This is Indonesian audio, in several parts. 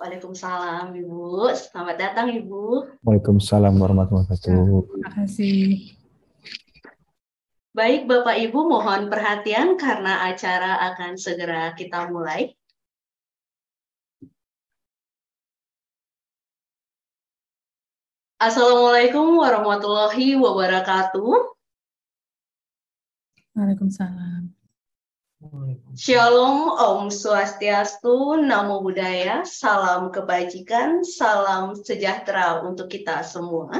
Waalaikumsalam Ibu. Selamat datang Ibu. Waalaikumsalam warahmatullahi wabarakatuh. Terima kasih. Baik Bapak Ibu mohon perhatian karena acara akan segera kita mulai. Assalamualaikum warahmatullahi wabarakatuh. Waalaikumsalam. Shalom, Om Swastiastu, Namo Buddhaya, salam kebajikan, salam sejahtera untuk kita semua.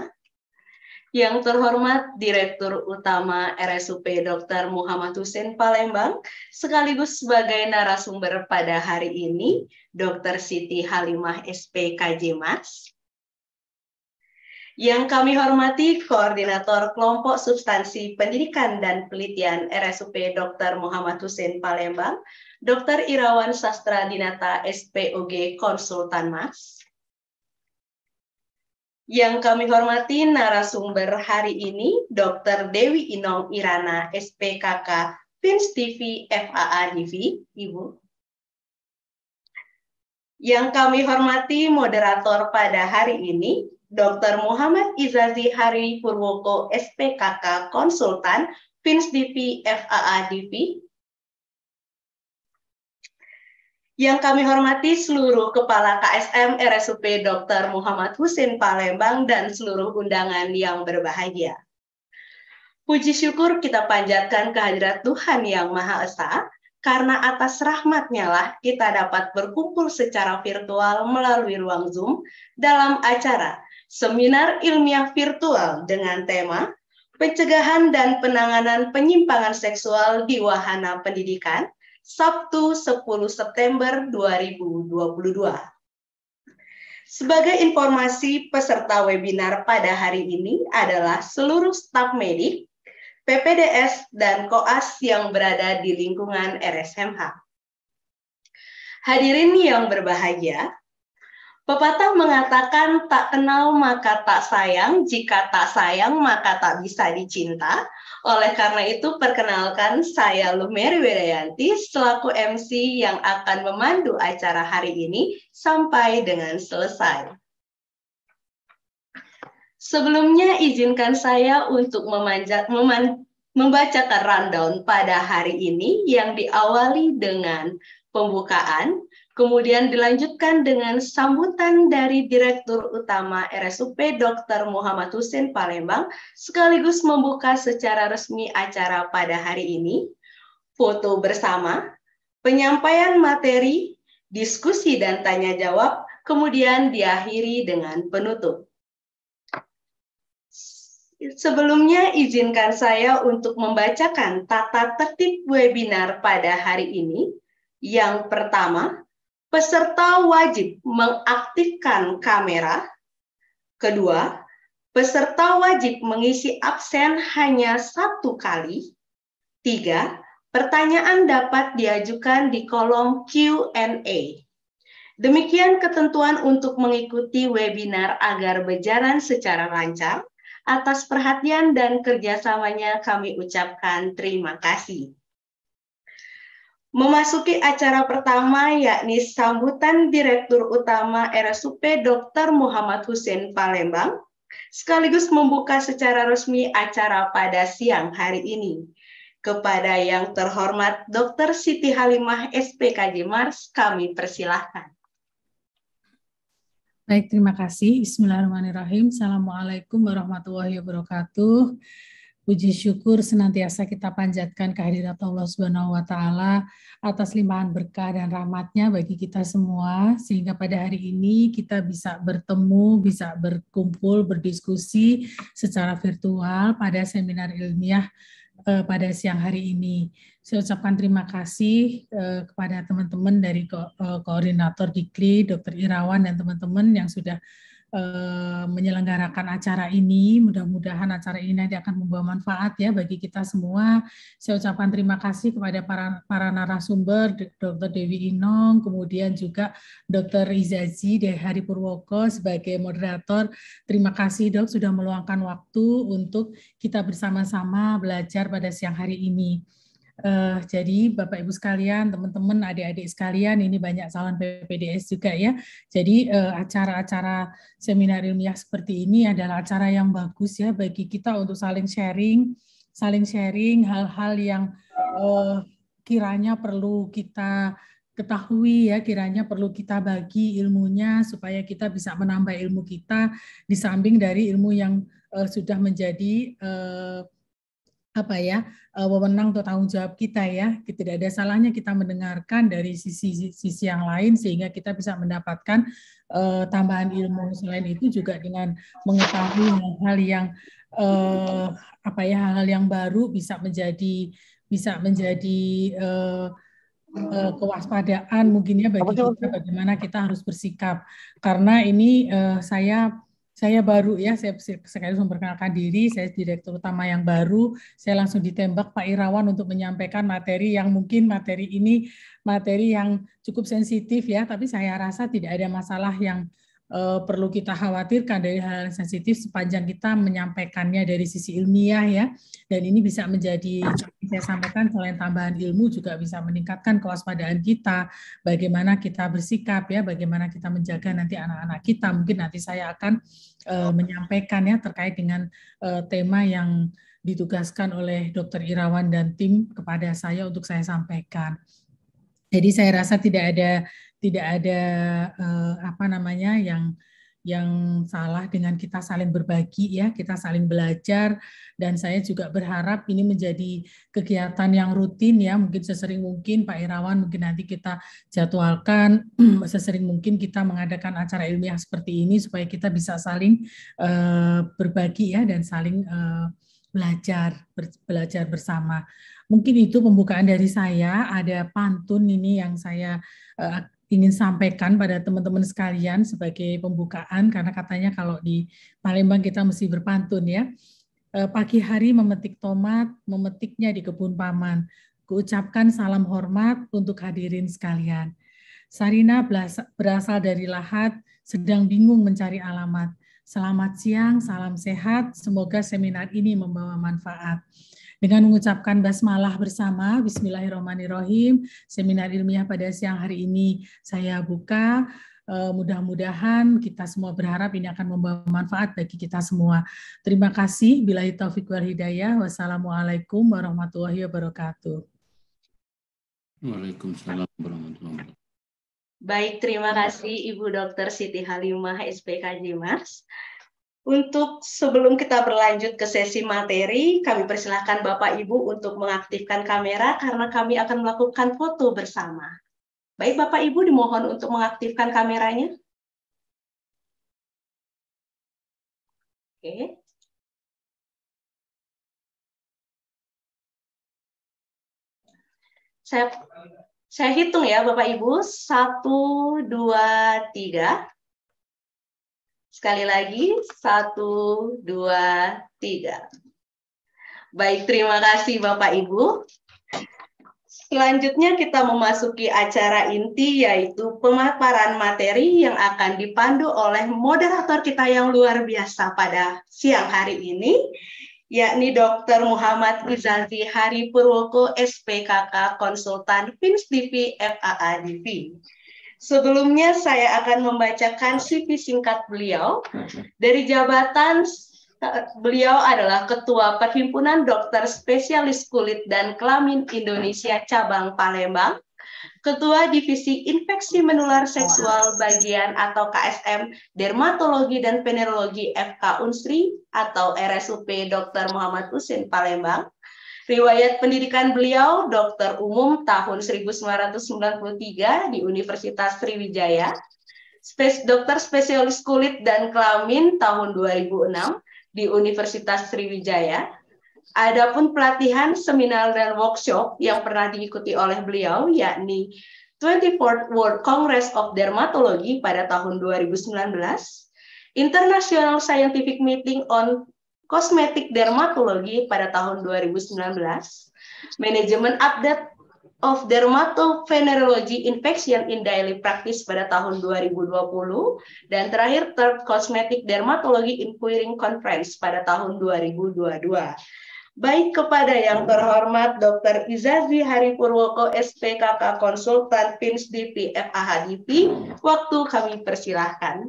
Yang terhormat Direktur Utama RSUP Dr. Muhammad Husin Palembang, sekaligus sebagai narasumber pada hari ini, Dr. Siti Halimah SPKJ Mas, yang kami hormati Koordinator Kelompok Substansi Pendidikan dan Pelitian RSUP Dr. Muhammad Husin Palembang, Dr. Irawan Sastra Dinata SPOG Konsultan Mas. Yang kami hormati narasumber hari ini Dr. Dewi Inong Irana SPKK Pins TV FAA TV, Ibu. Yang kami hormati moderator pada hari ini Dr. Muhammad Izazi Hari Purwoko, SPKK Konsultan, FINS DP FAA Yang kami hormati seluruh Kepala KSM RSUP Dr. Muhammad Husin Palembang dan seluruh undangan yang berbahagia. Puji syukur kita panjatkan kehadirat Tuhan Yang Maha Esa, karena atas rahmatnya lah kita dapat berkumpul secara virtual melalui ruang Zoom dalam acara seminar ilmiah virtual dengan tema Pencegahan dan Penanganan Penyimpangan Seksual di Wahana Pendidikan, Sabtu 10 September 2022. Sebagai informasi peserta webinar pada hari ini adalah seluruh staf medik, PPDS, dan koas yang berada di lingkungan RSMH. Hadirin yang berbahagia, Pepatah mengatakan tak kenal maka tak sayang, jika tak sayang maka tak bisa dicinta. Oleh karena itu perkenalkan saya Lumeri Wedayanti selaku MC yang akan memandu acara hari ini sampai dengan selesai. Sebelumnya izinkan saya untuk memanjat, meman, membacakan rundown pada hari ini yang diawali dengan pembukaan, Kemudian dilanjutkan dengan sambutan dari Direktur Utama RSUP Dr. Muhammad Husin Palembang sekaligus membuka secara resmi acara pada hari ini, foto bersama, penyampaian materi, diskusi dan tanya jawab, kemudian diakhiri dengan penutup. Sebelumnya izinkan saya untuk membacakan tata tertib webinar pada hari ini. Yang pertama, peserta wajib mengaktifkan kamera. Kedua, peserta wajib mengisi absen hanya satu kali. Tiga, pertanyaan dapat diajukan di kolom Q&A. Demikian ketentuan untuk mengikuti webinar agar berjalan secara lancar. Atas perhatian dan kerjasamanya kami ucapkan terima kasih. Memasuki acara pertama yakni sambutan Direktur Utama RSUP Dr. Muhammad Husin Palembang, sekaligus membuka secara resmi acara pada siang hari ini. Kepada yang terhormat Dr. Siti Halimah SPKJ Mars, kami persilahkan. Baik, terima kasih. Bismillahirrahmanirrahim. Assalamualaikum warahmatullahi wabarakatuh puji syukur senantiasa kita panjatkan kehadirat Allah Subhanahu wa taala atas limpahan berkah dan rahmatnya bagi kita semua sehingga pada hari ini kita bisa bertemu, bisa berkumpul, berdiskusi secara virtual pada seminar ilmiah eh, pada siang hari ini. Saya ucapkan terima kasih eh, kepada teman-teman dari eh, koordinator Dikli, Dr. Irawan dan teman-teman yang sudah Eh, menyelenggarakan acara ini. Mudah-mudahan acara ini nanti akan membawa manfaat ya bagi kita semua. Saya ucapkan terima kasih kepada para para narasumber, Dr. Dewi Inong, kemudian juga Dr. Izazi dari Hari Purwoko sebagai moderator. Terima kasih dok sudah meluangkan waktu untuk kita bersama-sama belajar pada siang hari ini. Uh, jadi Bapak Ibu sekalian, teman-teman, adik-adik sekalian, ini banyak calon PPDS juga ya. Jadi eh, acara-acara uh, seminar ilmiah seperti ini adalah acara yang bagus ya bagi kita untuk saling sharing, saling sharing hal-hal yang uh, kiranya perlu kita ketahui ya kiranya perlu kita bagi ilmunya supaya kita bisa menambah ilmu kita di samping dari ilmu yang uh, sudah menjadi uh, apa ya eh, wewenang atau tanggung jawab kita ya tidak ada salahnya kita mendengarkan dari sisi sisi yang lain sehingga kita bisa mendapatkan uh, tambahan ilmu selain itu juga dengan mengetahui hal-hal yang uh, apa ya hal-hal yang baru bisa menjadi bisa menjadi uh, kewaspadaan mungkinnya bagi kita bagaimana kita harus bersikap karena ini saya saya baru ya, saya sekali memperkenalkan diri, saya direktur utama yang baru, saya langsung ditembak Pak Irawan untuk menyampaikan materi yang mungkin materi ini materi yang cukup sensitif ya, tapi saya rasa tidak ada masalah yang uh, perlu kita khawatirkan dari hal, hal sensitif sepanjang kita menyampaikannya dari sisi ilmiah ya. Dan ini bisa menjadi saya sampaikan selain tambahan ilmu juga bisa meningkatkan kewaspadaan kita, bagaimana kita bersikap ya, bagaimana kita menjaga nanti anak-anak kita. Mungkin nanti saya akan uh, menyampaikan ya terkait dengan uh, tema yang ditugaskan oleh Dr. Irawan dan tim kepada saya untuk saya sampaikan. Jadi saya rasa tidak ada tidak ada uh, apa namanya yang yang salah dengan kita saling berbagi ya, kita saling belajar dan saya juga berharap ini menjadi kegiatan yang rutin ya, mungkin sesering mungkin Pak Irawan mungkin nanti kita jadwalkan sesering mungkin kita mengadakan acara ilmiah seperti ini supaya kita bisa saling uh, berbagi ya dan saling uh, belajar ber, belajar bersama. Mungkin itu pembukaan dari saya, ada pantun ini yang saya uh, ingin sampaikan pada teman-teman sekalian sebagai pembukaan karena katanya kalau di Palembang kita mesti berpantun ya. Eh, pagi hari memetik tomat, memetiknya di kebun paman. Kuucapkan salam hormat untuk hadirin sekalian. Sarina berasal dari Lahat, sedang bingung mencari alamat. Selamat siang, salam sehat. Semoga seminar ini membawa manfaat. Dengan mengucapkan basmalah bersama, Bismillahirrahmanirrahim, seminar ilmiah pada siang hari ini saya buka. Eh, mudah-mudahan kita semua berharap ini akan membawa manfaat bagi kita semua. Terima kasih. Bila taufiq wal hidayah. Wassalamualaikum warahmatullahi wabarakatuh. Waalaikumsalam warahmatullahi wabarakatuh. Baik, terima kasih Ibu Dr. Siti Halimah SPKJ Mars. Untuk sebelum kita berlanjut ke sesi materi, kami persilahkan Bapak Ibu untuk mengaktifkan kamera karena kami akan melakukan foto bersama. Baik Bapak Ibu dimohon untuk mengaktifkan kameranya. Oke. Saya saya hitung ya Bapak Ibu, satu, dua, tiga. Sekali lagi, satu, dua, tiga. Baik, terima kasih Bapak Ibu. Selanjutnya kita memasuki acara inti yaitu pemaparan materi yang akan dipandu oleh moderator kita yang luar biasa pada siang hari ini, yakni Dr. Muhammad Rizalti Hari Purwoko, SPKK Konsultan FINS TV FAADV. Sebelumnya saya akan membacakan CV singkat beliau. Dari jabatan eh, beliau adalah Ketua Perhimpunan Dokter Spesialis Kulit dan Kelamin Indonesia Cabang Palembang, Ketua Divisi Infeksi Menular Seksual Bagian atau KSM Dermatologi dan Venerologi FK Unsri atau RSUP Dr. Muhammad Husin Palembang, Riwayat pendidikan beliau dokter umum tahun 1993 di Universitas Sriwijaya, spes dokter spesialis kulit dan kelamin tahun 2006 di Universitas Sriwijaya. Adapun pelatihan, seminar dan workshop yang pernah diikuti oleh beliau yakni 24th World Congress of Dermatology pada tahun 2019, International Scientific Meeting on kosmetik dermatologi pada tahun 2019, manajemen update of Dermatovenerology Infection in Daily Practice pada tahun 2020, dan terakhir Third Cosmetic Dermatology Inquiring Conference pada tahun 2022. Baik kepada yang terhormat Dr. Izazi Hari Purwoko, SPKK Konsultan PINS DPF AHDP, waktu kami persilahkan.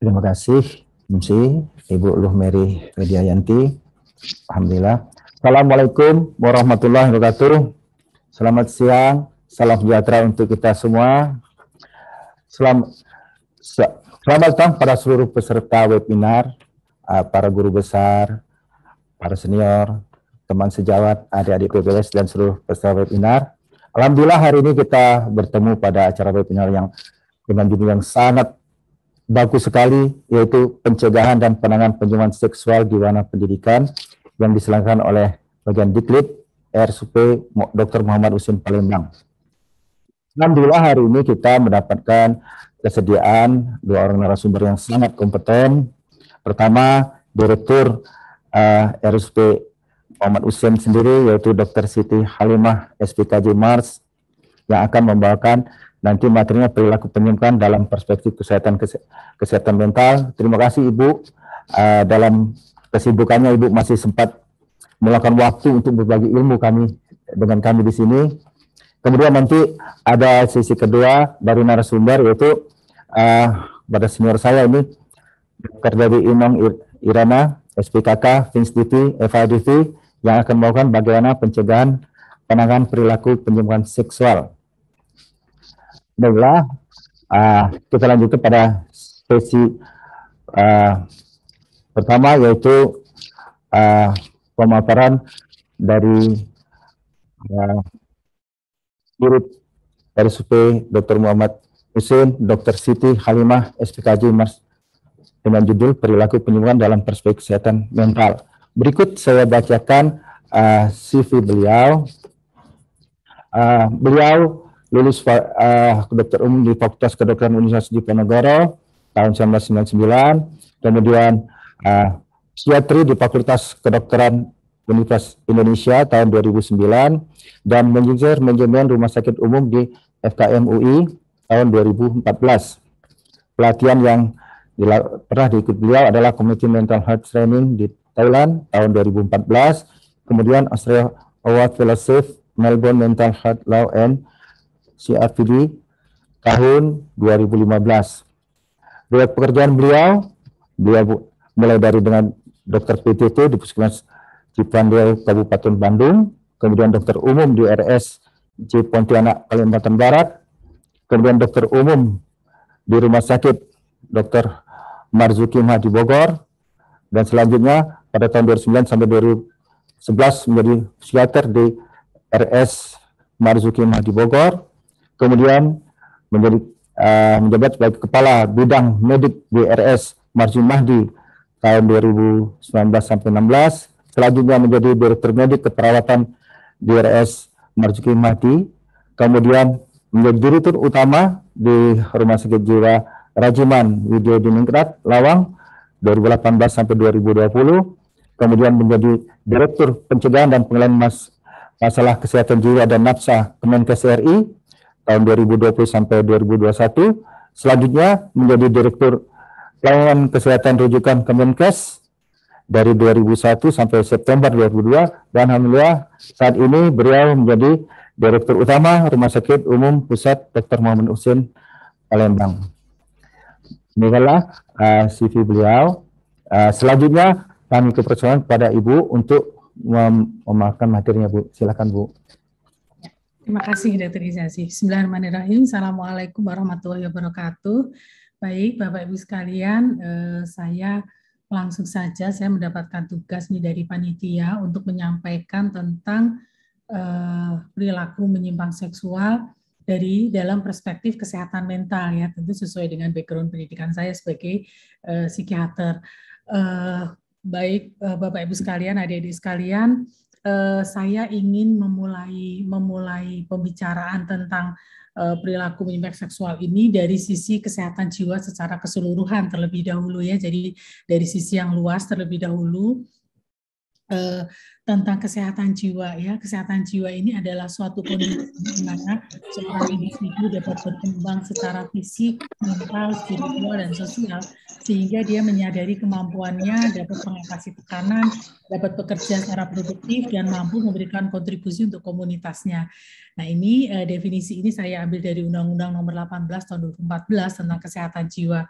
Terima kasih MC, Ibu Luh Mary Yanti. Alhamdulillah. Assalamualaikum warahmatullahi wabarakatuh. Selamat siang, salam sejahtera untuk kita semua. Selam, selamat datang pada seluruh peserta webinar, uh, para guru besar, para senior, teman sejawat, adik-adik PPLS, dan seluruh peserta webinar. Alhamdulillah hari ini kita bertemu pada acara webinar yang dengan judul yang sangat bagus sekali yaitu pencegahan dan penanganan penyimpangan seksual di ranah pendidikan yang diselenggarakan oleh bagian Diklit RSUP Dr. Muhammad Husin Palembang. Alhamdulillah hari ini kita mendapatkan kesediaan dua orang narasumber yang sangat kompeten. Pertama, Direktur uh, eh, RSUP Muhammad Husin sendiri yaitu Dr. Siti Halimah SPKJ Mars yang akan membawakan Nanti materinya perilaku penyembuhan dalam perspektif kesehatan kesehatan mental. Terima kasih Ibu uh, dalam kesibukannya Ibu masih sempat melakukan waktu untuk berbagi ilmu kami dengan kami di sini. Kemudian nanti ada sisi kedua dari narasumber yaitu uh, eh, pada senior saya ini dokter dari Imong Irana, SPKK, FINSDT, FIDV yang akan melakukan bagaimana pencegahan penanganan perilaku penyimpangan seksual Baiklah, uh, ah, kita lanjut pada sesi uh, pertama yaitu uh, pemaparan dari uh, RSUP Dr. Muhammad Husin, Dr. Siti Halimah, SPKJ Mas dengan judul Perilaku Penyembuhan dalam Perspektif Kesehatan Mental. Berikut saya bacakan uh, CV beliau. Uh, beliau lulus uh, dokter umum di Fakultas Kedokteran Universitas Diponegoro tahun 1999, kemudian uh, psikiatri di Fakultas Kedokteran Universitas Indonesia tahun 2009 dan menjadi manajemen rumah sakit umum di FKM UI tahun 2014. Pelatihan yang pernah diikut beliau adalah Community Mental Health Training di Thailand tahun 2014, kemudian Australia Award Fellowship Melbourne Mental Health Law and CFPD tahun 2015. Riwayat pekerjaan beliau, beliau mulai dari dengan dokter PTT di Puskesmas Cipandel Kabupaten Bandung, kemudian dokter umum di RS C Pontianak Kalimantan Barat, kemudian dokter umum di Rumah Sakit Dr. Marzuki Mahdi Bogor, dan selanjutnya pada tahun 2009 sampai 2011 menjadi psikiater di RS Marzuki Mahdi Bogor, kemudian menjadi uh, menjabat sebagai kepala bidang medik di RS Marjum Mahdi tahun 2019 sampai 16 selanjutnya menjadi direktur medik keperawatan di RS Marzuki Mahdi kemudian menjadi direktur utama di Rumah Sakit Jiwa Rajiman Widyo Diningrat Lawang 2018 sampai 2020 kemudian menjadi direktur pencegahan dan pengelolaan mas masalah kesehatan jiwa dan nafsa Kemenkes RI tahun 2020 sampai 2021. Selanjutnya menjadi Direktur Pelayanan Kesehatan Rujukan Kemenkes dari 2001 sampai September 2002 dan alhamdulillah saat ini beliau menjadi Direktur Utama Rumah Sakit Umum Pusat Dr. Muhammad Husin Palembang. Ini uh, CV beliau. Uh, selanjutnya kami kepercayaan kepada Ibu untuk memakan materinya Bu. Silakan Bu. Terima kasih Dr. Izasi. Bismillahirrahmanirrahim. Assalamualaikum warahmatullahi wabarakatuh. Baik Bapak Ibu sekalian, eh, saya langsung saja saya mendapatkan tugas nih dari panitia untuk menyampaikan tentang eh, perilaku menyimpang seksual dari dalam perspektif kesehatan mental ya tentu sesuai dengan background pendidikan saya sebagai uh, psikiater. uh, baik Bapak Ibu sekalian, adik-adik sekalian, Eh, saya ingin memulai memulai pembicaraan tentang eh, perilaku mimik seksual ini dari sisi kesehatan jiwa secara keseluruhan terlebih dahulu ya. Jadi dari sisi yang luas terlebih dahulu. Eh, tentang kesehatan jiwa ya. Kesehatan jiwa ini adalah suatu kondisi di mana seorang individu dapat berkembang secara fisik, mental, spiritual dan sosial sehingga dia menyadari kemampuannya dapat mengatasi tekanan, dapat bekerja secara produktif dan mampu memberikan kontribusi untuk komunitasnya. Nah, ini eh, definisi ini saya ambil dari Undang-Undang Nomor 18 tahun 2014 tentang kesehatan jiwa.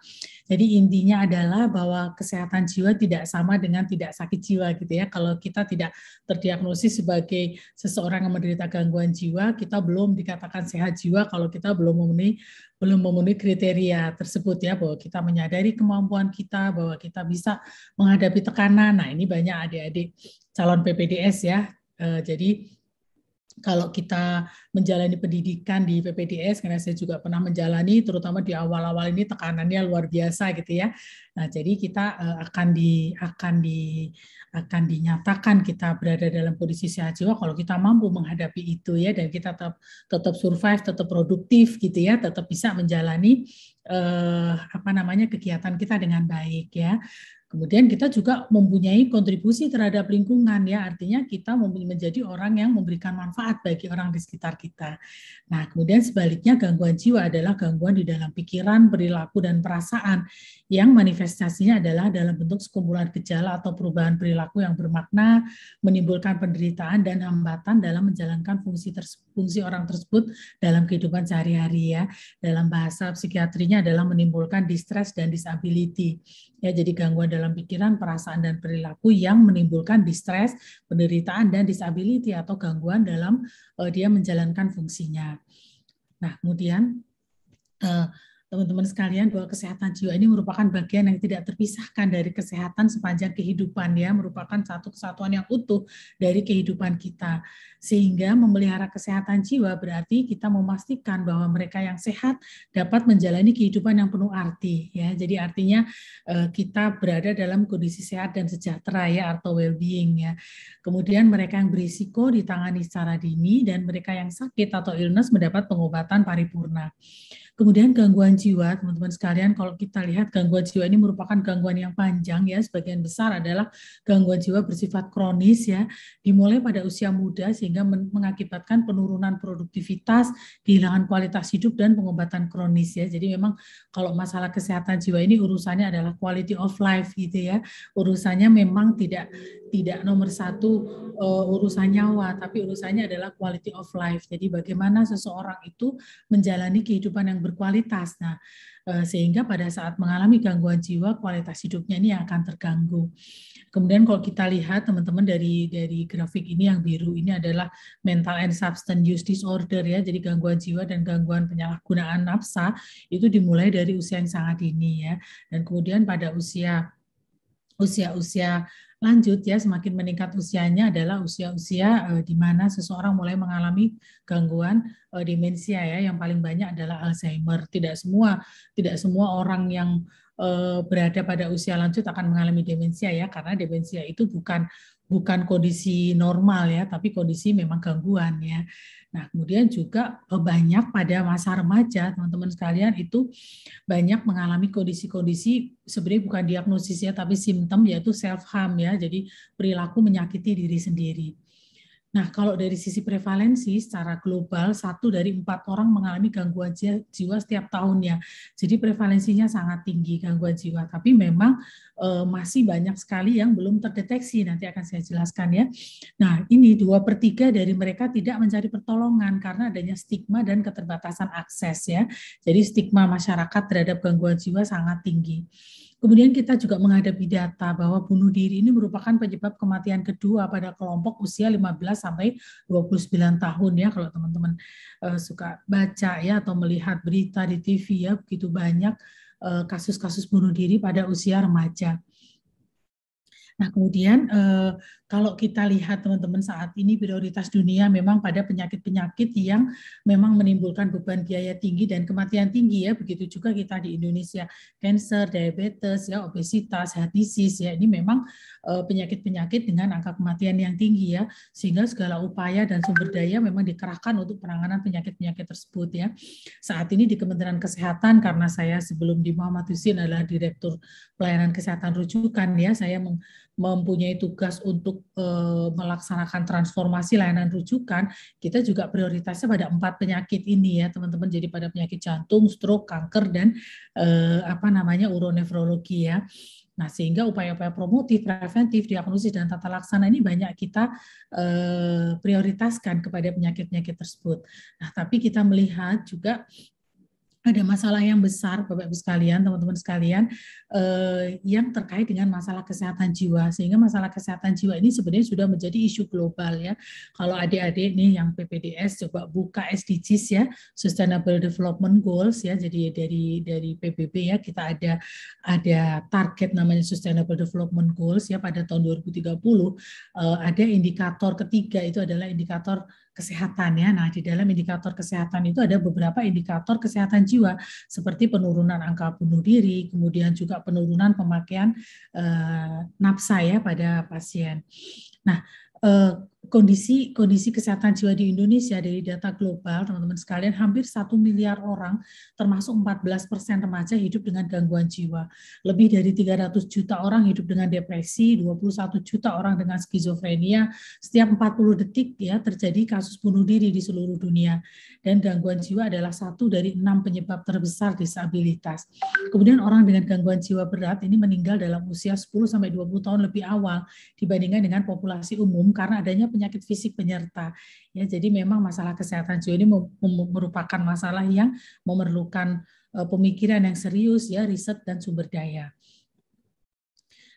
Jadi intinya adalah bahwa kesehatan jiwa tidak sama dengan tidak sakit jiwa gitu ya. Kalau kita tidak terdiagnosis sebagai seseorang yang menderita gangguan jiwa, kita belum dikatakan sehat jiwa kalau kita belum memenuhi belum memenuhi kriteria tersebut ya bahwa kita menyadari kemampuan kita bahwa kita bisa menghadapi tekanan. Nah, ini banyak adik-adik calon PPDS ya. Eh, jadi kalau kita menjalani pendidikan di PPDS karena saya juga pernah menjalani terutama di awal-awal ini tekanannya luar biasa gitu ya. Nah, jadi kita eh, akan di akan di akan dinyatakan kita berada dalam kondisi sehat jiwa kalau kita mampu menghadapi itu ya dan kita tetap tetap survive, tetap produktif gitu ya, tetap bisa menjalani eh, apa namanya kegiatan kita dengan baik ya. Kemudian kita juga mempunyai kontribusi terhadap lingkungan ya, artinya kita menjadi orang yang memberikan manfaat bagi orang di sekitar kita. Nah, kemudian sebaliknya gangguan jiwa adalah gangguan di dalam pikiran, perilaku dan perasaan yang manifestasinya adalah dalam bentuk sekumpulan gejala atau perubahan perilaku yang bermakna menimbulkan penderitaan dan hambatan dalam menjalankan fungsi fungsi orang tersebut dalam kehidupan sehari-hari ya. Dalam bahasa psikiatrinya adalah menimbulkan distress dan disability. Ya, jadi gangguan dalam pikiran, perasaan dan perilaku yang menimbulkan distress, penderitaan dan disability atau gangguan dalam uh, dia menjalankan fungsinya. Nah, kemudian uh, teman-teman sekalian bahwa kesehatan jiwa ini merupakan bagian yang tidak terpisahkan dari kesehatan sepanjang kehidupan ya merupakan satu kesatuan yang utuh dari kehidupan kita sehingga memelihara kesehatan jiwa berarti kita memastikan bahwa mereka yang sehat dapat menjalani kehidupan yang penuh arti ya jadi artinya eh, kita berada dalam kondisi sehat dan sejahtera ya atau well being ya kemudian mereka yang berisiko ditangani secara dini dan mereka yang sakit atau illness mendapat pengobatan paripurna Kemudian gangguan jiwa, teman-teman sekalian, kalau kita lihat gangguan jiwa ini merupakan gangguan yang panjang ya, sebagian besar adalah gangguan jiwa bersifat kronis ya, dimulai pada usia muda sehingga mengakibatkan penurunan produktivitas, kehilangan kualitas hidup dan pengobatan kronis ya. Jadi memang kalau masalah kesehatan jiwa ini urusannya adalah quality of life gitu ya. Urusannya memang tidak tidak nomor satu uh, urusan nyawa, tapi urusannya adalah quality of life. Jadi bagaimana seseorang itu menjalani kehidupan yang berkualitas. Nah, uh, sehingga pada saat mengalami gangguan jiwa, kualitas hidupnya ini akan terganggu. Kemudian kalau kita lihat teman-teman dari dari grafik ini yang biru ini adalah mental and substance use disorder ya. Jadi gangguan jiwa dan gangguan penyalahgunaan nafsa itu dimulai dari usia yang sangat dini ya. Dan kemudian pada usia usia-usia lanjut ya semakin meningkat usianya adalah usia-usia eh, di mana seseorang mulai mengalami gangguan eh, demensia ya yang paling banyak adalah Alzheimer. Tidak semua tidak semua orang yang eh, berada pada usia lanjut akan mengalami demensia ya karena demensia itu bukan bukan kondisi normal ya tapi kondisi memang gangguan ya. Nah, kemudian juga eh, banyak pada masa remaja, teman-teman sekalian itu banyak mengalami kondisi-kondisi sebenarnya bukan diagnosisnya tapi simptom yaitu self harm ya. Jadi perilaku menyakiti diri sendiri. Nah, kalau dari sisi prevalensi secara global, satu dari empat orang mengalami gangguan jiwa setiap tahunnya. Jadi prevalensinya sangat tinggi gangguan jiwa. Tapi memang e, masih banyak sekali yang belum terdeteksi. Nanti akan saya jelaskan ya. Nah, ini dua per tiga dari mereka tidak mencari pertolongan karena adanya stigma dan keterbatasan akses ya. Jadi stigma masyarakat terhadap gangguan jiwa sangat tinggi. Kemudian kita juga menghadapi data bahwa bunuh diri ini merupakan penyebab kematian kedua pada kelompok usia 15 sampai 29 tahun ya kalau teman-teman eh, suka baca ya atau melihat berita di TV ya begitu banyak eh, kasus-kasus bunuh diri pada usia remaja. Nah, kemudian eh, kalau kita lihat teman-teman saat ini prioritas dunia memang pada penyakit-penyakit yang memang menimbulkan beban biaya tinggi dan kematian tinggi ya, begitu juga kita di Indonesia, cancer, diabetes, ya obesitas, heart disease ya, ini memang eh, penyakit-penyakit dengan angka kematian yang tinggi ya, sehingga segala upaya dan sumber daya memang dikerahkan untuk penanganan penyakit-penyakit tersebut ya. Saat ini di Kementerian Kesehatan karena saya sebelum di Muhammad Husin adalah Direktur Pelayanan Kesehatan Rujukan ya, saya meng mempunyai tugas untuk eh, melaksanakan transformasi layanan rujukan, kita juga prioritasnya pada empat penyakit ini ya teman-teman. Jadi pada penyakit jantung, stroke, kanker dan eh, apa namanya uronefrologi ya. Nah sehingga upaya-upaya promotif, preventif, diagnosis dan tata laksana ini banyak kita e, prioritaskan kepada penyakit-penyakit tersebut. Nah tapi kita melihat juga ada masalah yang besar Bapak Ibu sekalian, teman-teman sekalian eh, yang terkait dengan masalah kesehatan jiwa. Sehingga masalah kesehatan jiwa ini sebenarnya sudah menjadi isu global ya. Kalau adik-adik nih yang PPDS coba buka SDGs ya, Sustainable Development Goals ya. Jadi dari dari PBB ya kita ada ada target namanya Sustainable Development Goals ya pada tahun 2030 eh, ada indikator ketiga itu adalah indikator kesehatan ya. Nah, di dalam indikator kesehatan itu ada beberapa indikator kesehatan jiwa seperti penurunan angka bunuh diri, kemudian juga penurunan pemakaian eh, napsa ya pada pasien. Nah, eh, kondisi kondisi kesehatan jiwa di Indonesia dari data global teman-teman sekalian hampir satu miliar orang termasuk 14 persen remaja hidup dengan gangguan jiwa lebih dari 300 juta orang hidup dengan depresi 21 juta orang dengan skizofrenia setiap 40 detik ya terjadi kasus bunuh diri di seluruh dunia dan gangguan jiwa adalah satu dari enam penyebab terbesar disabilitas kemudian orang dengan gangguan jiwa berat ini meninggal dalam usia 10 sampai 20 tahun lebih awal dibandingkan dengan populasi umum karena adanya penyakit fisik penyerta. Ya, jadi memang masalah kesehatan jiwa ini merupakan masalah yang memerlukan eh, pemikiran yang serius ya, riset dan sumber daya.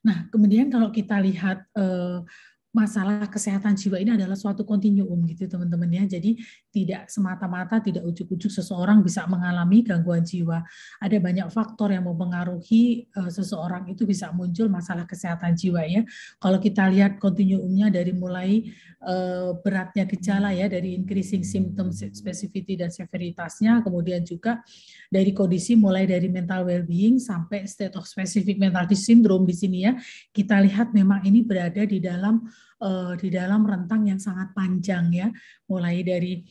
Nah, kemudian kalau kita lihat eh, masalah kesehatan jiwa ini adalah suatu kontinuum gitu teman-teman ya. Jadi tidak semata-mata tidak ujuk-ujuk seseorang bisa mengalami gangguan jiwa. Ada banyak faktor yang mempengaruhi uh, seseorang itu bisa muncul masalah kesehatan jiwa ya. Kalau kita lihat kontinuumnya dari mulai uh, beratnya gejala ya dari increasing symptom specificity dan severitasnya, kemudian juga dari kondisi mulai dari mental well-being sampai state of specific mental syndrome di sini ya. Kita lihat memang ini berada di dalam Eh, di dalam rentang yang sangat panjang ya, mulai dari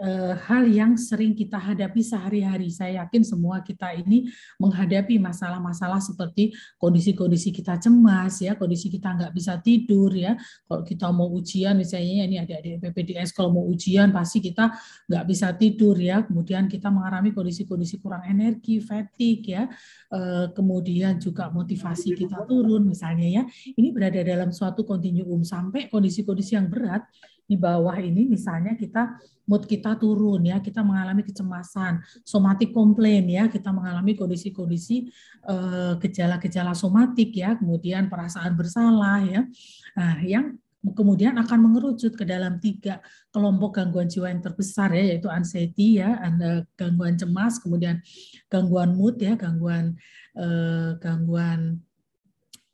uh, hal yang sering kita hadapi sehari-hari. Saya yakin semua kita ini menghadapi masalah-masalah seperti kondisi-kondisi kita cemas, ya, kondisi kita nggak bisa tidur, ya. Kalau kita mau ujian, misalnya ini ada di PPDS, kalau mau ujian pasti kita nggak bisa tidur, ya. Kemudian kita mengalami kondisi-kondisi kurang energi, fatigue, ya. Uh, kemudian juga motivasi kita turun, misalnya, ya. Ini berada dalam suatu kontinuum sampai kondisi-kondisi yang berat di bawah ini misalnya kita mood kita turun ya, kita mengalami kecemasan, somatik komplain ya, kita mengalami kondisi-kondisi gejala eh, gejala-gejala somatik ya, kemudian perasaan bersalah ya. Nah, yang kemudian akan mengerucut ke dalam tiga kelompok gangguan jiwa yang terbesar ya yaitu anxiety ya gangguan cemas kemudian gangguan mood ya gangguan uh, gangguan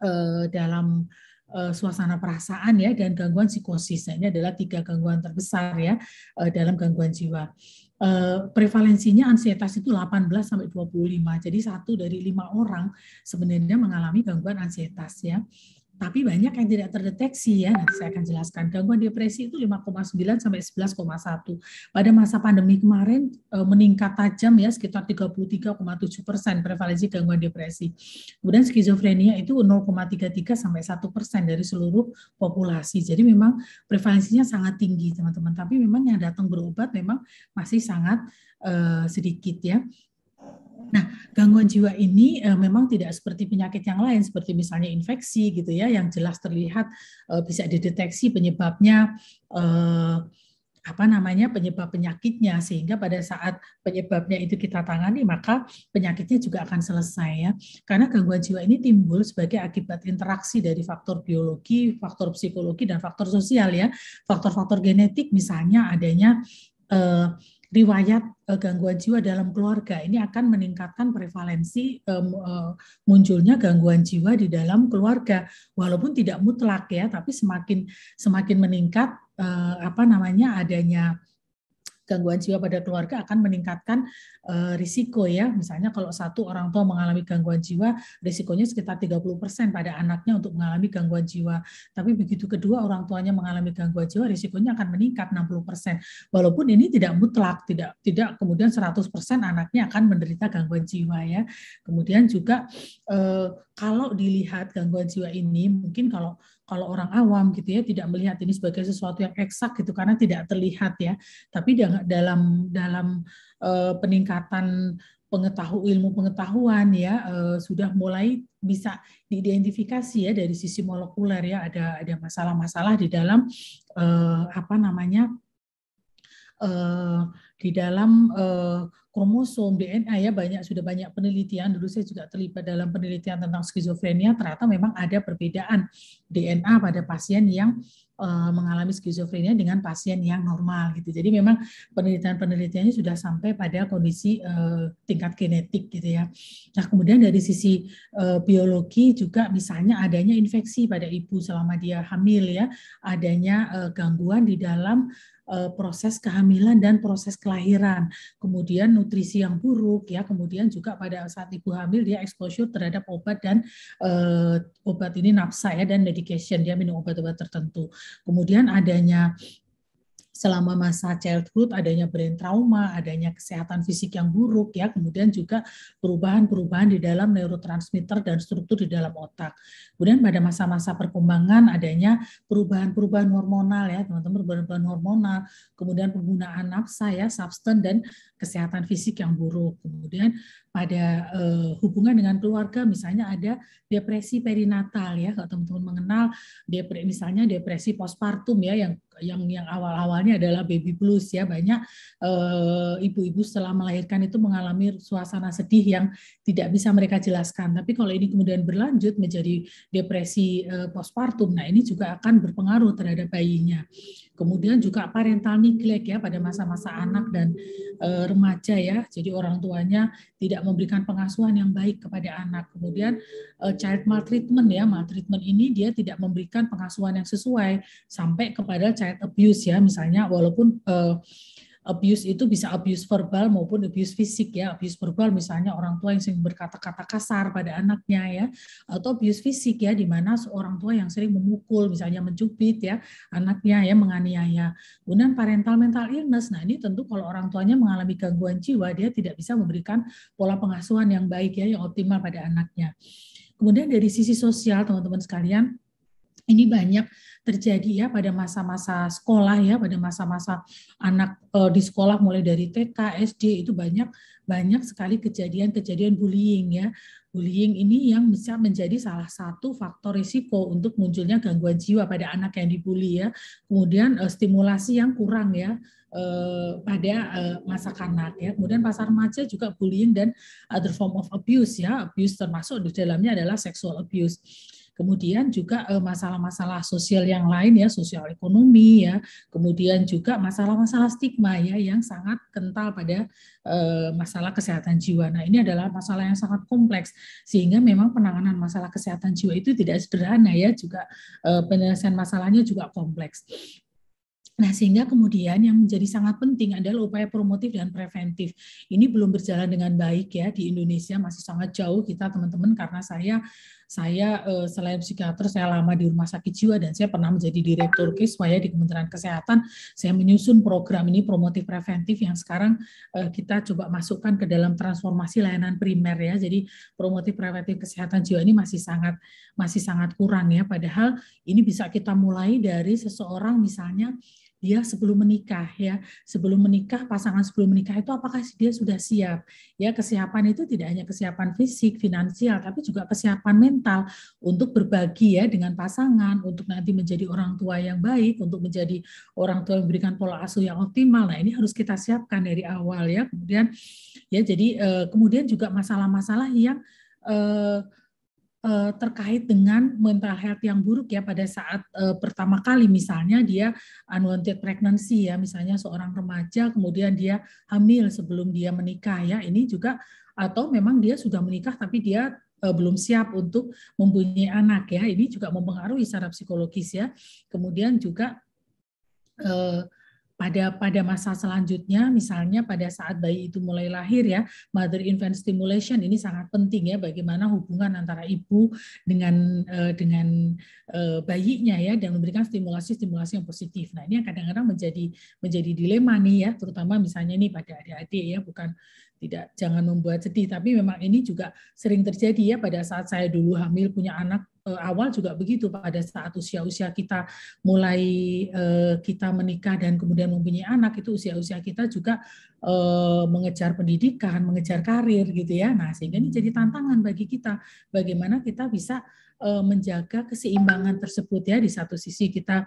uh, dalam Eh, suasana perasaan ya dan gangguan psikosis. Nah, ini adalah tiga gangguan terbesar ya eh, dalam gangguan jiwa. Eh, prevalensinya ansietas itu 18 sampai 25. Jadi satu dari lima orang sebenarnya mengalami gangguan ansietas ya tapi banyak yang tidak terdeteksi ya. Nanti saya akan jelaskan. Gangguan depresi itu 5,9 sampai 11,1. Pada masa pandemi kemarin eh, meningkat tajam ya sekitar 33,7 persen prevalensi gangguan depresi. Kemudian skizofrenia itu 0,33 sampai 1 persen dari seluruh populasi. Jadi memang prevalensinya sangat tinggi teman-teman. Tapi memang yang datang berobat memang masih sangat uh, sedikit ya. Nah, gangguan jiwa ini e, memang tidak seperti penyakit yang lain, seperti misalnya infeksi gitu ya, yang jelas terlihat e, bisa dideteksi penyebabnya e, apa namanya penyebab penyakitnya sehingga pada saat penyebabnya itu kita tangani maka penyakitnya juga akan selesai ya karena gangguan jiwa ini timbul sebagai akibat interaksi dari faktor biologi, faktor psikologi dan faktor sosial ya faktor-faktor genetik misalnya adanya eh, riwayat e, gangguan jiwa dalam keluarga ini akan meningkatkan prevalensi e, e, munculnya gangguan jiwa di dalam keluarga walaupun tidak mutlak ya tapi semakin semakin meningkat apa namanya adanya gangguan jiwa pada keluarga akan meningkatkan uh, risiko ya. Misalnya kalau satu orang tua mengalami gangguan jiwa, risikonya sekitar 30% pada anaknya untuk mengalami gangguan jiwa. Tapi begitu kedua orang tuanya mengalami gangguan jiwa, risikonya akan meningkat 60%. Walaupun ini tidak mutlak, tidak tidak kemudian 100% anaknya akan menderita gangguan jiwa ya. Kemudian juga uh, kalau dilihat gangguan jiwa ini mungkin kalau kalau orang awam gitu ya tidak melihat ini sebagai sesuatu yang eksak gitu karena tidak terlihat ya tapi dalam dalam uh, peningkatan pengetahuan ilmu pengetahuan ya uh, sudah mulai bisa diidentifikasi ya dari sisi molekuler ya ada ada masalah-masalah di dalam uh, apa namanya uh, di dalam uh, kromosom DNA ya banyak sudah banyak penelitian dulu saya juga terlibat dalam penelitian tentang skizofrenia ternyata memang ada perbedaan DNA pada pasien yang uh, mengalami skizofrenia dengan pasien yang normal gitu. Jadi memang penelitian-penelitiannya sudah sampai pada kondisi uh, tingkat genetik gitu ya. Nah, kemudian dari sisi uh, biologi juga misalnya adanya infeksi pada ibu selama dia hamil ya, adanya uh, gangguan di dalam Eh, proses kehamilan dan proses kelahiran. Kemudian nutrisi yang buruk ya, kemudian juga pada saat ibu hamil dia exposure terhadap obat dan uh, obat ini nafsa ya dan medication dia minum obat-obat tertentu. Kemudian adanya selama masa childhood adanya brain trauma, adanya kesehatan fisik yang buruk ya, kemudian juga perubahan-perubahan di dalam neurotransmitter dan struktur di dalam otak. Kemudian pada masa-masa perkembangan adanya perubahan-perubahan hormonal ya, teman-teman perubahan-perubahan hormonal, kemudian penggunaan nafsa ya, substance dan kesehatan fisik yang buruk. Kemudian pada uh, hubungan dengan keluarga misalnya ada depresi perinatal ya kalau teman-teman mengenal depre, misalnya depresi postpartum ya yang yang yang awal-awalnya adalah baby blues ya banyak eh, ibu-ibu uh, setelah melahirkan itu mengalami suasana sedih yang tidak bisa mereka jelaskan. Tapi kalau ini kemudian berlanjut menjadi depresi uh, postpartum, nah ini juga akan berpengaruh terhadap bayinya. Kemudian juga parental neglect ya pada masa-masa anak dan e, remaja ya. Jadi orang tuanya tidak memberikan pengasuhan yang baik kepada anak. Kemudian e, child maltreatment ya, maltreatment ini dia tidak memberikan pengasuhan yang sesuai sampai kepada child abuse ya misalnya walaupun e, abuse itu bisa abuse verbal maupun abuse fisik ya. Abuse verbal misalnya orang tua yang sering berkata-kata kasar pada anaknya ya, atau abuse fisik ya di mana seorang tua yang sering memukul misalnya mencubit ya anaknya ya menganiaya. Kemudian parental mental illness. Nah, ini tentu kalau orang tuanya mengalami gangguan jiwa dia tidak bisa memberikan pola pengasuhan yang baik ya yang optimal pada anaknya. Kemudian dari sisi sosial teman-teman sekalian, ini banyak terjadi ya pada masa-masa sekolah ya pada masa-masa anak eh, di sekolah mulai dari TK SD itu banyak banyak sekali kejadian-kejadian bullying ya bullying ini yang bisa menjadi salah satu faktor risiko untuk munculnya gangguan jiwa pada anak yang dibully ya. Kemudian eh, stimulasi yang kurang ya eh, pada masa kanak ya. Kemudian pasar remaja juga bullying dan other form of abuse ya. Abuse termasuk di dalamnya adalah sexual abuse. Kemudian juga eh, masalah-masalah sosial yang lain ya, sosial ekonomi ya. Kemudian juga masalah-masalah stigma ya yang sangat kental pada eh, masalah kesehatan jiwa. Nah, ini adalah masalah yang sangat kompleks sehingga memang penanganan masalah kesehatan jiwa itu tidak sederhana ya, juga eh, penyelesaian masalahnya juga kompleks. Nah, sehingga kemudian yang menjadi sangat penting adalah upaya promotif dan preventif. Ini belum berjalan dengan baik ya di Indonesia, masih sangat jauh kita teman-teman karena saya saya eh, selain psikiater, saya lama di rumah sakit jiwa dan saya pernah menjadi direktur KISWA ya di Kementerian Kesehatan. Saya menyusun program ini promotif preventif yang sekarang eh, kita coba masukkan ke dalam transformasi layanan primer ya. Jadi promotif preventif kesehatan jiwa ini masih sangat masih sangat kurang ya. Padahal ini bisa kita mulai dari seseorang misalnya dia sebelum menikah ya. Sebelum menikah pasangan sebelum menikah itu apakah dia sudah siap? Ya, kesiapan itu tidak hanya kesiapan fisik, finansial, tapi juga kesiapan mental untuk berbagi ya dengan pasangan, untuk nanti menjadi orang tua yang baik, untuk menjadi orang tua yang memberikan pola asuh yang optimal. Nah, ini harus kita siapkan dari awal ya. Kemudian ya jadi eh, kemudian juga masalah-masalah yang eh, Eh, terkait dengan mental health yang buruk ya pada saat uh, pertama kali misalnya dia unwanted pregnancy ya misalnya seorang remaja kemudian dia hamil sebelum dia menikah ya ini juga atau memang dia sudah menikah tapi dia eh, belum siap untuk mempunyai anak ya ini juga mempengaruhi secara psikologis ya kemudian juga uh, pada pada masa selanjutnya misalnya pada saat bayi itu mulai lahir ya mother infant stimulation ini sangat penting ya bagaimana hubungan antara ibu dengan eh, dengan eh, bayinya ya dan memberikan stimulasi-stimulasi yang positif. Nah, ini kadang-kadang menjadi menjadi dilema nih ya terutama misalnya nih pada adik-adik ya bukan tidak jangan membuat sedih tapi memang ini juga sering terjadi ya pada saat saya dulu hamil punya anak Eh, awal juga begitu pada saat usia-usia kita mulai eh, kita menikah dan kemudian mempunyai anak itu usia-usia kita juga eh, mengejar pendidikan, mengejar karir gitu ya. Nah, sehingga ini jadi tantangan bagi kita bagaimana kita bisa menjaga keseimbangan tersebut ya di satu sisi kita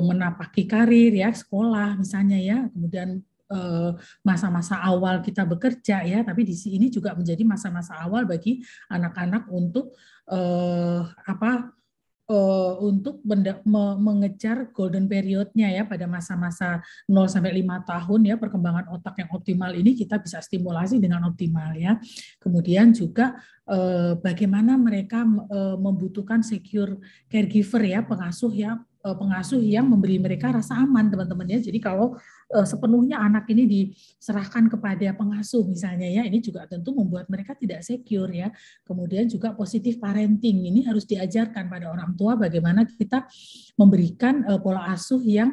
menapaki karir ya sekolah misalnya ya kemudian Eh, masa-masa awal kita bekerja ya, tapi di sini juga menjadi masa-masa awal bagi anak-anak untuk eh, apa eh, untuk mengejar golden periodnya ya pada masa-masa 0 sampai 5 tahun ya perkembangan otak yang optimal ini kita bisa stimulasi dengan optimal ya. Kemudian juga bagaimana mereka membutuhkan secure caregiver ya, pengasuh ya Eh, pengasuh yang memberi mereka rasa aman teman-teman ya. Jadi kalau eh, sepenuhnya anak ini diserahkan kepada pengasuh misalnya ya, ini juga tentu membuat mereka tidak secure ya. Kemudian juga positif parenting ini harus diajarkan pada orang tua bagaimana kita memberikan eh, pola asuh yang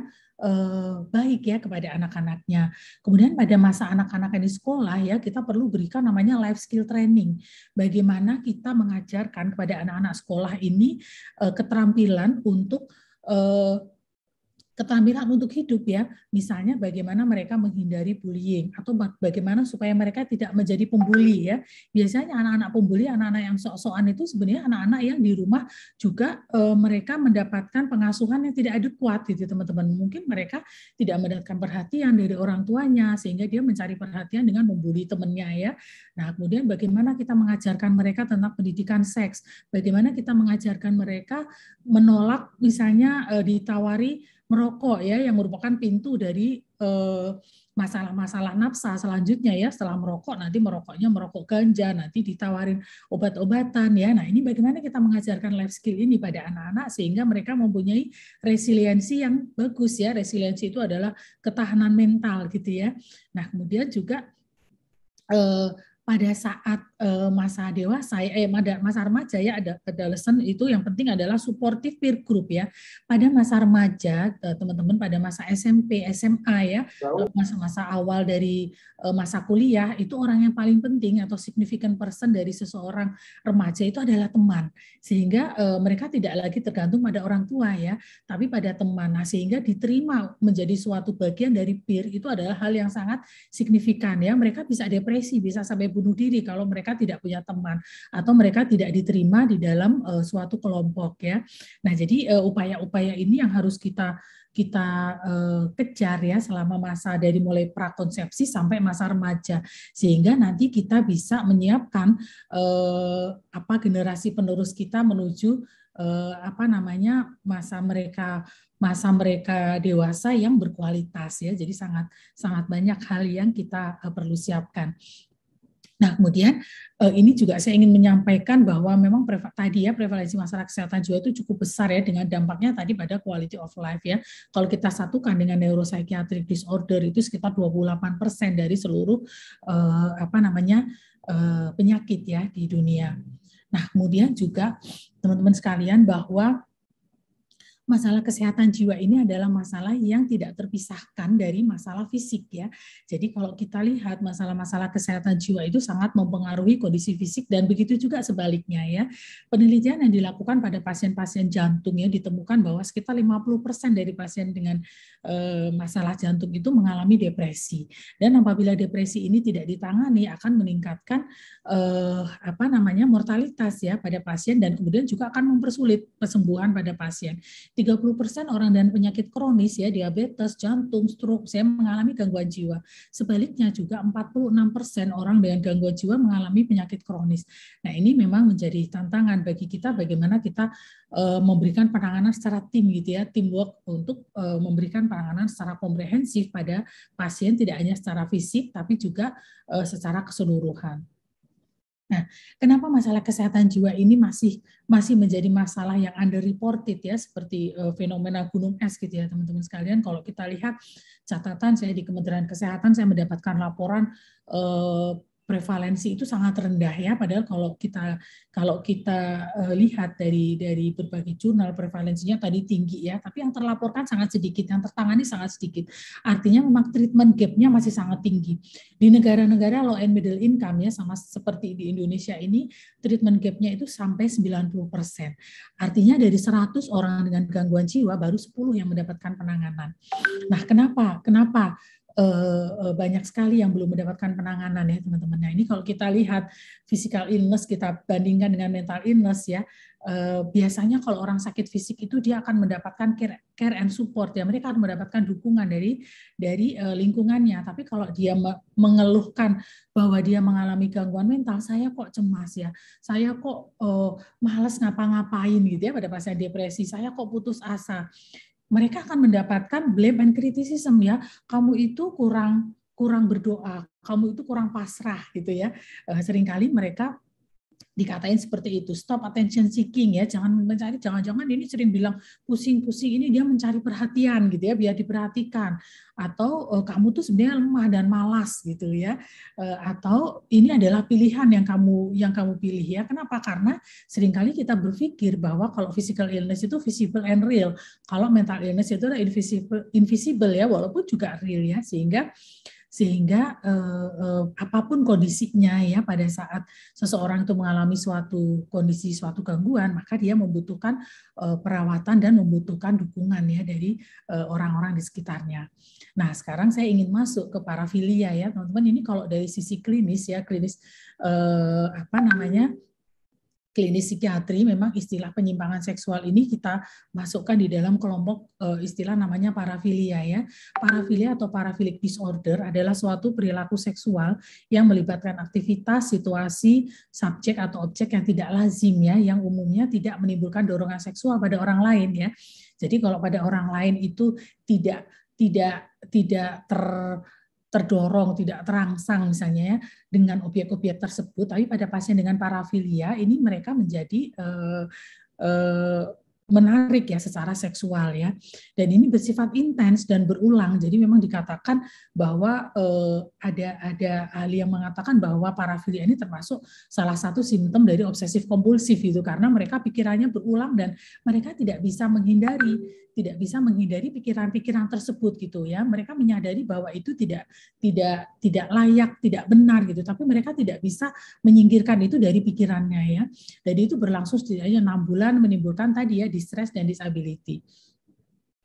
baik ya kepada anak-anaknya. Kemudian pada masa anak-anak di sekolah ya kita perlu berikan namanya life skill training. Bagaimana kita mengajarkan kepada anak-anak sekolah ini keterampilan untuk 呃。keterampilan untuk hidup ya, misalnya bagaimana mereka menghindari bullying atau bagaimana supaya mereka tidak menjadi pembuli ya. Biasanya anak-anak pembuli, anak-anak yang sok-sokan itu sebenarnya anak-anak yang di rumah juga e, mereka mendapatkan pengasuhan yang tidak adekuat gitu teman-teman. Mungkin mereka tidak mendapatkan perhatian dari orang tuanya sehingga dia mencari perhatian dengan membuli temannya ya. Nah, kemudian bagaimana kita mengajarkan mereka tentang pendidikan seks, bagaimana kita mengajarkan mereka menolak misalnya e, ditawari merokok ya yang merupakan pintu dari eh, masalah-masalah nafsa selanjutnya ya setelah merokok nanti merokoknya merokok ganja nanti ditawarin obat-obatan ya nah ini bagaimana kita mengajarkan life skill ini pada anak-anak sehingga mereka mempunyai resiliensi yang bagus ya resiliensi itu adalah ketahanan mental gitu ya nah kemudian juga eh, pada saat Eh, masa dewasa eh masa remaja ya ada adolescent itu yang penting adalah supportive peer group ya pada masa remaja eh, teman-teman pada masa SMP SMA ya eh, masa-masa awal dari masa kuliah itu orang yang paling penting atau significant person dari seseorang remaja itu adalah teman sehingga mereka tidak lagi tergantung pada orang tua ya tapi pada teman nah sehingga diterima menjadi suatu bagian dari peer itu adalah hal yang sangat signifikan ya mereka bisa depresi bisa sampai bunuh diri kalau mereka mereka tidak punya teman atau mereka tidak diterima di dalam uh, suatu kelompok ya. Nah, jadi upaya eh, upaya-upaya ini yang harus kita kita uh, kejar ya selama masa dari mulai prakonsepsi sampai masa remaja sehingga nanti kita bisa menyiapkan uh, apa generasi penerus kita menuju uh, apa namanya masa mereka masa mereka dewasa yang berkualitas ya jadi sangat sangat banyak hal yang kita perlu siapkan Nah, kemudian eh, ini juga saya ingin menyampaikan bahwa memang tadi ya prevalensi masalah kesehatan jiwa itu cukup besar ya dengan dampaknya tadi pada quality of life ya. Kalau kita satukan dengan neuropsychiatric disorder itu sekitar 28% dari seluruh eh, apa namanya eh, penyakit ya di dunia. Nah, kemudian juga teman-teman sekalian bahwa masalah kesehatan jiwa ini adalah masalah yang tidak terpisahkan dari masalah fisik ya. Jadi kalau kita lihat masalah-masalah kesehatan jiwa itu sangat mempengaruhi kondisi fisik dan begitu juga sebaliknya ya. Penelitian yang dilakukan pada pasien-pasien jantung ya ditemukan bahwa sekitar 50% dari pasien dengan e, masalah jantung itu mengalami depresi. Dan apabila depresi ini tidak ditangani akan meningkatkan e, apa namanya mortalitas ya pada pasien dan kemudian juga akan mempersulit kesembuhan pada pasien. 30% orang dengan penyakit kronis ya, diabetes, jantung, stroke, saya mengalami gangguan jiwa. Sebaliknya juga 46% orang dengan gangguan jiwa mengalami penyakit kronis. Nah, ini memang menjadi tantangan bagi kita bagaimana kita uh, memberikan penanganan secara tim gitu ya, teamwork untuk uh, memberikan penanganan secara komprehensif pada pasien tidak hanya secara fisik tapi juga uh, secara keseluruhan. Nah, kenapa masalah kesehatan jiwa ini masih masih menjadi masalah yang underreported ya seperti uh, fenomena gunung es gitu ya teman-teman sekalian. Kalau kita lihat catatan saya di Kementerian Kesehatan saya mendapatkan laporan uh, prevalensi itu sangat rendah ya padahal kalau kita kalau kita eh, lihat dari dari berbagai jurnal prevalensinya tadi tinggi ya tapi yang terlaporkan sangat sedikit yang tertangani sangat sedikit artinya memang treatment gapnya masih sangat tinggi di negara-negara low and middle income ya sama seperti di Indonesia ini treatment gapnya itu sampai 90 persen artinya dari 100 orang dengan gangguan jiwa baru 10 yang mendapatkan penanganan nah kenapa kenapa Eh, eh, banyak sekali yang belum mendapatkan penanganan ya teman-teman. Nah ini kalau kita lihat physical illness kita bandingkan dengan mental illness ya, eh, biasanya kalau orang sakit fisik itu dia akan mendapatkan care, care and support ya, mereka akan mendapatkan dukungan dari dari lingkungannya. Tapi kalau dia mengeluhkan bahwa dia mengalami gangguan mental, saya kok cemas ya, saya kok oh, males ngapa-ngapain gitu ya pada pasien depresi, saya kok putus asa mereka akan mendapatkan blame and criticism ya. Kamu itu kurang kurang berdoa, kamu itu kurang pasrah gitu ya. Eh, seringkali mereka dikatain seperti itu stop attention seeking ya jangan mencari jangan-jangan ini sering bilang pusing-pusing ini dia mencari perhatian gitu ya biar diperhatikan atau oh, kamu tuh sebenarnya lemah dan malas gitu ya e, atau ini adalah pilihan yang kamu yang kamu pilih ya kenapa karena seringkali kita berpikir bahwa kalau physical illness itu visible and real kalau mental illness itu invisible invisible ya walaupun juga real ya sehingga sehingga eh, eh, apapun kondisinya ya pada saat seseorang itu mengalami suatu kondisi suatu gangguan maka dia membutuhkan eh, perawatan dan membutuhkan dukungan ya dari eh, orang-orang di sekitarnya. Nah sekarang saya ingin masuk ke parafilia ya teman-teman ini kalau dari sisi klinis ya klinis eh, apa namanya klinis psikiatri memang istilah penyimpangan seksual ini kita masukkan di dalam kelompok eh, istilah namanya parafilia ya. Parafilia atau paraphilic disorder adalah suatu perilaku seksual yang melibatkan aktivitas, situasi, subjek atau objek yang tidak lazim ya, yang umumnya tidak menimbulkan dorongan seksual pada orang lain ya. Jadi kalau pada orang lain itu tidak tidak tidak ter terdorong, tidak terangsang misalnya ya, dengan obyek-obyek tersebut. Tapi pada pasien dengan parafilia ini mereka menjadi eh, eh, menarik ya secara seksual ya. Dan ini bersifat intens dan berulang. Jadi memang dikatakan bahwa eh, ada ada ahli yang mengatakan bahwa parafilia ini termasuk salah satu simptom dari obsesif kompulsif itu karena mereka pikirannya berulang dan mereka tidak bisa menghindari tidak bisa menghindari pikiran-pikiran tersebut gitu ya. Mereka menyadari bahwa itu tidak tidak tidak layak, tidak benar gitu, tapi mereka tidak bisa menyingkirkan itu dari pikirannya ya. Jadi itu berlangsung setidaknya enam bulan menimbulkan tadi ya di distress dan disability.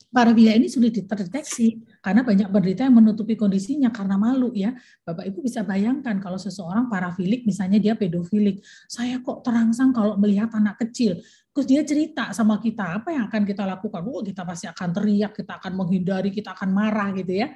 Parafilia ini sulit diterdeteksi karena banyak penderita yang menutupi kondisinya karena malu ya. Bapak Ibu bisa bayangkan kalau seseorang parafilik misalnya dia pedofilik, saya kok terangsang kalau melihat anak kecil. Terus dia cerita sama kita apa yang akan kita lakukan? Oh, kita pasti akan teriak, kita akan menghindari, kita akan marah gitu ya.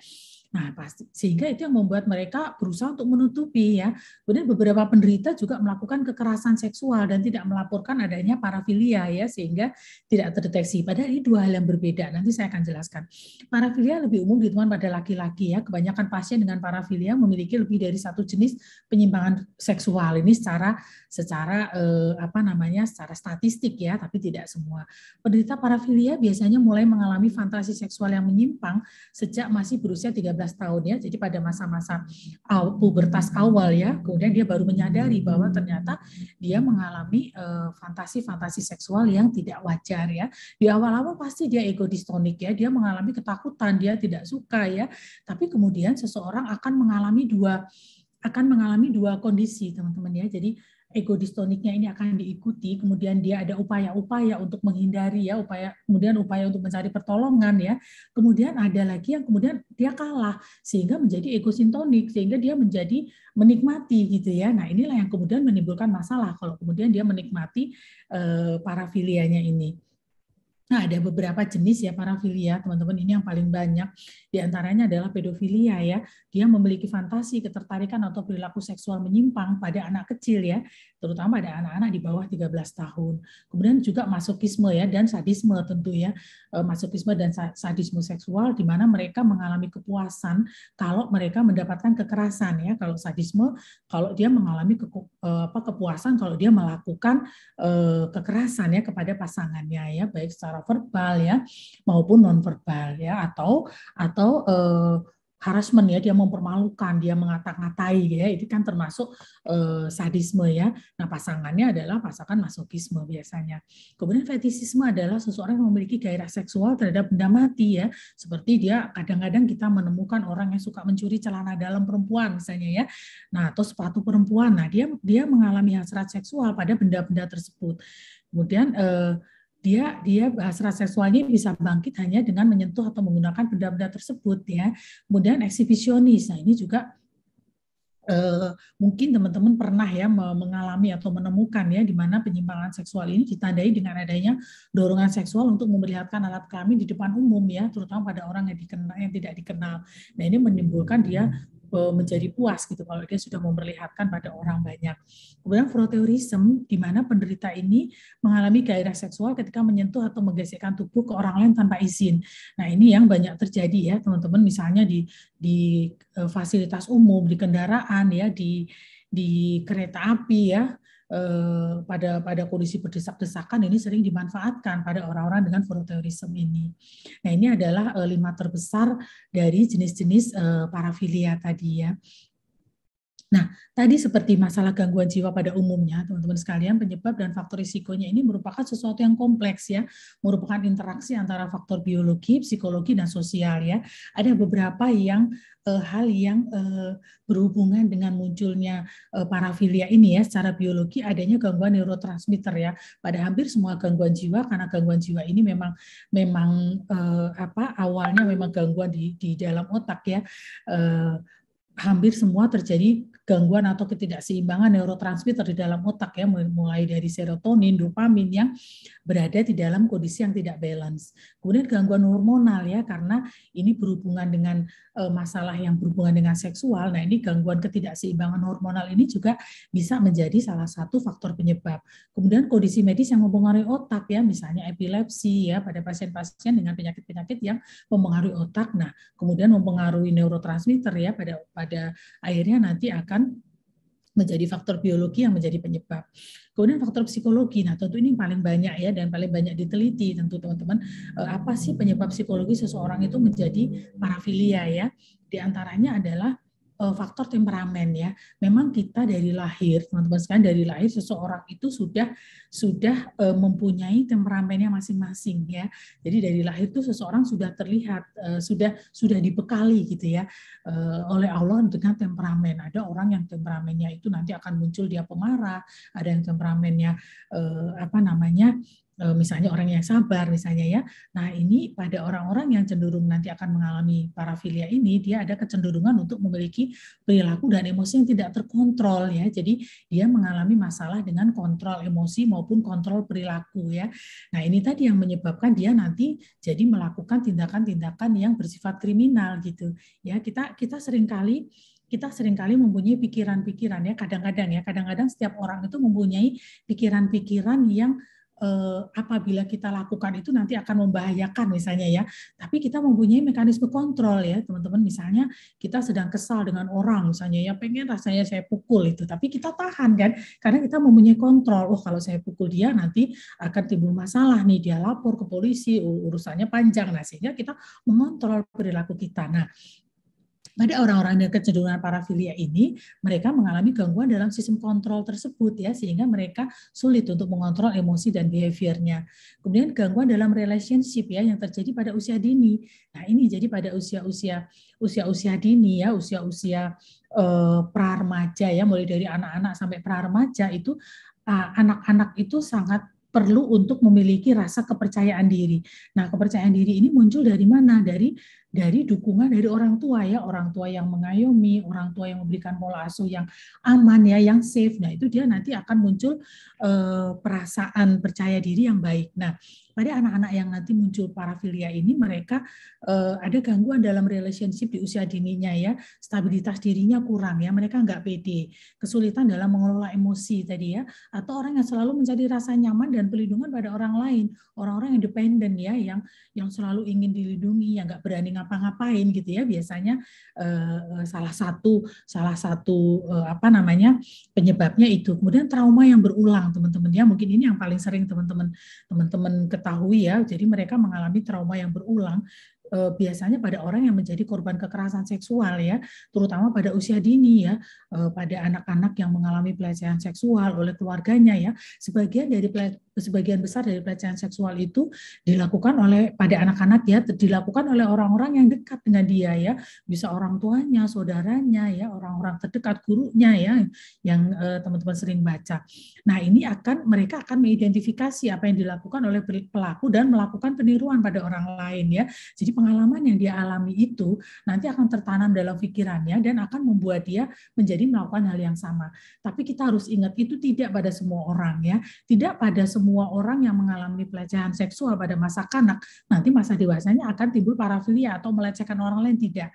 Nah, pasti sehingga itu yang membuat mereka berusaha untuk menutupi ya. Kemudian beberapa penderita juga melakukan kekerasan seksual dan tidak melaporkan adanya parafilia ya sehingga tidak terdeteksi. Padahal ini dua hal yang berbeda. Nanti saya akan jelaskan. Parafilia lebih umum ditemukan pada laki-laki ya. Kebanyakan pasien dengan parafilia memiliki lebih dari satu jenis penyimpangan seksual ini secara secara eh, apa namanya? secara statistik ya, tapi tidak semua. Penderita parafilia biasanya mulai mengalami fantasi seksual yang menyimpang sejak masih berusia 13 tahun ya, jadi pada masa-masa pubertas awal ya, kemudian dia baru menyadari bahwa ternyata dia mengalami eh, fantasi-fantasi seksual yang tidak wajar ya. Di awal-awal pasti dia ego distonik ya, dia mengalami ketakutan, dia tidak suka ya, tapi kemudian seseorang akan mengalami dua akan mengalami dua kondisi teman-teman ya. Jadi ego distoniknya ini akan diikuti, kemudian dia ada upaya-upaya untuk menghindari ya, upaya kemudian upaya untuk mencari pertolongan ya. Kemudian ada lagi yang kemudian dia kalah sehingga menjadi ego sintonik sehingga dia menjadi menikmati gitu ya. Nah, inilah yang kemudian menimbulkan masalah kalau kemudian dia menikmati eh, parafilianya ini. Nah, ada beberapa jenis ya parafilia, teman-teman. Ini yang paling banyak. Di antaranya adalah pedofilia ya. Dia memiliki fantasi, ketertarikan atau perilaku seksual menyimpang pada anak kecil ya terutama ada anak-anak di bawah 13 tahun. Kemudian juga masokisme ya dan sadisme tentu ya. E, masokisme dan sadisme seksual di mana mereka mengalami kepuasan kalau mereka mendapatkan kekerasan ya. Kalau sadisme kalau dia mengalami ke, e, apa kepuasan kalau dia melakukan e, kekerasan ya kepada pasangannya ya baik secara verbal ya maupun non verbal ya atau atau harassment ya, dia mempermalukan, dia mengata-ngatai ya, itu kan termasuk eh, sadisme ya. Nah pasangannya adalah pasangan masokisme biasanya. Kemudian fetisisme adalah seseorang yang memiliki gairah seksual terhadap benda mati ya, seperti dia kadang-kadang kita menemukan orang yang suka mencuri celana dalam perempuan misalnya ya, nah atau sepatu perempuan. Nah dia dia mengalami hasrat seksual pada benda-benda tersebut. Kemudian eh, dia dia hasrat seksualnya bisa bangkit hanya dengan menyentuh atau menggunakan benda-benda tersebut ya. Kemudian eksibisionis. Nah, ini juga eh, mungkin teman-teman pernah ya mengalami atau menemukan ya di mana penyimpangan seksual ini ditandai dengan adanya dorongan seksual untuk memperlihatkan alat kelamin di depan umum ya, terutama pada orang yang dikenal yang tidak dikenal. Nah, ini menimbulkan dia Eh, menjadi puas gitu kalau dia sudah memperlihatkan pada orang banyak. Kemudian teorisme di mana penderita ini mengalami gairah seksual ketika menyentuh atau menggesekkan tubuh ke orang lain tanpa izin. Nah, ini yang banyak terjadi ya, teman-teman misalnya di di eh, fasilitas umum, di kendaraan ya, di di kereta api ya Eh, pada pada kondisi berdesak-desakan ini sering dimanfaatkan pada orang-orang dengan fototeorisme ini. Nah ini adalah eh, lima terbesar dari jenis-jenis eh, parafilia tadi ya. Nah, tadi seperti masalah gangguan jiwa pada umumnya, teman-teman sekalian, penyebab dan faktor risikonya ini merupakan sesuatu yang kompleks ya, merupakan interaksi antara faktor biologi, psikologi, dan sosial ya. Ada beberapa yang e, hal yang e, berhubungan dengan munculnya e, parafilia ini ya, secara biologi adanya gangguan neurotransmitter ya. Pada hampir semua gangguan jiwa, karena gangguan jiwa ini memang memang apa awalnya memang gangguan di di dalam otak ya. hampir semua terjadi gangguan atau ketidakseimbangan neurotransmitter di dalam otak ya mulai dari serotonin, dopamin yang berada di dalam kondisi yang tidak balance. Kemudian gangguan hormonal ya karena ini berhubungan dengan eh, masalah yang berhubungan dengan seksual. Nah, ini gangguan ketidakseimbangan hormonal ini juga bisa menjadi salah satu faktor penyebab. Kemudian kondisi medis yang mempengaruhi otak ya, misalnya epilepsi ya pada pasien-pasien dengan penyakit-penyakit yang mempengaruhi otak. Nah, kemudian mempengaruhi neurotransmitter ya pada pada akhirnya nanti akan menjadi faktor biologi yang menjadi penyebab. Kemudian faktor psikologi, nah tentu ini paling banyak ya dan paling banyak diteliti tentu teman-teman eh, apa sih penyebab psikologi seseorang itu menjadi parafilia ya. Di antaranya adalah Eh, faktor temperamen ya. Memang kita dari lahir, teman-teman sekalian dari lahir seseorang itu sudah sudah eh, mempunyai temperamennya masing-masing ya. Jadi dari lahir itu seseorang sudah terlihat eh, sudah sudah dibekali gitu ya oleh Allah dengan temperamen. Ada orang yang temperamennya itu nanti akan muncul dia pemarah, ada yang temperamennya apa namanya E, misalnya orang yang sabar misalnya ya. Nah, ini pada orang-orang yang cenderung nanti akan mengalami parafilia ini dia ada kecenderungan untuk memiliki perilaku dan emosi yang tidak terkontrol ya. Jadi dia mengalami masalah dengan kontrol emosi maupun kontrol perilaku ya. Nah, ini tadi yang menyebabkan dia nanti jadi melakukan tindakan-tindakan yang bersifat kriminal gitu. Ya, kita kita seringkali kita seringkali mempunyai pikiran-pikiran ya kadang-kadang ya kadang-kadang setiap orang itu mempunyai pikiran-pikiran yang eh, apabila kita lakukan itu nanti akan membahayakan misalnya ya. Tapi kita mempunyai mekanisme kontrol ya, teman-teman. Misalnya kita sedang kesal dengan orang misalnya ya, pengen rasanya saya pukul itu, tapi kita tahan kan karena kita mempunyai kontrol. Oh, kalau saya pukul dia nanti akan timbul masalah nih, dia lapor ke polisi, urusannya panjang. Nah, sehingga kita mengontrol perilaku kita. Nah, pada orang-orang dengan kecenderungan parafilia ini mereka mengalami gangguan dalam sistem kontrol tersebut ya sehingga mereka sulit untuk mengontrol emosi dan behaviornya kemudian gangguan dalam relationship ya yang terjadi pada usia dini nah ini jadi pada usia-usia usia-usia dini ya usia-usia eh, remaja ya mulai dari anak-anak sampai remaja itu anak-anak eh, itu sangat perlu untuk memiliki rasa kepercayaan diri. Nah, kepercayaan diri ini muncul dari mana? Dari dari dukungan dari orang tua ya, orang tua yang mengayomi, orang tua yang memberikan pola asuh yang aman ya, yang safe. Nah, itu dia nanti akan muncul eh, perasaan percaya diri yang baik. Nah, pada anak-anak yang nanti muncul parafilia ini mereka eh, ada gangguan dalam relationship di usia dininya ya, stabilitas dirinya kurang ya, mereka nggak pede, kesulitan dalam mengelola emosi tadi ya, atau orang yang selalu menjadi rasa nyaman dan pelindungan pada orang lain, orang-orang yang dependen ya, yang yang selalu ingin dilindungi, yang nggak berani ngapa-ngapain gitu ya biasanya eh, eh, salah satu salah satu eh, apa namanya penyebabnya itu kemudian trauma yang berulang teman-teman ya mungkin ini yang paling sering teman-teman teman-teman ketahui ya jadi mereka mengalami trauma yang berulang Eh, biasanya pada orang yang menjadi korban kekerasan seksual ya, terutama pada usia dini ya, eh, pada anak-anak yang mengalami pelecehan seksual oleh keluarganya ya. Sebagian dari sebagian besar dari pelecehan seksual itu dilakukan oleh pada anak-anak ya, dilakukan oleh orang-orang yang dekat dengan dia ya, bisa orang tuanya, saudaranya ya, orang-orang terdekat gurunya ya, yang eh, teman-teman sering baca. Nah ini akan mereka akan mengidentifikasi apa yang dilakukan oleh pelaku dan melakukan peniruan pada orang lain ya. Jadi pengalaman yang dia alami itu nanti akan tertanam dalam pikirannya dan akan membuat dia menjadi melakukan hal yang sama. Tapi kita harus ingat itu tidak pada semua orang ya, tidak pada semua orang yang mengalami pelecehan seksual pada masa kanak nanti masa dewasanya akan timbul parafilia atau melecehkan orang lain tidak.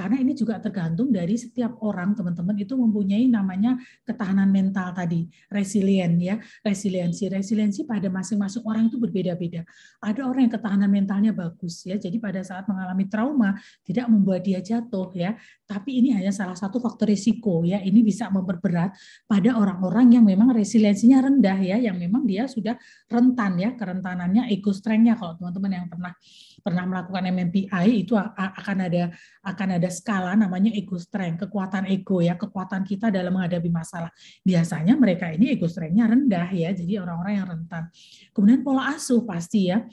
Karena ini juga tergantung dari setiap orang teman-teman itu mempunyai namanya ketahanan mental tadi, resilient ya, resiliensi. Resiliensi pada masing-masing orang itu berbeda-beda. Ada orang yang ketahanan mentalnya bagus ya, jadi pada saat mengalami trauma tidak membuat dia jatuh ya, tapi ini hanya salah satu faktor risiko ya. Ini bisa memperberat pada orang-orang yang memang resiliensinya rendah ya, yang memang dia sudah rentan ya kerentanannya ego strengthnya. kalau teman-teman yang pernah pernah melakukan MMPI itu akan ada akan ada skala namanya ego strength, kekuatan ego ya, kekuatan kita dalam menghadapi masalah. Biasanya mereka ini ego strength-nya rendah ya, jadi orang-orang yang rentan. Kemudian pola asuh pasti ya,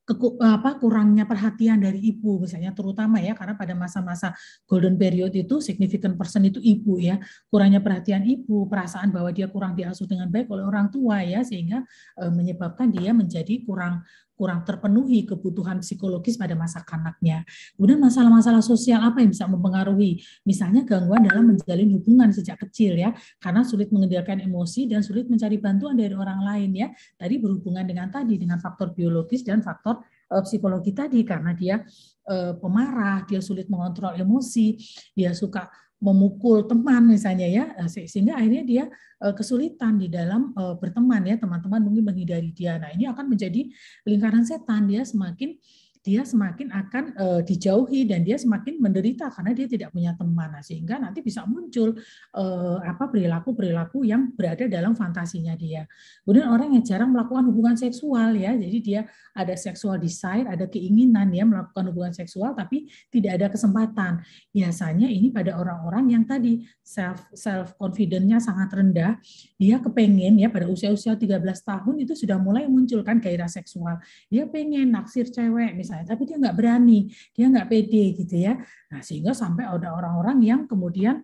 Keku, apa kurangnya perhatian dari ibu misalnya terutama ya karena pada masa-masa golden period itu significant person itu ibu ya kurangnya perhatian ibu perasaan bahwa dia kurang diasuh dengan baik oleh orang tua ya sehingga e, menyebabkan dia menjadi kurang kurang terpenuhi kebutuhan psikologis pada masa kanaknya. Kemudian masalah-masalah sosial apa yang bisa mempengaruhi? Misalnya gangguan dalam menjalin hubungan sejak kecil ya, karena sulit mengendalikan emosi dan sulit mencari bantuan dari orang lain ya. Tadi berhubungan dengan tadi dengan faktor biologis dan faktor eh, psikologi tadi karena dia uh, pemarah, dia sulit mengontrol emosi, dia suka memukul teman misalnya ya nah, sehingga akhirnya dia eh, kesulitan di dalam eh, berteman ya teman-teman mungkin menghindari dia nah ini akan menjadi lingkaran setan dia semakin dia semakin akan uh, dijauhi dan dia semakin menderita karena dia tidak punya teman nah, sehingga nanti bisa muncul uh, apa perilaku-perilaku yang berada dalam fantasinya dia. Kemudian orang yang jarang melakukan hubungan seksual ya. Jadi dia ada seksual desire, ada keinginan ya melakukan hubungan seksual tapi tidak ada kesempatan. Biasanya ini pada orang-orang yang tadi self self confidence-nya sangat rendah, dia kepengen ya pada usia-usia 13 tahun itu sudah mulai munculkan gairah seksual. Dia pengen naksir cewek saya, tapi dia nggak berani, dia nggak pede gitu ya. Nah sehingga sampai ada orang-orang yang kemudian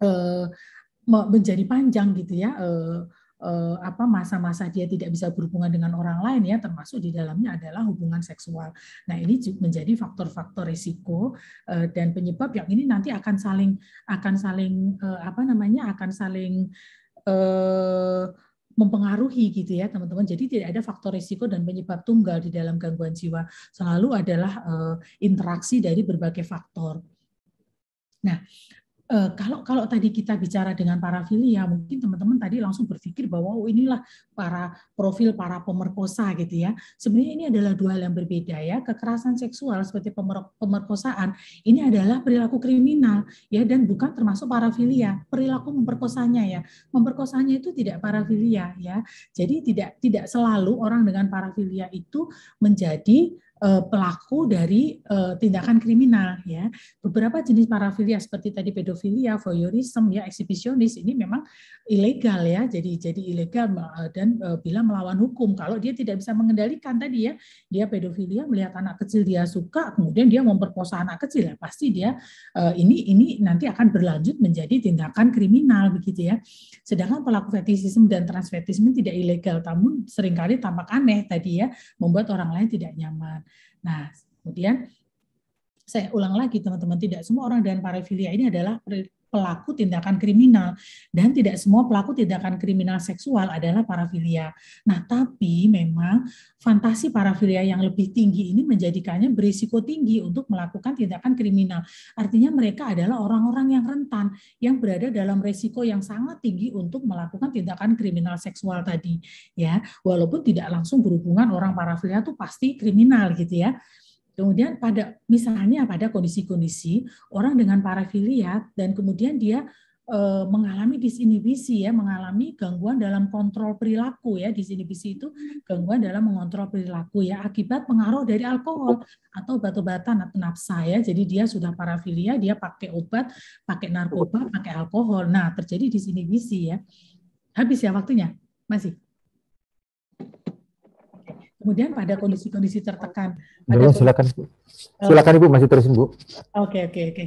eh, menjadi panjang gitu ya. Eh, eh, apa masa-masa dia tidak bisa berhubungan dengan orang lain ya termasuk di dalamnya adalah hubungan seksual. Nah, ini menjadi faktor-faktor risiko eh, dan penyebab yang ini nanti akan saling akan saling eh, apa namanya? akan saling eh, mempengaruhi gitu ya teman-teman. Jadi tidak ada faktor risiko dan penyebab tunggal di dalam gangguan jiwa. Selalu adalah eh, interaksi dari berbagai faktor. Nah, Eh, kalau kalau tadi kita bicara dengan para filia, mungkin teman-teman tadi langsung berpikir bahwa oh inilah para profil para pemerkosa gitu ya. Sebenarnya ini adalah dua hal yang berbeda ya. Kekerasan seksual seperti pemer pemerkosaan ini adalah perilaku kriminal ya dan bukan termasuk parafilia. Perilaku memperkosanya ya. Memperkosanya itu tidak parafilia ya. Jadi tidak tidak selalu orang dengan parafilia itu menjadi Eh, pelaku dari eh, tindakan kriminal ya. Beberapa jenis parafilia seperti tadi pedofilia, voyeurism ya, eksibisionis ini memang ilegal ya. Jadi jadi ilegal eh, dan bila melawan hukum kalau dia tidak bisa mengendalikan tadi ya, dia pedofilia melihat anak kecil dia suka, kemudian dia memperkosa anak kecil ya, pasti dia ini ini nanti akan berlanjut menjadi tindakan kriminal begitu ya. Sedangkan pelaku fetisisme dan transfetisme tidak ilegal namun seringkali tampak aneh tadi ya, membuat orang lain tidak nyaman. Nah, kemudian saya ulang lagi teman-teman, tidak semua orang dengan parafilia ini adalah pelaku tindakan kriminal dan tidak semua pelaku tindakan kriminal seksual adalah parafilia. Nah, tapi memang fantasi parafilia yang lebih tinggi ini menjadikannya berisiko tinggi untuk melakukan tindakan kriminal. Artinya mereka adalah orang-orang yang rentan yang berada dalam resiko yang sangat tinggi untuk melakukan tindakan kriminal seksual tadi, ya. Walaupun tidak langsung berhubungan orang parafilia itu pasti kriminal gitu ya. Kemudian pada misalnya pada kondisi-kondisi orang dengan parafilia dan kemudian dia e, mengalami disinhibisi ya, mengalami gangguan dalam kontrol perilaku ya. Disinhibisi itu hmm. gangguan dalam mengontrol perilaku ya akibat pengaruh dari alkohol atau obat-obatan atau nafsa ya. Jadi dia sudah parafilia, dia pakai obat, pakai narkoba, pakai alkohol. Nah, terjadi disinhibisi ya. Habis ya waktunya? Masih kemudian pada kondisi-kondisi tertekan. Pada Belum, silakan. Silakan oh. Ibu masih terusin, Bu. Oke, okay, oke, okay, oke. Okay.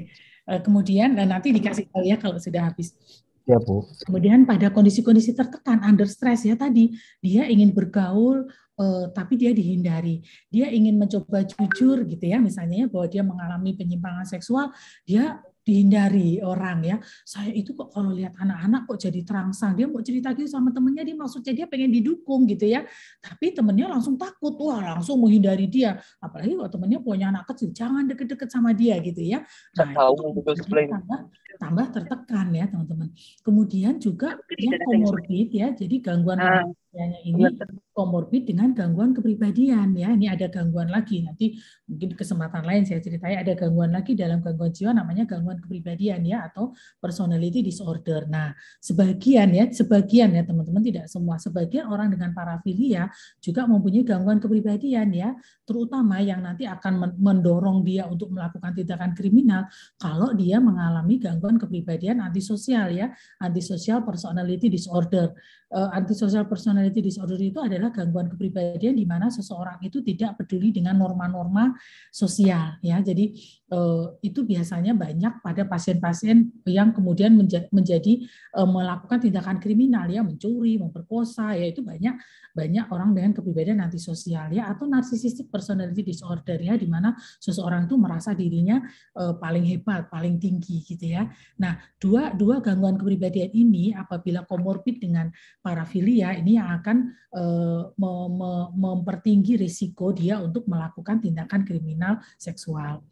Eh, kemudian dan nanti dikasih tahu ya kalau sudah habis. Ya, Bu. Kemudian pada kondisi-kondisi tertekan, under stress ya tadi, dia ingin bergaul Uh, tapi dia dihindari. Dia ingin mencoba jujur gitu ya, misalnya ya, bahwa dia mengalami penyimpangan seksual, dia dihindari orang ya. Saya itu kok kalau lihat anak-anak kok jadi terangsang, dia mau cerita gitu sama temennya, dia maksudnya dia pengen didukung gitu ya. Tapi temennya langsung takut, wah langsung menghindari dia. Apalagi kalau temennya punya anak kecil, jangan deket-deket sama dia gitu ya. Nah, itu tambah, tambah tertekan ya teman-teman. Kemudian juga dia komorbid ya, jadi gangguan nah Istilahnya ini komorbid dengan gangguan kepribadian ya. Ini ada gangguan lagi nanti mungkin kesempatan lain saya ceritain ada gangguan lagi dalam gangguan jiwa namanya gangguan kepribadian ya atau personality disorder. Nah, sebagian ya, sebagian ya teman-teman tidak semua, sebagian orang dengan parafilia juga mempunyai gangguan kepribadian ya, terutama yang nanti akan mendorong dia untuk melakukan tindakan kriminal kalau dia mengalami gangguan kepribadian antisosial ya, antisosial personality disorder uh, antisocial personality disorder itu adalah gangguan kepribadian di mana seseorang itu tidak peduli dengan norma-norma sosial ya. Jadi uh, itu biasanya banyak pada pasien-pasien yang kemudian menja menjadi uh, melakukan tindakan kriminal ya, mencuri, memperkosa ya itu banyak banyak orang dengan kepribadian antisosial ya atau narcissistic personality disorder ya di mana seseorang itu merasa dirinya uh, paling hebat, paling tinggi gitu ya. Nah, dua dua gangguan kepribadian ini apabila komorbid dengan parafilia ini yang akan eh, me, me, mempertinggi risiko dia untuk melakukan tindakan kriminal seksual.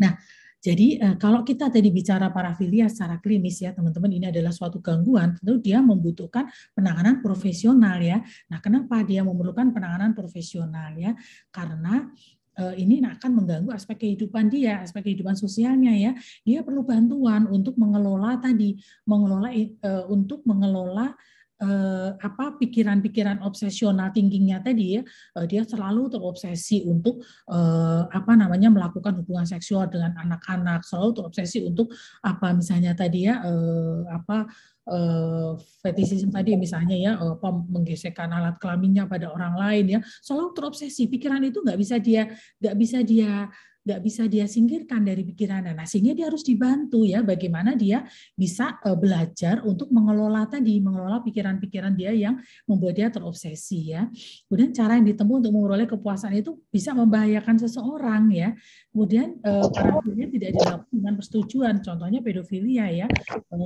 Nah, jadi eh, kalau kita tadi bicara parafilia secara klinis ya teman-teman ini adalah suatu gangguan tentu dia membutuhkan penanganan profesional ya. Nah, kenapa dia memerlukan penanganan profesional ya? Karena eh, ini akan mengganggu aspek kehidupan dia, aspek kehidupan sosialnya ya. Dia perlu bantuan untuk mengelola tadi, mengelola eh, untuk mengelola Eh, apa pikiran-pikiran obsesional tingginya tadi ya eh, dia selalu terobsesi untuk eh, apa namanya melakukan hubungan seksual dengan anak-anak selalu terobsesi untuk apa misalnya tadi ya apa fetishism fetisisme tadi misalnya ya apa menggesekkan alat kelaminnya pada orang lain ya selalu terobsesi pikiran itu nggak bisa dia nggak bisa dia nggak bisa dia singkirkan dari pikiran Nah, sehingga dia harus dibantu ya bagaimana dia bisa e, belajar untuk mengelola tadi, mengelola pikiran-pikiran dia yang membuat dia terobsesi ya. Kemudian cara yang ditemukan untuk memperoleh kepuasan itu bisa membahayakan seseorang ya. Kemudian eh, tidak dilakukan dengan persetujuan. Contohnya pedofilia ya. E,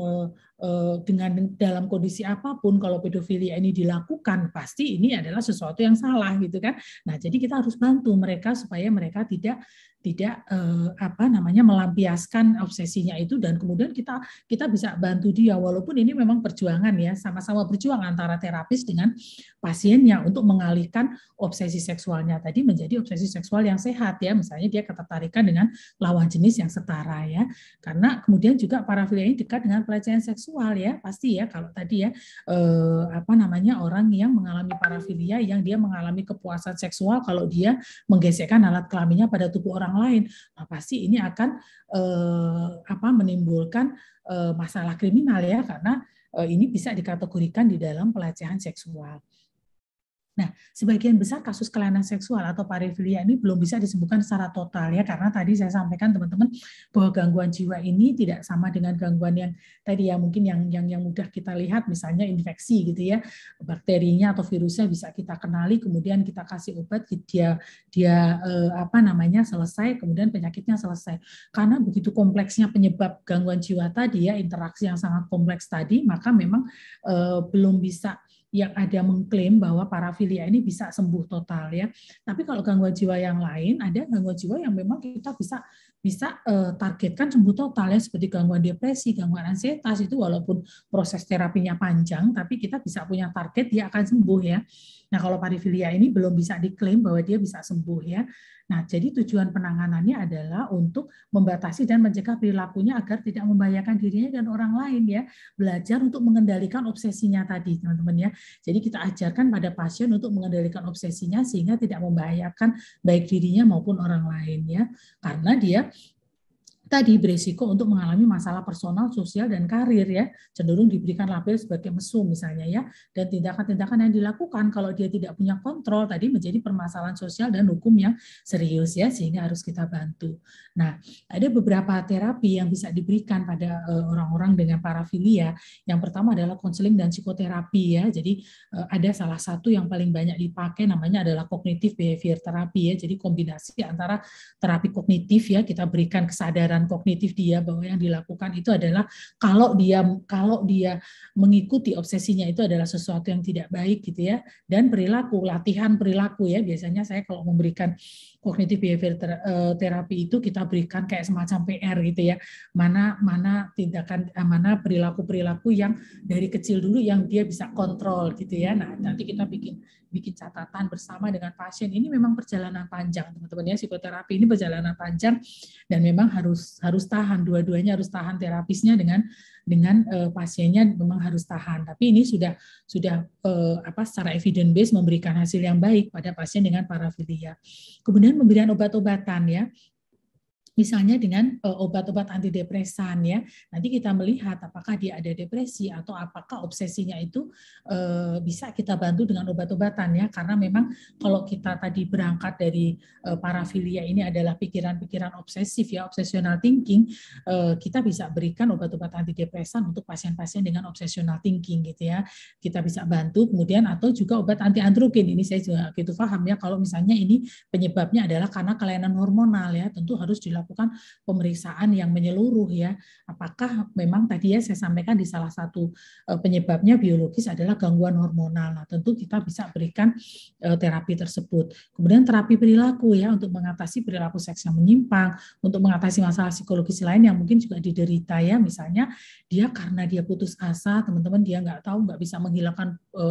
e, dengan dalam kondisi apapun kalau pedofilia ini dilakukan pasti ini adalah sesuatu yang salah gitu kan. Nah, jadi kita harus bantu mereka supaya mereka tidak tidak eh, apa namanya melampiaskan obsesinya itu dan kemudian kita kita bisa bantu dia walaupun ini memang perjuangan ya sama-sama berjuang antara terapis dengan pasiennya untuk mengalihkan obsesi seksualnya tadi menjadi obsesi seksual yang sehat ya misalnya dia ketertarikan dengan lawan jenis yang setara ya karena kemudian juga parafilia ini dekat dengan pelecehan seksual ya pasti ya kalau tadi ya eh, apa namanya orang yang mengalami parafilia yang dia mengalami kepuasan seksual kalau dia menggesekkan alat kelaminnya pada tubuh orang orang lain nah, pasti ini akan eh, apa menimbulkan eh, masalah kriminal ya karena eh, ini bisa dikategorikan di dalam pelecehan seksual Nah, sebagian besar kasus kelainan seksual atau parafilia ini belum bisa disembuhkan secara total ya karena tadi saya sampaikan teman-teman bahwa gangguan jiwa ini tidak sama dengan gangguan yang tadi ya mungkin yang yang yang mudah kita lihat misalnya infeksi gitu ya. Bakterinya atau virusnya bisa kita kenali kemudian kita kasih obat dia dia eh, apa namanya selesai kemudian penyakitnya selesai. Karena begitu kompleksnya penyebab gangguan jiwa tadi ya interaksi yang sangat kompleks tadi maka memang eh, belum bisa yang ada mengklaim bahwa parafilia ini bisa sembuh total ya. Tapi kalau gangguan jiwa yang lain ada gangguan jiwa yang memang kita bisa bisa eh, targetkan sembuh total ya seperti gangguan depresi, gangguan ansietas itu walaupun proses terapinya panjang tapi kita bisa punya target dia akan sembuh ya. Nah, kalau parafilia ini belum bisa diklaim bahwa dia bisa sembuh ya. Nah, jadi tujuan penanganannya adalah untuk membatasi dan mencegah perilakunya agar tidak membahayakan dirinya dan orang lain ya. Belajar untuk mengendalikan obsesinya tadi, teman-teman ya. Jadi kita ajarkan pada pasien untuk mengendalikan obsesinya sehingga tidak membahayakan baik dirinya maupun orang lain ya. Karena dia tadi beresiko untuk mengalami masalah personal, sosial, dan karir ya. Cenderung diberikan label sebagai mesum misalnya ya. Dan tindakan-tindakan yang dilakukan kalau dia tidak punya kontrol tadi menjadi permasalahan sosial dan hukum yang serius ya sehingga harus kita bantu. Nah, ada beberapa terapi yang bisa diberikan pada eh, orang-orang dengan parafilia. Yang pertama adalah konseling dan psikoterapi ya. Jadi eh, ada salah satu yang paling banyak dipakai namanya adalah kognitif behavior terapi ya. Jadi kombinasi antara terapi kognitif ya kita berikan kesadaran kesadaran kognitif dia bahwa yang dilakukan itu adalah kalau dia kalau dia mengikuti obsesinya itu adalah sesuatu yang tidak baik gitu ya dan perilaku latihan perilaku ya biasanya saya kalau memberikan kognitif behavior ter, eh, terapi itu kita berikan kayak semacam PR gitu ya mana mana tindakan eh, mana perilaku perilaku yang dari kecil dulu yang dia bisa kontrol gitu ya nah nanti kita bikin bikin catatan bersama dengan pasien ini memang perjalanan panjang teman-teman ya psikoterapi ini perjalanan panjang dan memang harus harus tahan dua-duanya harus tahan terapisnya dengan dengan uh, pasiennya memang harus tahan. Tapi ini sudah sudah uh, apa secara evidence based memberikan hasil yang baik pada pasien dengan parafilia. Kemudian pemberian obat-obatan ya misalnya dengan eh, obat-obat antidepresan ya. Nanti kita melihat apakah dia ada depresi atau apakah obsesinya itu eh, bisa kita bantu dengan obat-obatan ya karena memang kalau kita tadi berangkat dari eh, parafilia ini adalah pikiran-pikiran obsesif ya, obsesional thinking, kita bisa berikan obat-obat antidepresan untuk pasien-pasien dengan obsesional thinking gitu ya. Kita bisa bantu kemudian atau juga obat anti androgen ini saya juga gitu paham ya kalau misalnya ini penyebabnya adalah karena kelainan hormonal ya, tentu harus dilakukan dilakukan pemeriksaan yang menyeluruh ya. Apakah memang tadi ya saya sampaikan di salah satu e, penyebabnya biologis adalah gangguan hormonal. Nah, tentu kita bisa berikan e, terapi tersebut. Kemudian terapi perilaku ya untuk mengatasi perilaku seks yang menyimpang, untuk mengatasi masalah psikologis lain yang mungkin juga diderita ya. Misalnya dia karena dia putus asa, teman-teman dia nggak tahu nggak bisa menghilangkan e,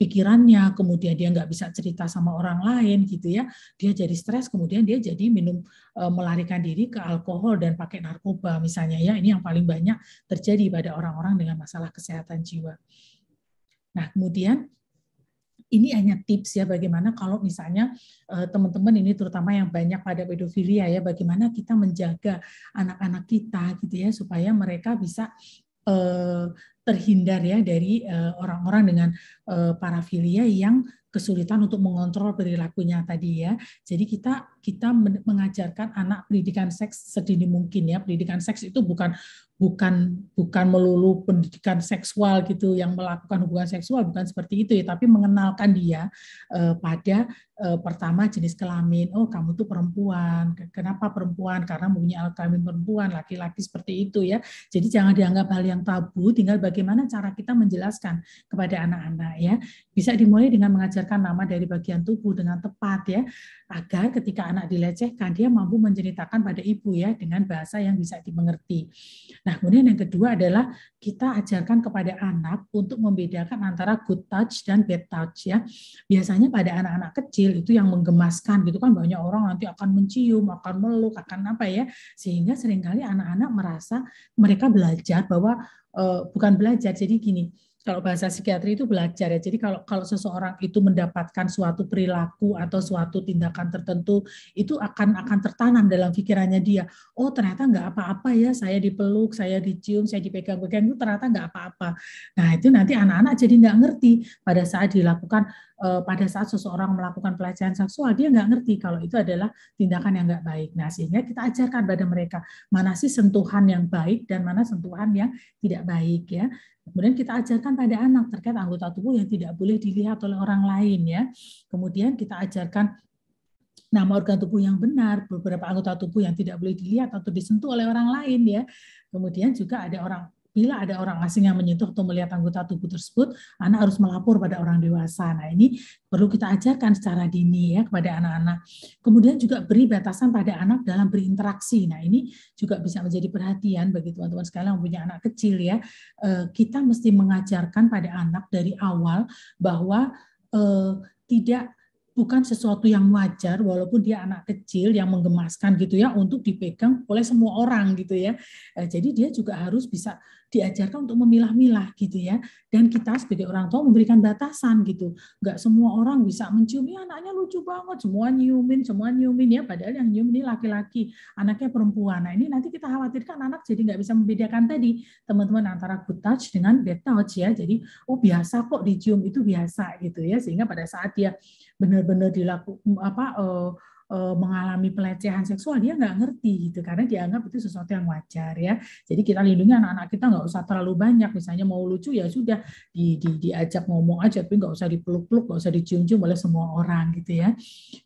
pikirannya, kemudian dia nggak bisa cerita sama orang lain gitu ya. Dia jadi stres, kemudian dia jadi minum Eh, melarikan diri ke alkohol dan pakai narkoba misalnya ya ini yang paling banyak terjadi pada orang-orang dengan masalah kesehatan jiwa. Nah, kemudian ini hanya tips ya bagaimana kalau misalnya eh, teman-teman ini terutama yang banyak pada pedofilia ya bagaimana kita menjaga anak-anak kita gitu ya supaya mereka bisa eh, terhindar ya dari orang-orang dengan parafilia yang kesulitan untuk mengontrol perilakunya tadi ya. Jadi kita kita mengajarkan anak pendidikan seks sedini mungkin ya. Pendidikan seks itu bukan bukan bukan melulu pendidikan seksual gitu yang melakukan hubungan seksual bukan seperti itu ya, tapi mengenalkan dia eh, pada Eh, pertama jenis kelamin, oh kamu tuh perempuan, kenapa perempuan? Karena punya alat kelamin perempuan, laki-laki seperti itu ya. Jadi jangan dianggap hal yang tabu, tinggal bagaimana cara kita menjelaskan kepada anak-anak ya. Bisa dimulai dengan mengajarkan nama dari bagian tubuh dengan tepat ya, agar ketika anak dilecehkan dia mampu menceritakan pada ibu ya dengan bahasa yang bisa dimengerti. Nah kemudian yang kedua adalah kita ajarkan kepada anak untuk membedakan antara good touch dan bad touch ya. Biasanya pada anak-anak kecil kecil itu yang menggemaskan gitu kan banyak orang nanti akan mencium, akan meluk, akan apa ya sehingga seringkali anak-anak merasa mereka belajar bahwa eh, bukan belajar jadi gini kalau bahasa psikiatri itu belajar ya. Jadi kalau kalau seseorang itu mendapatkan suatu perilaku atau suatu tindakan tertentu itu akan akan tertanam dalam pikirannya dia. Oh ternyata nggak apa-apa ya saya dipeluk, saya dicium, saya dipegang-pegang itu ternyata nggak apa-apa. Nah itu nanti anak-anak jadi nggak ngerti pada saat dilakukan eh, pada saat seseorang melakukan pelecehan seksual dia nggak ngerti kalau itu adalah tindakan yang nggak baik. Nah sehingga kita ajarkan pada mereka mana sih sentuhan yang baik dan mana sentuhan yang tidak baik ya. Kemudian kita ajarkan pada anak terkait anggota tubuh yang tidak boleh dilihat oleh orang lain ya. Kemudian kita ajarkan nama organ tubuh yang benar, beberapa anggota tubuh yang tidak boleh dilihat atau disentuh oleh orang lain ya. Kemudian juga ada orang bila ada orang asing yang menyentuh atau melihat anggota tubuh tersebut, anak harus melapor pada orang dewasa. Nah, ini perlu kita ajarkan secara dini ya kepada anak-anak. Kemudian juga beri batasan pada anak dalam berinteraksi. Nah, ini juga bisa menjadi perhatian bagi teman-teman sekalian yang punya anak kecil ya. Eh, kita mesti mengajarkan pada anak dari awal bahwa eh, tidak bukan sesuatu yang wajar walaupun dia anak kecil yang menggemaskan gitu ya untuk dipegang oleh semua orang gitu ya. Eh, jadi dia juga harus bisa diajarkan untuk memilah-milah gitu ya. Dan kita sebagai orang tua memberikan batasan gitu. Nggak semua orang bisa mencium, ya anaknya lucu banget, semua nyiumin semua nyiumin ya. Padahal yang nyium ini laki-laki, anaknya perempuan. Nah ini nanti kita khawatirkan anak jadi nggak bisa membedakan tadi teman-teman antara good touch dengan bad touch ya. Jadi oh biasa kok dicium itu biasa gitu ya. Sehingga pada saat dia benar-benar dilakukan apa uh, Eh, mengalami pelecehan seksual dia nggak ngerti gitu karena dianggap itu sesuatu yang wajar ya jadi kita lindungi anak-anak kita nggak usah terlalu banyak misalnya mau lucu ya sudah di, di, diajak ngomong aja tapi nggak usah dipeluk-peluk nggak usah dicium-cium oleh semua orang gitu ya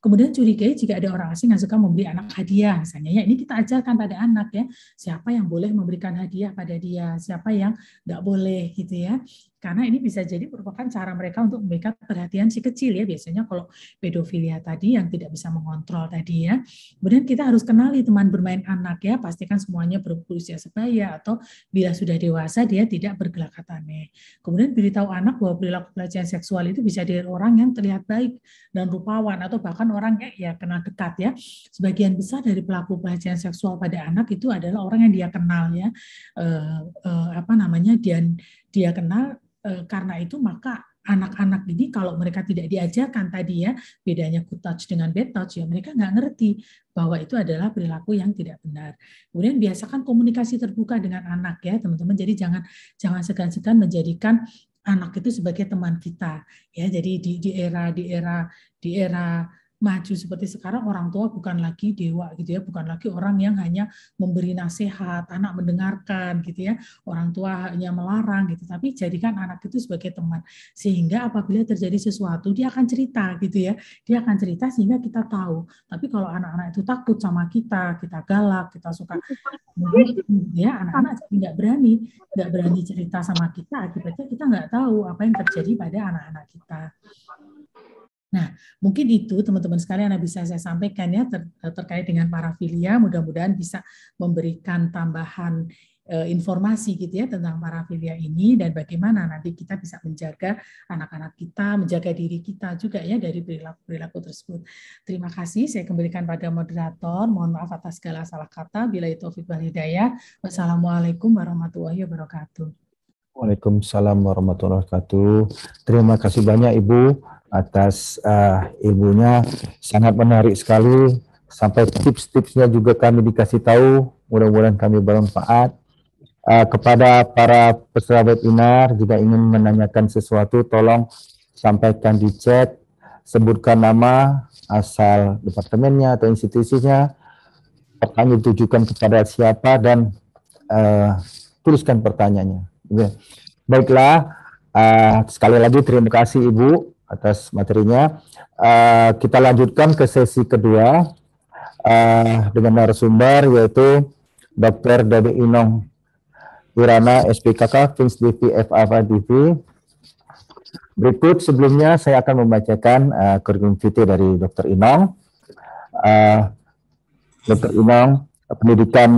kemudian curiga jika ada orang asing yang suka memberi anak hadiah misalnya ya ini kita ajarkan pada anak ya siapa yang boleh memberikan hadiah pada dia siapa yang nggak boleh gitu ya karena ini bisa jadi merupakan cara mereka untuk memberikan perhatian si kecil ya biasanya kalau pedofilia tadi yang tidak bisa mengontrol tadi ya kemudian kita harus kenali teman bermain anak ya pastikan semuanya berusia sebaya atau bila sudah dewasa dia tidak bergerak aneh kemudian beritahu anak bahwa perilaku pelecehan seksual itu bisa dari orang yang terlihat baik dan rupawan atau bahkan orang yang ya kenal dekat ya sebagian besar dari pelaku pelecehan seksual pada anak itu adalah orang yang dia kenal ya eh, eh, apa namanya dia dia kenal Eh, karena itu maka anak-anak ini kalau mereka tidak diajarkan tadi ya bedanya good touch dengan bad touch ya mereka nggak ngerti bahwa itu adalah perilaku yang tidak benar. Kemudian biasakan komunikasi terbuka dengan anak ya teman-teman. Jadi jangan jangan segan-segan menjadikan anak itu sebagai teman kita ya. Jadi di, di era di era di era maju seperti sekarang orang tua bukan lagi dewa gitu ya bukan lagi orang yang hanya memberi nasihat anak mendengarkan gitu ya orang tua hanya melarang gitu tapi jadikan anak itu sebagai teman sehingga apabila terjadi sesuatu dia akan cerita gitu ya dia akan cerita sehingga kita tahu tapi kalau anak-anak itu takut sama kita kita galak kita suka ya anak-anak tidak berani tidak berani cerita sama kita akibatnya kita nggak tahu apa yang terjadi pada anak-anak kita Nah, mungkin itu teman-teman sekalian yang bisa saya sampaikan ya ter eh, terkait dengan parafilia. Mudah-mudahan bisa memberikan tambahan e, informasi gitu ya tentang parafilia ini dan bagaimana nanti kita bisa menjaga anak-anak kita, menjaga diri kita juga ya dari perilaku-perilaku tersebut. Terima kasih. Saya kembalikan pada moderator. Mohon maaf atas segala salah kata. Bila itu Fitbal Hidayah. Wassalamualaikum warahmatullahi wabarakatuh. Waalaikumsalam warahmatullahi wabarakatuh. Terima kasih banyak Ibu atas uh, eh, ibunya sangat menarik sekali sampai tips-tipsnya juga kami dikasih tahu mudah-mudahan kami bermanfaat uh, kepada para peserta webinar jika ingin menanyakan sesuatu tolong sampaikan di chat sebutkan nama asal departemennya atau institusinya pertanyaan ditujukan kepada siapa dan uh, tuliskan pertanyaannya baiklah uh, sekali lagi terima kasih ibu atas materinya. Uh, kita lanjutkan ke sesi kedua uh, dengan narasumber yaitu Dr. Dede Inong Wirana, SPKK Fins DV FAFA DV. Berikut sebelumnya saya akan membacakan uh, kurikulum vitae dari Dr. Inong. Uh, Dr. Inong pendidikan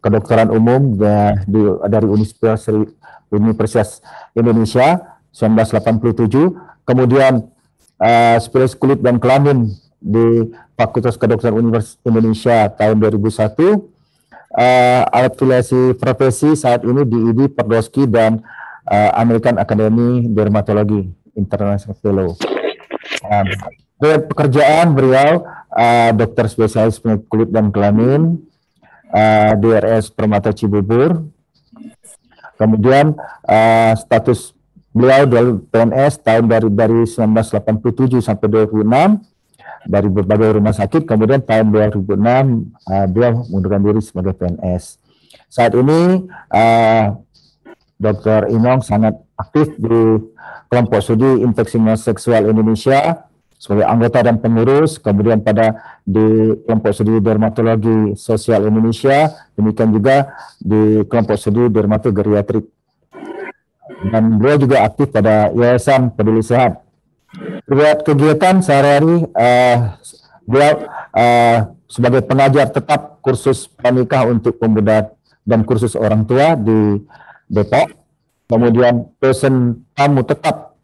kedokteran umum dari Universitas Universitas Indonesia 1987 kemudian uh, spesialis kulit dan kelamin di Fakultas Kedokteran Universitas Indonesia tahun 2001, uh, afiliasi profesi saat ini di IDI Perdoski dan uh, American Academy Dermatologi International Fellow. Um, pekerjaan beliau uh, dokter spesialis penyakit kulit dan kelamin uh, DRS Permata Cibubur. Kemudian uh, status Beliau PNS tahun dari dari 1987 sampai 2006 dari berbagai rumah sakit. Kemudian tahun 2006 uh, beliau mengundurkan diri sebagai PNS. Saat ini uh, Dr. Inong sangat aktif di kelompok studi infeksi seksual Indonesia sebagai anggota dan pengurus, kemudian pada di kelompok studi dermatologi sosial Indonesia, demikian juga di kelompok studi dermatogeriatrik dan beliau juga aktif pada Yayasan Peduli Sehat. Terlihat kegiatan sehari-hari uh, beliau uh, sebagai pengajar tetap kursus pernikah untuk pemuda dan kursus orang tua di Depok. Kemudian dosen tamu tetap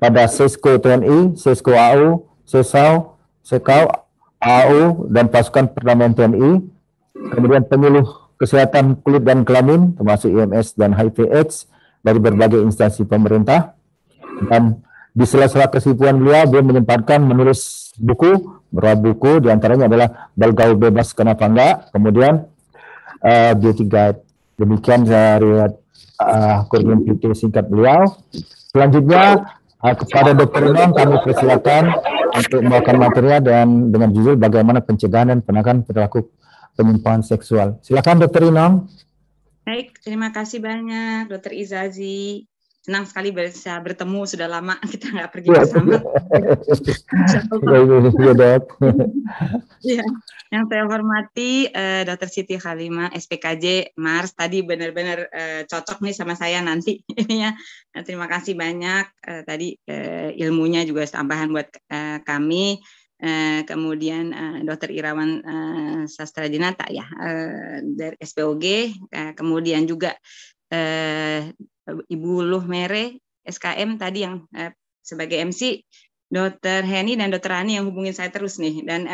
pada Sesko TNI, Sesko AU, Sesau, Sekau, AU, dan pasukan perdamaian TNI. Kemudian penyuluh kesehatan kulit dan kelamin, termasuk IMS dan HIV AIDS dari berbagai instansi pemerintah dan di sela-sela kesibukan beliau beliau menyempatkan menulis buku beberapa buku diantaranya adalah bergaul bebas kenapa enggak kemudian uh, eh, B3 demikian dari uh, kurikulum PT singkat beliau selanjutnya uh, kepada dokter Imam kami persilakan untuk melakukan materi dan dengan judul bagaimana pencegahan dan penegakan perilaku penyimpangan seksual silakan dokter Inong Baik, terima kasih banyak Dokter Izazi. Senang sekali bisa bertemu. Sudah lama kita nggak pergi iya. bersama. ya, yang saya hormati uh, Dokter Siti Halima SPKJ Mars tadi benar-benar uh, cocok nih sama saya nanti. ya, nah, terima kasih banyak uh, tadi uh, ilmunya juga tambahan buat uh, kami. Eh, kemudian uh, eh, Dr. Irawan uh, eh, Sastra Dinata ya dari SPOG, kemudian juga Ibu Luh Mere SKM tadi yang sebagai MC, Dr. Heni dan Dr. Ani yang hubungin saya terus nih dan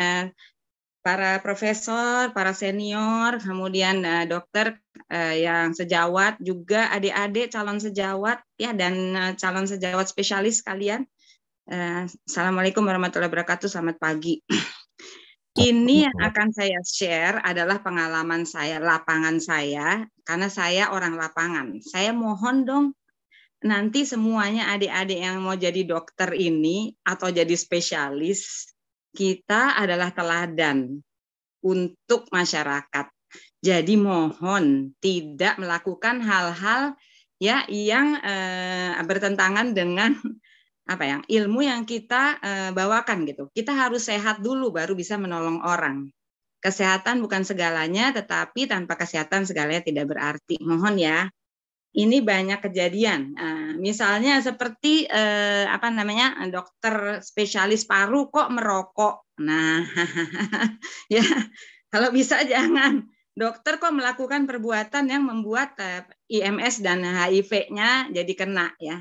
para profesor, para senior, kemudian dokter yang sejawat juga adik-adik calon sejawat ya dan calon sejawat spesialis kalian Eh, Assalamualaikum warahmatullahi wabarakatuh. Selamat pagi. Ini yang akan saya share adalah pengalaman saya, lapangan saya, karena saya orang lapangan. Saya mohon dong nanti semuanya adik-adik yang mau jadi dokter ini atau jadi spesialis, kita adalah teladan untuk masyarakat. Jadi mohon tidak melakukan hal-hal ya yang eh, bertentangan dengan apa ya ilmu yang kita uh, bawakan gitu. Kita harus sehat dulu baru bisa menolong orang. Kesehatan bukan segalanya, tetapi tanpa kesehatan segalanya tidak berarti. Mohon ya. Ini banyak kejadian. Uh, misalnya seperti uh, apa namanya dokter spesialis paru kok merokok. Nah, ya kalau bisa jangan. Dokter kok melakukan perbuatan yang membuat IMS dan HIV-nya jadi kena ya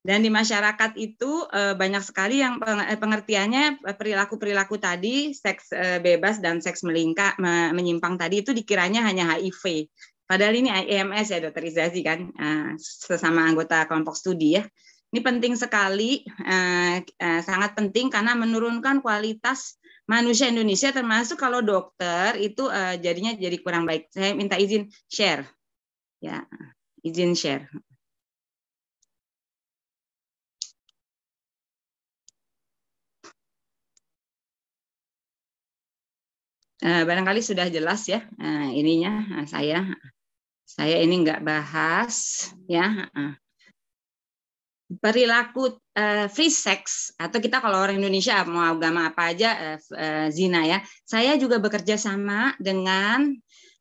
dan di masyarakat itu eh, banyak sekali yang eh, pengertiannya eh, perilaku-perilaku tadi seks bebas dan seks melingkar menyimpang tadi itu dikiranya hanya HIV. Padahal ini IMS e ya dokter dokterisasi kan sesama anggota kelompok studi ya. Ini penting sekali, sangat penting karena menurunkan kualitas manusia Indonesia termasuk kalau dokter itu jadinya jadi kurang baik. Saya minta izin share. Ya, izin share. Eh, barangkali sudah jelas ya eh, ininya eh, saya saya ini nggak bahas ya perilaku free sex atau kita kalau orang Indonesia mau agama apa aja zina ya. Saya juga bekerja sama dengan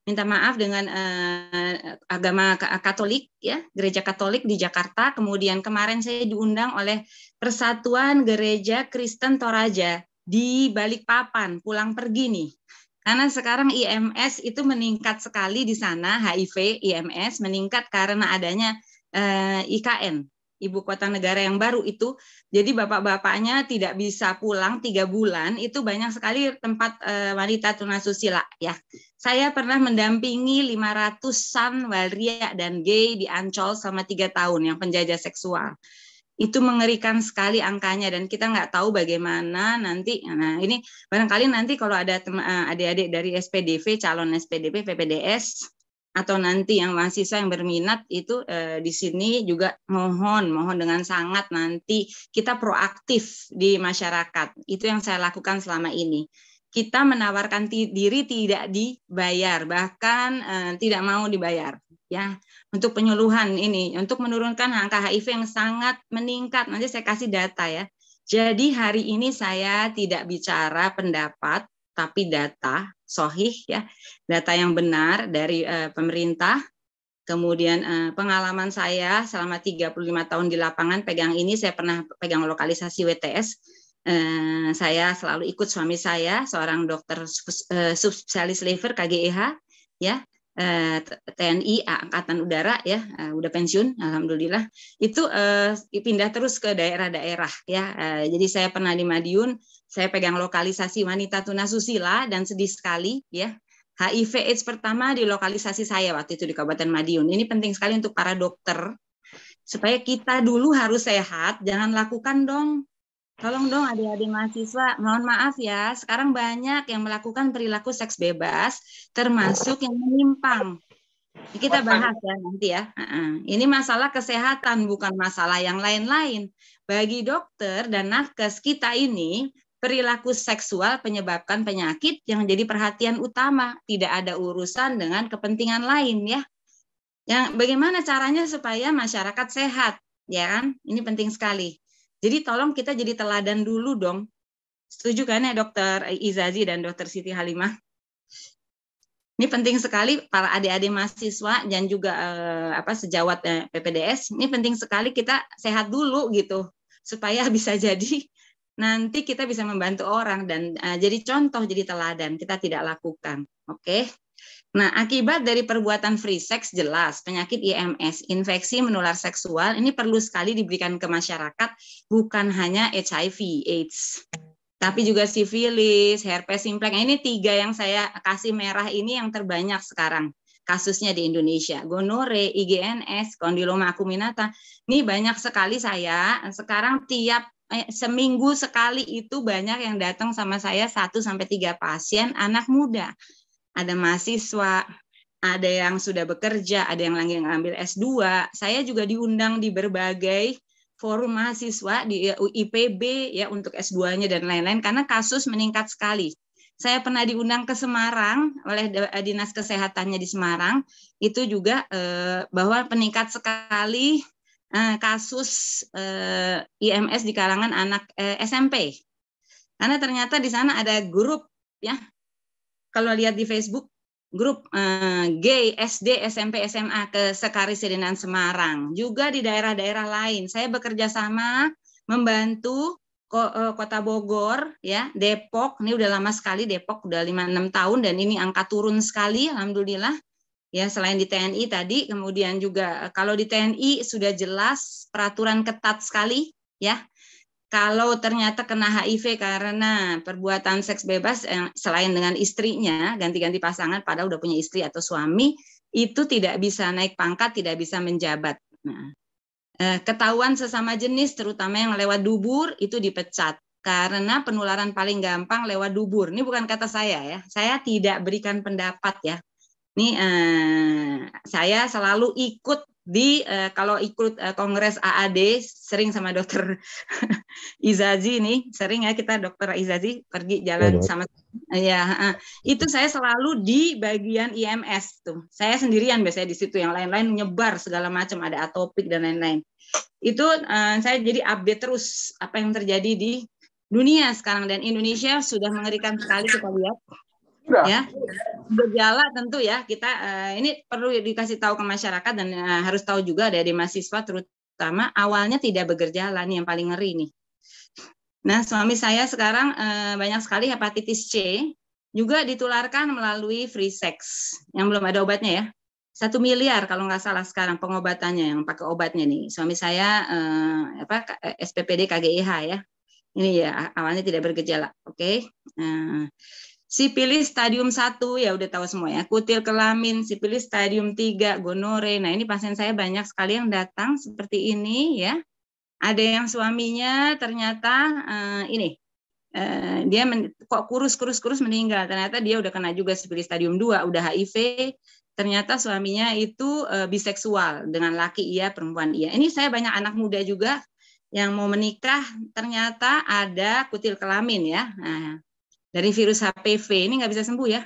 minta maaf dengan uh, agama Katolik ya, Gereja Katolik di Jakarta. Kemudian kemarin saya diundang oleh Persatuan Gereja Kristen Toraja di Balikpapan, pulang pergi nih. Karena sekarang IMS itu meningkat sekali di sana, HIV, IMS meningkat karena adanya eh, IKN, ibu kota negara yang baru itu. Jadi bapak-bapaknya tidak bisa pulang tiga bulan, itu banyak sekali tempat eh, wanita tunasusila. Ya, saya pernah mendampingi 500-an waria dan gay di Ancol selama tiga tahun yang penjajah seksual itu mengerikan sekali angkanya dan kita nggak tahu bagaimana nanti nah ini barangkali nanti kalau ada eh, adik-adik dari SPDV calon SPDV PPDS atau nanti yang mahasiswa yang berminat itu eh, di sini juga mohon mohon dengan sangat nanti kita proaktif di masyarakat itu yang saya lakukan selama ini kita menawarkan diri tidak dibayar bahkan eh, tidak mau dibayar ya untuk penyuluhan ini untuk menurunkan angka HIV yang sangat meningkat. Nanti saya kasih data ya. Jadi hari ini saya tidak bicara pendapat tapi data sohih ya, data yang benar dari uh, pemerintah. Kemudian uh, pengalaman saya selama 35 tahun di lapangan pegang ini saya pernah pegang lokalisasi WTS Uh, eh, saya selalu ikut suami saya seorang dokter eh, subspesialis liver KGEH ya Eh, TNI Angkatan Udara ya eh, udah pensiun alhamdulillah itu eh, pindah terus ke daerah-daerah ya jadi saya pernah di Madiun saya pegang lokalisasi wanita Susila dan sedih sekali ya HIV AIDS pertama di lokalisasi saya waktu itu di Kabupaten Madiun ini penting sekali untuk para dokter supaya kita dulu harus sehat jangan lakukan dong Tolong dong adik-adik mahasiswa, mohon maaf ya, sekarang banyak yang melakukan perilaku seks bebas, termasuk yang menyimpang. Kita bahas ya nanti ya. Ini masalah kesehatan, bukan masalah yang lain-lain. Bagi dokter dan nakes kita ini, perilaku seksual penyebabkan penyakit yang jadi perhatian utama. Tidak ada urusan dengan kepentingan lain ya. Yang bagaimana caranya supaya masyarakat sehat, ya kan? Ini penting sekali. Jadi tolong kita jadi teladan dulu dong. Setuju kan ya Dokter Izazi dan Dokter Siti Halimah? Ini penting sekali para adik-adik mahasiswa dan juga eh, apa sejawat eh, PPDS. Ini penting sekali kita sehat dulu gitu supaya bisa jadi nanti kita bisa membantu orang dan eh, jadi contoh jadi teladan kita tidak lakukan. Oke. Okay? Nah, akibat dari perbuatan free sex jelas penyakit IMS, infeksi menular seksual ini perlu sekali diberikan ke masyarakat bukan hanya HIV AIDS. Tapi juga sifilis, herpes simplex. Nah, ini tiga yang saya kasih merah ini yang terbanyak sekarang kasusnya di Indonesia. Gonore, IGNS, kondiloma akuminata. Ini banyak sekali saya. Sekarang tiap eh, seminggu sekali itu banyak yang datang sama saya satu sampai tiga pasien anak muda ada mahasiswa, ada yang sudah bekerja, ada yang lagi ngambil S2. Saya juga diundang di berbagai forum mahasiswa di IPB ya untuk S2-nya dan lain-lain karena kasus meningkat sekali. Saya pernah diundang ke Semarang oleh Dinas Kesehatannya di Semarang, itu juga eh, bahwa peningkat sekali eh, kasus eh, IMS di kalangan anak eh, SMP. Karena ternyata di sana ada grup ya kalau lihat di Facebook grup eh, gay SD, SMP, SMA ke Sekari Sekarisidenan Semarang. Juga di daerah-daerah lain. Saya bekerja sama membantu eh, Kota Bogor, ya Depok. Ini udah lama sekali Depok, udah lima enam tahun dan ini angka turun sekali, alhamdulillah. Ya selain di TNI tadi, kemudian juga eh, kalau di TNI sudah jelas peraturan ketat sekali, ya kalau ternyata kena HIV karena perbuatan seks bebas eh, selain dengan istrinya, ganti-ganti pasangan padahal udah punya istri atau suami, itu tidak bisa naik pangkat, tidak bisa menjabat. Nah, eh, ketahuan sesama jenis terutama yang lewat dubur itu dipecat karena penularan paling gampang lewat dubur. Ini bukan kata saya ya. Saya tidak berikan pendapat ya. Ini eh, saya selalu ikut di uh, kalau ikut uh, kongres AAD sering sama dokter Izazi ini sering ya kita dokter Izazi pergi jalan oh, sama ya itu saya selalu di bagian IMS tuh saya sendirian biasanya di situ yang lain-lain nyebar segala macam ada atopik dan lain-lain itu uh, saya jadi update terus apa yang terjadi di dunia sekarang dan Indonesia sudah mengerikan sekali kita lihat Nah, ya gejala tentu ya kita uh, ini perlu dikasih tahu ke masyarakat dan uh, harus tahu juga dari mahasiswa terutama awalnya tidak bergejala nih yang paling ngeri nih nah suami saya sekarang uh, banyak sekali hepatitis C juga ditularkan melalui free sex yang belum ada obatnya ya satu miliar kalau nggak salah sekarang pengobatannya yang pakai obatnya nih suami saya uh, apa SPPD KGIH ya ini ya awalnya tidak bergejala oke okay? uh, Sipilis stadium 1 ya udah tahu semua ya. Kutil kelamin, sipilis stadium 3, gonore. Nah, ini pasien saya banyak sekali yang datang seperti ini ya. Ada yang suaminya ternyata uh, ini uh, dia men, kok kurus-kurus-kurus meninggal. Ternyata dia udah kena juga sipilis stadium 2, udah HIV. Ternyata suaminya itu uh, biseksual dengan laki iya, perempuan iya. Ini saya banyak anak muda juga yang mau menikah ternyata ada kutil kelamin ya. Nah, dari virus HPV ini nggak bisa sembuh ya.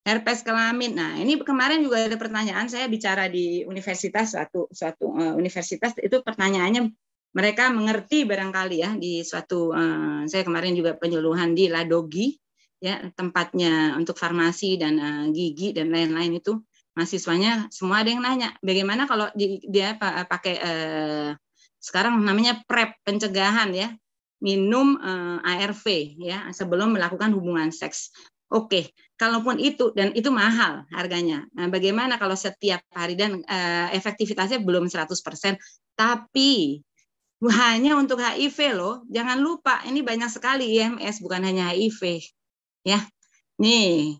Herpes kelamin. Nah, ini kemarin juga ada pertanyaan saya bicara di universitas suatu suatu uh, universitas itu pertanyaannya mereka mengerti barangkali ya di suatu uh, saya kemarin juga penyuluhan di Ladogi ya tempatnya untuk farmasi dan uh, gigi dan lain-lain itu mahasiswanya semua ada yang nanya bagaimana kalau di, dia pakai uh, sekarang namanya prep e pencegahan ya minum uh, eh, ARV ya sebelum melakukan hubungan seks. Oke, okay. kalaupun itu dan itu mahal harganya. Nah, bagaimana kalau setiap hari dan uh, efektivitasnya belum 100%, tapi hanya untuk HIV loh. Jangan lupa ini banyak sekali IMS bukan hanya HIV. Ya. Nih,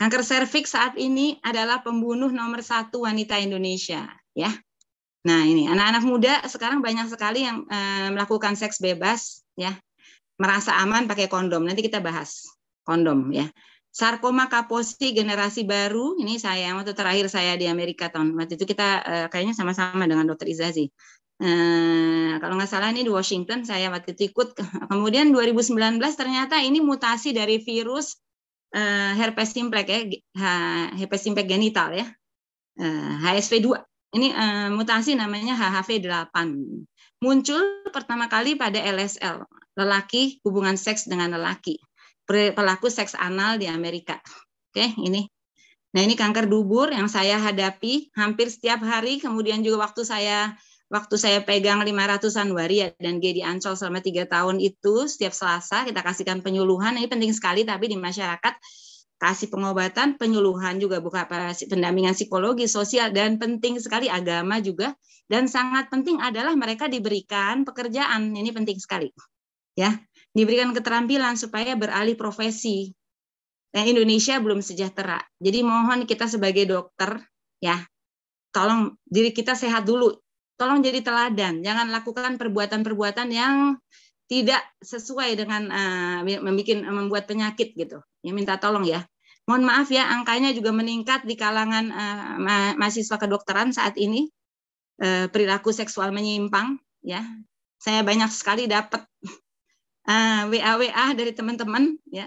kanker serviks saat ini adalah pembunuh nomor satu wanita Indonesia, ya. Nah, ini anak-anak muda sekarang banyak sekali yang e, melakukan seks bebas ya. Merasa aman pakai kondom. Nanti kita bahas kondom ya. Sarkoma kaposi generasi baru ini saya waktu terakhir saya di Amerika tahun waktu itu kita e, kayaknya sama-sama dengan Dokter Izazi. sih. Eh, kalau nggak salah ini di Washington saya waktu itu ikut. Kemudian 2019 ternyata ini mutasi dari virus e, herpes simplex ya, herpes simplex genital ya. HSV 2 ini uh, mutasi namanya HHV8. Muncul pertama kali pada LSL, lelaki hubungan seks dengan lelaki, pelaku seks anal di Amerika. Oke, ini. Nah, ini kanker dubur yang saya hadapi hampir setiap hari, kemudian juga waktu saya waktu saya pegang 500-an waria dan G Ancol selama tiga tahun itu setiap Selasa kita kasihkan penyuluhan ini penting sekali tapi di masyarakat kasih pengobatan, penyuluhan juga bukan pendampingan psikologi, sosial dan penting sekali agama juga dan sangat penting adalah mereka diberikan pekerjaan. Ini penting sekali. Ya, diberikan keterampilan supaya beralih profesi. Dan nah, Indonesia belum sejahtera. Jadi mohon kita sebagai dokter ya, tolong diri kita sehat dulu. Tolong jadi teladan, jangan lakukan perbuatan-perbuatan yang tidak sesuai dengan uh, eh, membuat, membuat penyakit gitu. Ya minta tolong ya. Mohon maaf ya, angkanya juga meningkat di kalangan uh, ma mahasiswa kedokteran saat ini uh, perilaku seksual menyimpang ya. Saya banyak sekali dapat uh, WA WA dari teman-teman ya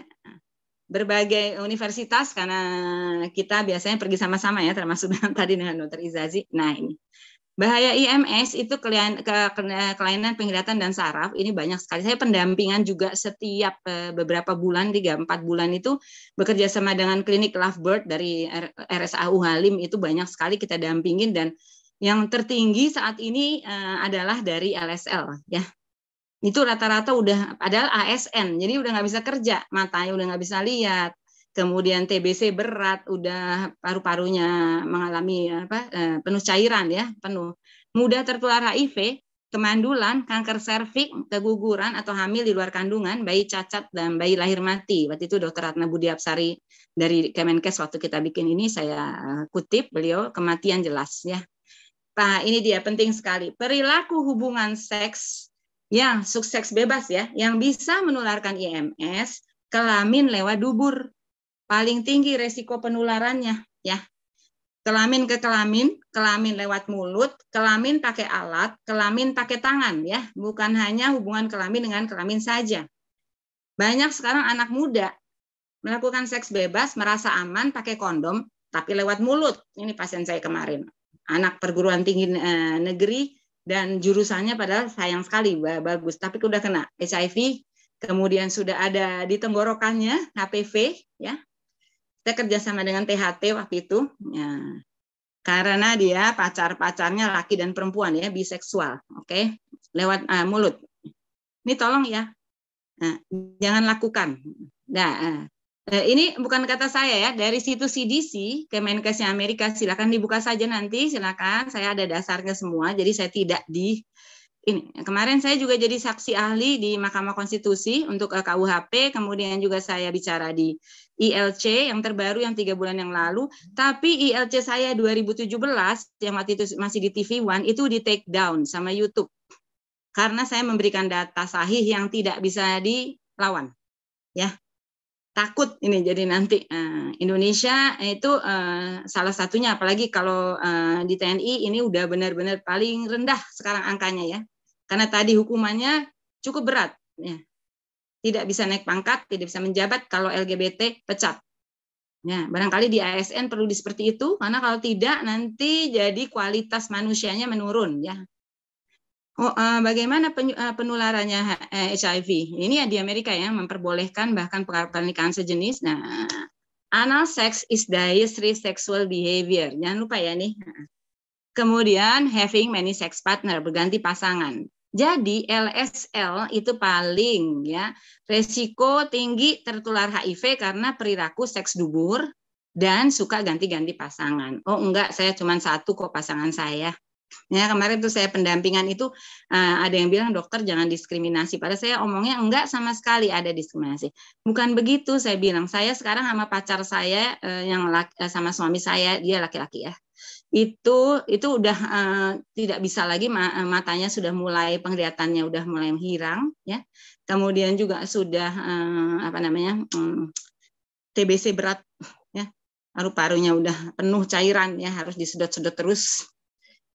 berbagai universitas karena kita biasanya pergi sama-sama ya termasuk dengan, tadi dengan dokter Izazi. Nah ini Bahaya IMS itu kelainan, kelainan penglihatan dan saraf ini banyak sekali. Saya pendampingan juga setiap eh, beberapa bulan, 3-4 bulan itu bekerja sama dengan klinik Lovebird dari RSAU Halim itu banyak sekali kita dampingin dan yang tertinggi saat ini eh, adalah dari LSL ya itu rata-rata udah padahal ASN jadi udah nggak bisa kerja matanya udah nggak bisa lihat kemudian TBC berat, udah paru-parunya mengalami apa eh, penuh cairan ya, penuh. Mudah tertular HIV, kemandulan, kanker serviks, keguguran atau hamil di luar kandungan, bayi cacat dan bayi lahir mati. Waktu itu Dr. Ratna Budi Absari dari Kemenkes waktu kita bikin ini saya eh, kutip beliau kematian jelas ya. Nah, ini dia penting sekali. Perilaku hubungan seks yang sukses bebas ya, yang bisa menularkan IMS, kelamin lewat dubur paling tinggi resiko penularannya ya. Kelamin ke kelamin, kelamin lewat mulut, kelamin pakai alat, kelamin pakai tangan ya, bukan hanya hubungan kelamin dengan kelamin saja. Banyak sekarang anak muda melakukan seks bebas merasa aman pakai kondom tapi lewat mulut. Ini pasien saya kemarin. Anak perguruan tinggi eh, negeri dan jurusannya padahal sayang sekali bagus tapi sudah kena HIV kemudian sudah ada di tenggorokannya HPV ya saya kerjasama dengan THT waktu itu. Ya. Karena dia pacar-pacarnya laki dan perempuan ya, biseksual. Oke, okay? lewat uh, mulut. Ini tolong ya, nah, jangan lakukan. Nah, uh, ini bukan kata saya ya, dari situs CDC, Kemenkesnya Amerika, silakan dibuka saja nanti, silakan. Saya ada dasarnya semua, jadi saya tidak di ini kemarin saya juga jadi saksi ahli di Mahkamah Konstitusi untuk eh, KUHP, kemudian juga saya bicara di ILC yang terbaru yang tiga bulan yang lalu. Tapi ILC saya 2017 yang waktu itu masih di TV One itu di take down sama YouTube karena saya memberikan data sahih yang tidak bisa dilawan. Ya, takut ini jadi nanti uh, Indonesia itu uh, salah satunya apalagi kalau uh, di TNI ini udah benar-benar paling rendah sekarang angkanya ya karena tadi hukumannya cukup berat. Ya. Tidak bisa naik pangkat, tidak bisa menjabat kalau LGBT pecat. Ya, barangkali di ASN perlu di seperti itu karena kalau tidak nanti jadi kualitas manusianya menurun ya. Oh, uh, bagaimana penyu, uh, penularannya HIV? Eh, Ini ya di Amerika ya memperbolehkan bahkan pernikahan sejenis. Nah, anal sex is dietary sexual behavior. Jangan lupa ya nih. Kemudian having many sex partner berganti pasangan. Jadi LSL itu paling ya resiko tinggi tertular HIV karena perilaku seks dubur dan suka ganti-ganti pasangan. Oh enggak, saya cuma satu kok pasangan saya. Ya kemarin tuh saya pendampingan itu uh, ada yang bilang dokter jangan diskriminasi. Pada saya omongnya enggak sama sekali ada diskriminasi. Bukan begitu saya bilang. Saya sekarang sama pacar saya uh, yang laki, uh, sama suami saya dia laki-laki ya itu itu udah uh, tidak bisa lagi eh, matanya sudah mulai penglihatannya udah mulai menghilang ya kemudian juga sudah uh, apa namanya um, mm, TBC berat ya paru-parunya udah penuh cairan ya harus disedot-sedot terus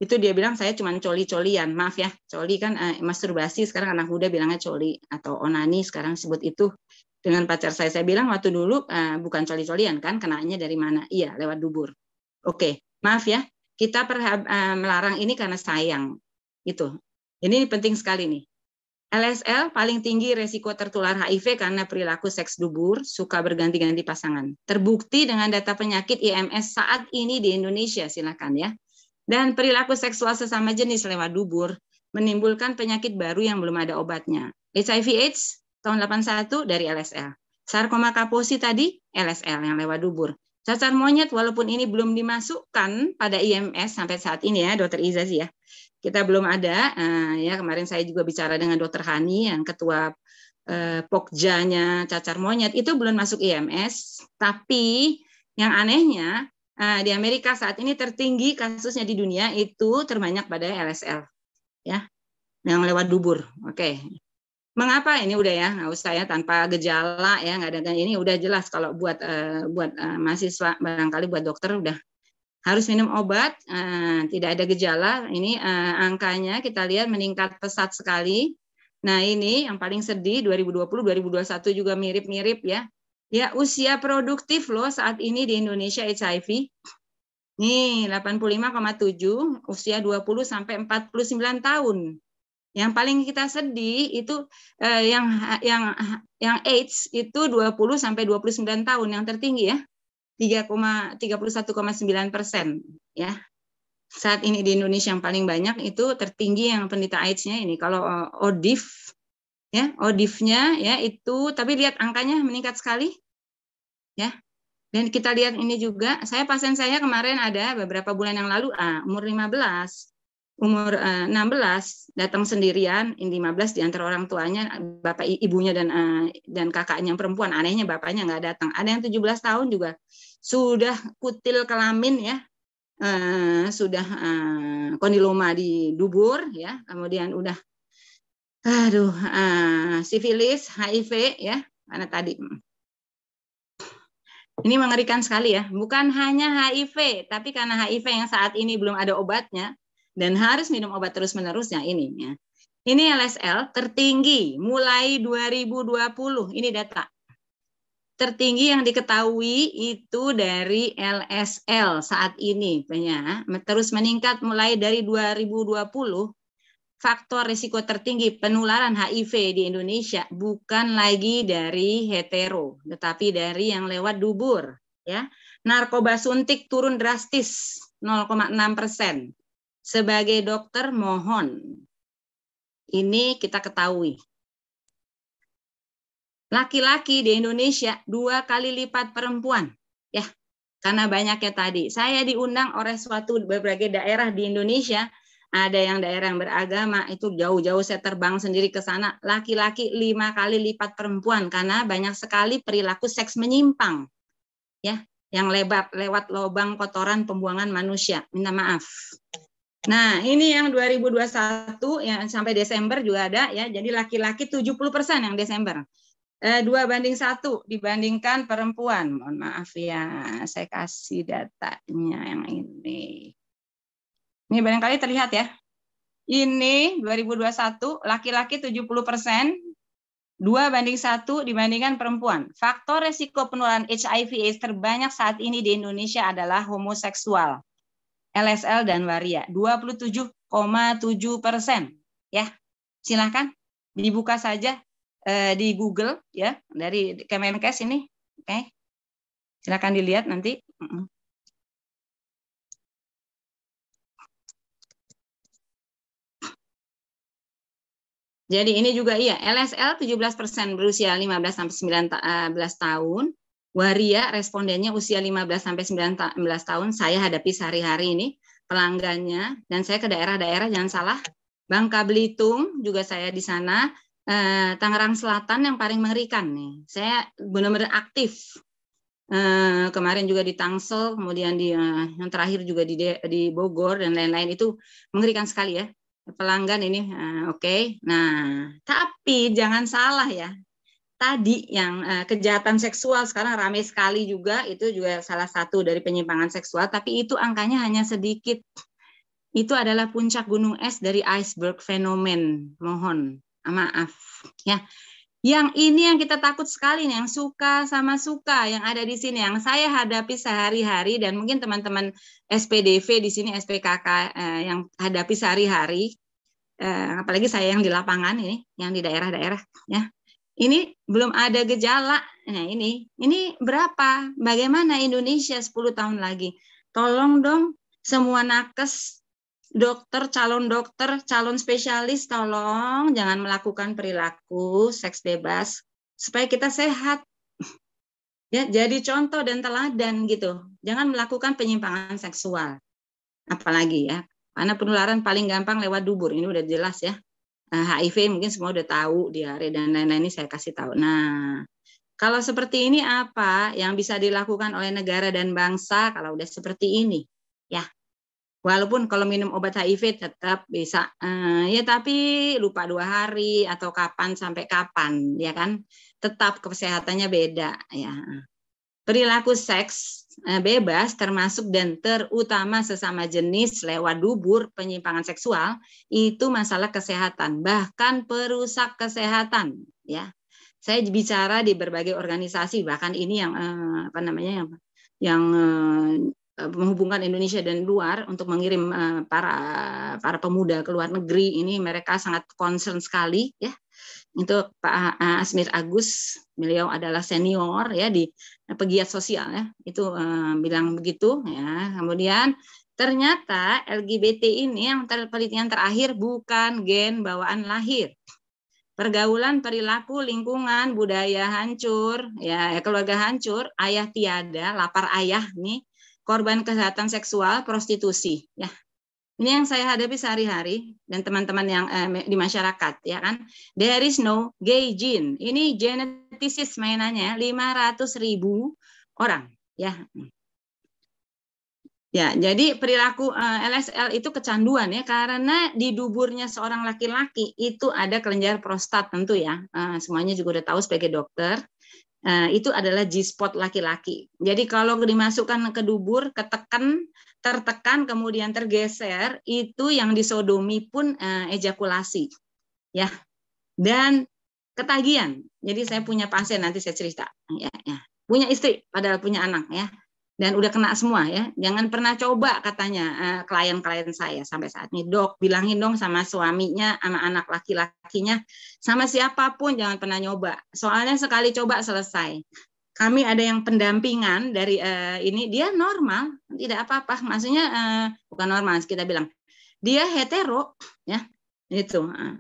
itu dia bilang saya cuma coli-colian maaf ya coli kan uh, masturbasi sekarang anak muda bilangnya coli atau onani sekarang sebut itu dengan pacar saya saya bilang waktu dulu uh, bukan coli-colian kan kenanya dari mana iya lewat dubur oke okay maaf ya kita perhab, uh, eh, melarang ini karena sayang itu. ini penting sekali nih LSL paling tinggi resiko tertular HIV karena perilaku seks dubur, suka berganti-ganti pasangan. Terbukti dengan data penyakit IMS saat ini di Indonesia, silakan ya. Dan perilaku seksual sesama jenis lewat dubur menimbulkan penyakit baru yang belum ada obatnya. HIV AIDS tahun 81 dari LSL. Sarkoma kaposi tadi LSL yang lewat dubur. Cacar monyet walaupun ini belum dimasukkan pada IMS sampai saat ini ya, Dokter Iza sih ya. Kita belum ada. Eh, ya kemarin saya juga bicara dengan Dokter Hani yang ketua eh, pokjanya cacar monyet itu belum masuk IMS, tapi yang anehnya eh, di Amerika saat ini tertinggi kasusnya di dunia itu terbanyak pada LSL ya yang lewat dubur. Oke, okay. Mengapa ini udah ya nggak usah ya tanpa gejala ya nggak ada ini udah jelas kalau buat uh, buat uh, mahasiswa barangkali buat dokter udah harus minum obat uh, tidak ada gejala ini uh, angkanya kita lihat meningkat pesat sekali nah ini yang paling sedih 2020 2021 juga mirip-mirip ya ya usia produktif loh saat ini di Indonesia HIV nih 85,7 usia 20 sampai 49 tahun yang paling kita sedih itu eh, yang yang yang age itu 20 sampai 29 tahun yang tertinggi ya. 3,31,9 persen ya saat ini di Indonesia yang paling banyak itu tertinggi yang penderita AIDS-nya ini kalau eh, ODIF ya ODIF-nya ya itu tapi lihat angkanya meningkat sekali ya dan kita lihat ini juga saya pasien saya kemarin ada beberapa bulan yang lalu ah, umur 15 umur uh, eh, 16 datang sendirian, ini 15 di antara orang tuanya, bapak ibunya dan eh, dan kakaknya yang perempuan. Anehnya bapaknya nggak datang. Ada yang 17 tahun juga sudah kutil kelamin ya. Uh, sudah uh, kondiloma di dubur ya, kemudian udah aduh uh, sifilis, HIV ya, karena tadi hmm. ini mengerikan sekali ya. Bukan hanya HIV, tapi karena HIV yang saat ini belum ada obatnya, dan harus minum obat terus-menerus ya ini ya. Ini LSL tertinggi mulai 2020. Ini data. Tertinggi yang diketahui itu dari LSL saat ini ya. Terus meningkat mulai dari 2020. Faktor risiko tertinggi penularan HIV di Indonesia bukan lagi dari hetero, tetapi dari yang lewat dubur ya. Narkoba suntik turun drastis 0,6 persen sebagai dokter mohon ini kita ketahui. Laki-laki di Indonesia dua kali lipat perempuan. Ya, karena banyak banyaknya tadi. Saya diundang oleh suatu berbagai daerah di Indonesia, ada yang daerah yang beragama, itu jauh-jauh saya terbang sendiri ke sana, laki-laki lima kali lipat perempuan, karena banyak sekali perilaku seks menyimpang, ya, yang lebat, lewat lubang kotoran pembuangan manusia. Minta maaf. Nah, ini yang 2021 yang sampai Desember juga ada ya. Jadi laki-laki 70% yang Desember. Eh, dua banding satu dibandingkan perempuan. Mohon maaf ya, saya kasih datanya yang ini. Ini barangkali terlihat ya. Ini 2021 laki-laki 70%, dua banding satu dibandingkan perempuan. Faktor resiko penularan HIV AIDS terbanyak saat ini di Indonesia adalah homoseksual LSL dan Waria 27,7 persen ya silahkan dibuka saja eh, di Google ya dari Kemenkes ini oke okay. silahkan dilihat nanti Jadi ini juga iya, LSL 17% berusia 15 sampai 19 eh, tahun, Waria respondennya usia 15 sampai 19 tahun saya hadapi sehari-hari ini pelanggannya dan saya ke daerah-daerah jangan salah Bangka Belitung juga saya di sana eh, Tangerang Selatan yang paling mengerikan nih saya benar-benar aktif eh, kemarin juga di Tangsel kemudian di eh, yang terakhir juga di di Bogor dan lain-lain itu mengerikan sekali ya pelanggan ini eh, oke okay. nah tapi jangan salah ya tadi yang uh, kejahatan seksual sekarang ramai sekali juga itu juga salah satu dari penyimpangan seksual tapi itu angkanya hanya sedikit itu adalah puncak gunung es dari iceberg fenomen mohon maaf ya yang ini yang kita takut sekali yang suka sama suka yang ada di sini, yang saya hadapi sehari-hari dan mungkin teman-teman SPDV di sini SPKK eh, yang hadapi sehari-hari, eh, apalagi saya yang di lapangan ini, yang di daerah-daerah ya ini belum ada gejala. Nah, ini ini berapa? Bagaimana Indonesia 10 tahun lagi? Tolong dong semua nakes, dokter, calon dokter, calon spesialis tolong jangan melakukan perilaku seks bebas supaya kita sehat. Ya, jadi contoh dan teladan gitu. Jangan melakukan penyimpangan seksual. Apalagi ya, karena penularan paling gampang lewat dubur. Ini udah jelas ya. Nah, HIV mungkin semua udah tahu diare dan lain-lain ini saya kasih tahu. Nah, kalau seperti ini apa yang bisa dilakukan oleh negara dan bangsa kalau udah seperti ini? Ya. Walaupun kalau minum obat HIV tetap bisa eh, ya tapi lupa dua hari atau kapan sampai kapan ya kan tetap kesehatannya beda ya. Perilaku seks eh, bebas termasuk dan terutama sesama jenis lewat dubur penyimpangan seksual itu masalah kesehatan bahkan perusak kesehatan ya saya bicara di berbagai organisasi bahkan ini yang eh, apa namanya yang yang eh, menghubungkan Indonesia dan luar untuk mengirim para para pemuda ke luar negeri ini mereka sangat concern sekali ya itu Pak Asmir Agus, beliau adalah senior ya di pegiat sosial ya, itu um, bilang begitu ya. Kemudian ternyata LGBT ini yang ter, penelitian terakhir bukan gen bawaan lahir. Pergaulan, perilaku, lingkungan, budaya hancur, ya eh, keluarga hancur, ayah tiada, lapar ayah nih, korban kesehatan seksual, prostitusi, ya ini yang saya hadapi sehari-hari dan teman-teman yang eh, di masyarakat ya kan. There is no gay gene. Ini genetisis mainannya 500 ya, ribu orang ya. Ya, jadi perilaku eh, LSL itu kecanduan ya karena di duburnya seorang laki-laki itu ada kelenjar prostat tentu ya. Eh, semuanya juga udah tahu sebagai dokter. Uh, itu adalah G-spot laki-laki. Jadi kalau dimasukkan ke dubur, ketekan, tertekan kemudian tergeser itu yang disodomi pun uh, ejakulasi ya dan ketagihan jadi saya punya pasien nanti saya cerita ya, ya punya istri padahal punya anak ya dan udah kena semua ya jangan pernah coba katanya eh, klien-klien uh, saya sampai saat ini dok bilangin dong sama suaminya sama anak laki-lakinya sama siapapun jangan pernah nyoba soalnya sekali coba selesai kami ada yang pendampingan dari uh, ini dia normal tidak apa-apa maksudnya uh, bukan normal kita bilang dia hetero ya itu uh, eh,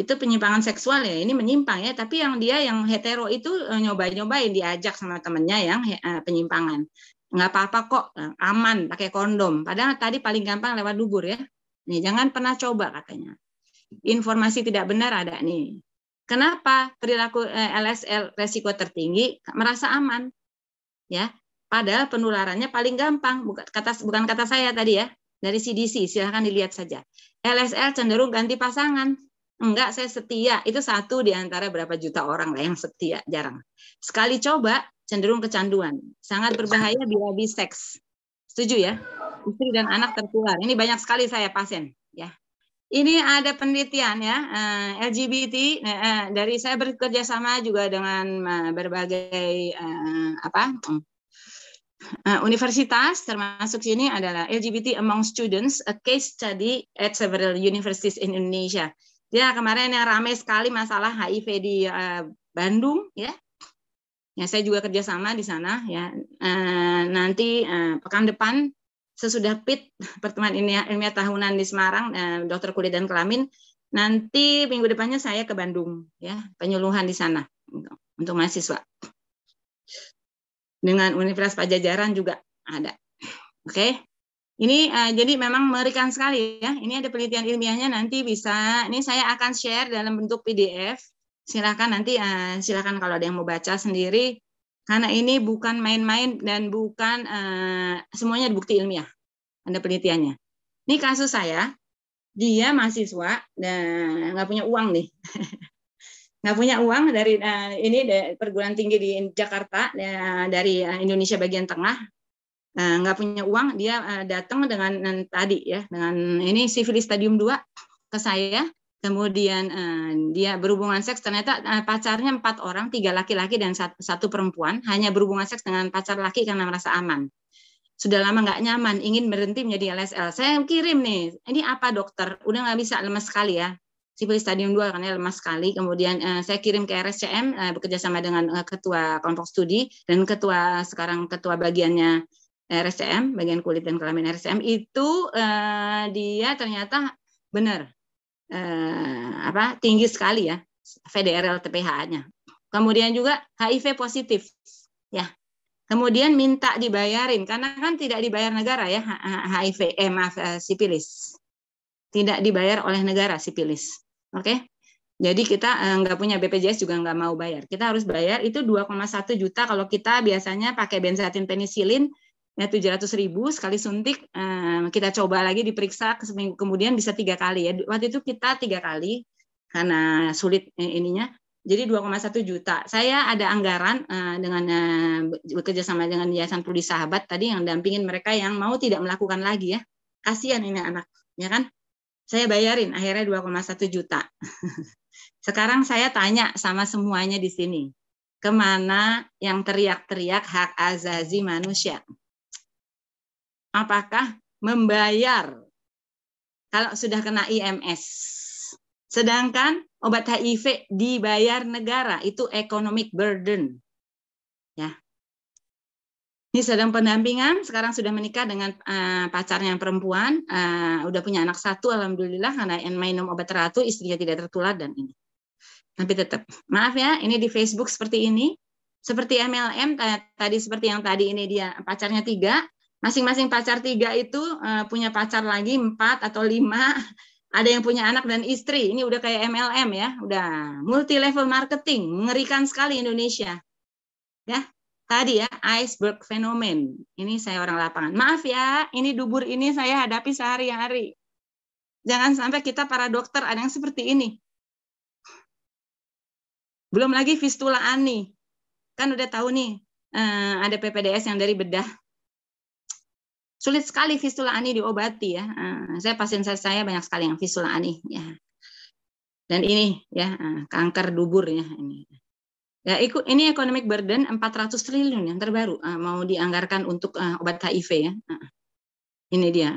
itu penyimpangan seksual ya ini menyimpang ya tapi yang dia yang hetero itu uh, nyoba-nyobain diajak sama temennya yang uh, penyimpangan nggak apa-apa kok uh, aman pakai kondom padahal tadi paling gampang lewat dubur ya nih jangan pernah coba katanya informasi tidak benar ada nih Kenapa perilaku LSL eh, resiko tertinggi merasa aman? Ya, padahal penularannya paling gampang. Bukan kata bukan kata saya tadi ya, dari CDC. Silahkan dilihat saja. LSL cenderung ganti pasangan. Enggak, saya setia. Itu satu di antara berapa juta orang lah yang setia, jarang. Sekali coba, cenderung kecanduan. Sangat berbahaya bila seks. Setuju ya? Istri dan anak tertular. Ini banyak sekali saya pasien ini ada penelitian ya eh, LGBT eh, dari saya bekerja sama juga dengan eh, berbagai apa universitas termasuk sini adalah LGBT among students a case study at several universities in Indonesia. Ya kemarin yang ramai sekali masalah HIV di Bandung ya. Ya saya juga kerjasama di sana ya. nanti pekan depan sesudah PIT pertemuan ini ilmiah tahunan di Semarang eh, dokter kulit dan kelamin nanti minggu depannya saya ke Bandung ya penyuluhan di sana untuk, mahasiswa dengan Universitas Pajajaran juga ada oke okay? ini eh, jadi memang mengerikan sekali ya ini ada penelitian ilmiahnya nanti bisa ini saya akan share dalam bentuk PDF silakan nanti eh, silakan kalau ada yang mau baca sendiri karena ini bukan main-main dan bukan uh, semuanya bukti ilmiah. Ada penelitiannya. Ini kasus saya, dia mahasiswa dan nggak punya uang nih. nggak punya uang dari uh, ini perguruan tinggi di Jakarta uh, dari uh, Indonesia bagian tengah nggak uh, punya uang dia uh, datang dengan uh, tadi ya dengan ini sifilis stadium 2 ke saya kemudian uh, dia berhubungan seks ternyata uh, pacarnya empat orang tiga laki-laki dan satu, satu perempuan hanya berhubungan seks dengan pacar laki karena merasa aman sudah lama nggak nyaman ingin berhenti menjadi LSL saya kirim nih ini apa dokter udah nggak bisa lemas sekali ya sifilis stadium 2 karena lemas sekali. Kemudian uh, saya kirim ke RSCM uh, bekerja sama dengan uh, ketua kelompok studi dan ketua sekarang ketua bagiannya RSCM, bagian kulit dan kelamin RSCM itu uh, dia ternyata benar eh, apa tinggi sekali ya VDRL TPH-nya. Kemudian juga HIV positif ya. Kemudian minta dibayarin karena kan tidak dibayar negara ya HIV eh, maaf eh, sipilis. Tidak dibayar oleh negara sipilis. Oke. Jadi kita eh, nggak punya BPJS juga nggak mau bayar. Kita harus bayar itu 2,1 juta kalau kita biasanya pakai benzatin penisilin ya 700 ribu sekali suntik eh, kita coba lagi diperiksa seminggu kemudian bisa tiga kali ya waktu itu kita tiga kali karena sulit eh, ininya jadi 2,1 juta saya ada anggaran eh, dengan eh, bekerja sama dengan yayasan Prodi Sahabat tadi yang dampingin mereka yang mau tidak melakukan lagi ya kasihan ini anak ya kan saya bayarin akhirnya 2,1 juta sekarang saya tanya sama semuanya di sini kemana yang teriak-teriak hak azazi manusia apakah membayar kalau sudah kena IMS. Sedangkan obat HIV dibayar negara, itu economic burden. Ya. Ini sedang pendampingan, sekarang sudah menikah dengan uh, pacarnya yang perempuan, uh, udah punya anak satu, alhamdulillah, karena minum obat teratur, istrinya tidak tertular dan ini. Tapi tetap, maaf ya, ini di Facebook seperti ini, seperti MLM tadi seperti yang tadi ini dia pacarnya tiga, Masing-masing pacar tiga itu uh, punya pacar lagi empat atau lima. Ada yang punya anak dan istri. Ini udah kayak MLM ya, udah multi level marketing. Mengerikan sekali Indonesia. Ya, tadi ya iceberg fenomen. Ini saya orang lapangan. Maaf ya, ini dubur ini saya hadapi sehari-hari. Jangan sampai kita para dokter ada yang seperti ini. Belum lagi fistula ani. Kan udah tahu nih, eh, ada PPDS yang dari bedah. Sulit sekali fistula ani diobati ya. Ah, saya pasien saya, banyak sekali yang fistula ani ya. Dan ini ya ah, kanker dubur ya ini. Ya, ikut ini economic burden 400 triliun yang terbaru ah, mau dianggarkan untuk obat HIV ya. ini dia.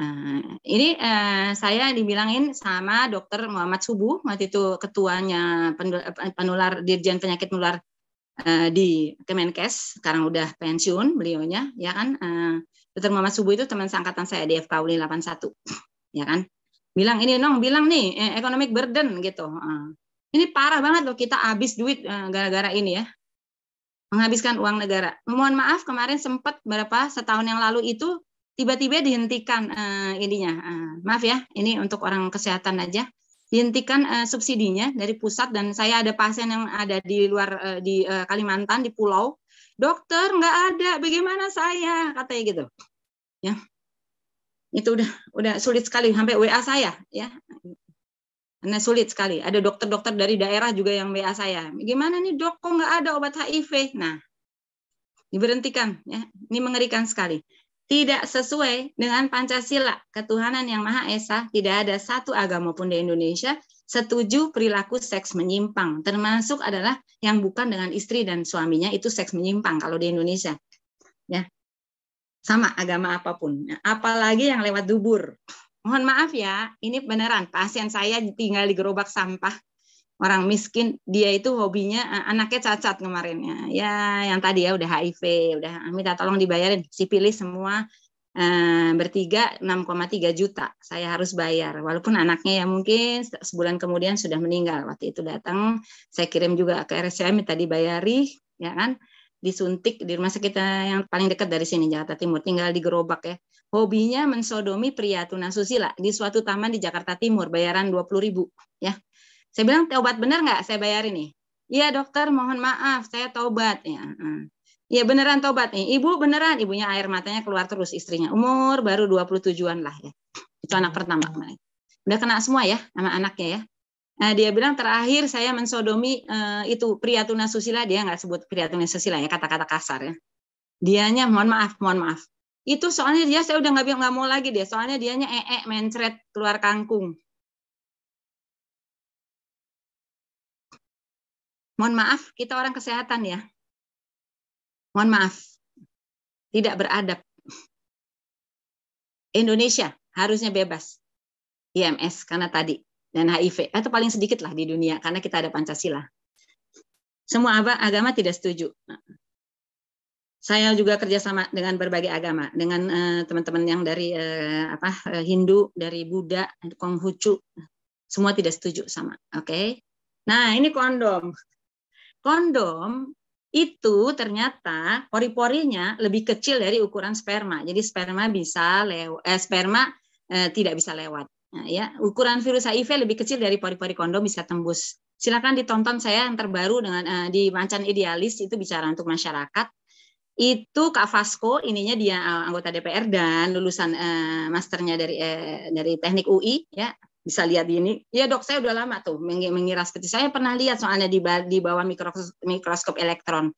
ini eh, saya dibilangin sama Dokter Muhammad Subuh waktu itu ketuanya eh, penular Dirjen Penyakit Menular eh, di Kemenkes, sekarang udah pensiun beliaunya ya kan. Dokter Muhammad Subuh itu teman seangkatan saya di FK Uli 81. ya kan? Bilang ini Nong, bilang nih eh, economic burden gitu. Uh, ini parah banget loh kita habis duit eh, gara-gara ini ya. Menghabiskan uang negara. Mohon maaf kemarin sempat berapa setahun yang lalu itu tiba-tiba dihentikan uh, ininya. Uh, maaf ya, ini untuk orang kesehatan aja. Dihentikan uh, subsidinya dari pusat dan saya ada pasien yang ada di luar uh, di uh, Kalimantan di pulau. Dokter nggak ada, bagaimana saya? Katanya gitu ya itu udah udah sulit sekali sampai WA saya ya karena sulit sekali ada dokter-dokter dari daerah juga yang WA saya gimana nih dok kok nggak ada obat HIV nah diberhentikan ya ini mengerikan sekali tidak sesuai dengan Pancasila ketuhanan yang maha esa tidak ada satu agama pun di Indonesia setuju perilaku seks menyimpang termasuk adalah yang bukan dengan istri dan suaminya itu seks menyimpang kalau di Indonesia ya sama agama apapun. Nah, apalagi yang lewat dubur. Mohon maaf ya, ini beneran pasien saya tinggal di gerobak sampah. Orang miskin, dia itu hobinya eh, anaknya cacat kemarin ya. Ya, yang tadi ya udah HIV, udah minta tolong dibayarin sipilis semua eh, bertiga 6,3 juta saya harus bayar walaupun anaknya ya mungkin sebulan kemudian sudah meninggal waktu itu datang saya kirim juga ke RSCM tadi bayari ya kan disuntik di rumah sakit yang paling dekat dari sini Jakarta Timur tinggal di gerobak ya hobinya mensodomi pria tunasusila di suatu taman di Jakarta Timur bayaran dua puluh ribu ya saya bilang obat benar nggak saya bayar ini iya dokter mohon maaf saya tobat ya Iya beneran tobat nih. Ibu beneran, ibunya air matanya keluar terus istrinya. Umur baru dua puluh tujuan lah ya. Itu anak pertama kemarin. Udah kena semua ya sama anaknya ya. Nah, dia bilang terakhir saya mensodomi uh, itu pria tunasusila dia nggak sebut pria tunasusila ya kata-kata kasar ya. Dianya mohon maaf, mohon maaf. Itu soalnya dia saya udah nggak nggak mau lagi dia. Soalnya dianya ee mencret keluar kangkung. Mohon maaf, kita orang kesehatan ya. Mohon maaf. Tidak beradab. Indonesia harusnya bebas. IMS karena tadi dan HIV atau paling sedikit lah di dunia karena kita ada Pancasila. Semua agama tidak setuju. Saya juga kerjasama dengan berbagai agama, dengan eh, teman-teman uh, yang dari uh, apa eh, Hindu, dari Buddha, Konghucu, semua tidak setuju sama. Oke, okay? nah ini kondom. Kondom itu ternyata pori-porinya lebih kecil dari ukuran sperma. Jadi sperma bisa lew eh, sperma eh, tidak bisa lewat. Nah, ya, ukuran virus HIV lebih kecil dari pori-pori kondom bisa tembus. Silakan ditonton saya yang terbaru dengan uh, di mancan Idealis itu bicara untuk masyarakat. Itu Kak Fasko ininya dia eh, anggota DPR dan lulusan uh, masternya dari uh, dari Teknik UI ya. Bisa lihat di ini. Ya, Dok, saya udah lama tuh mengira seperti saya pernah lihat soalnya di di bawah mikroskop, mikroskop elektron.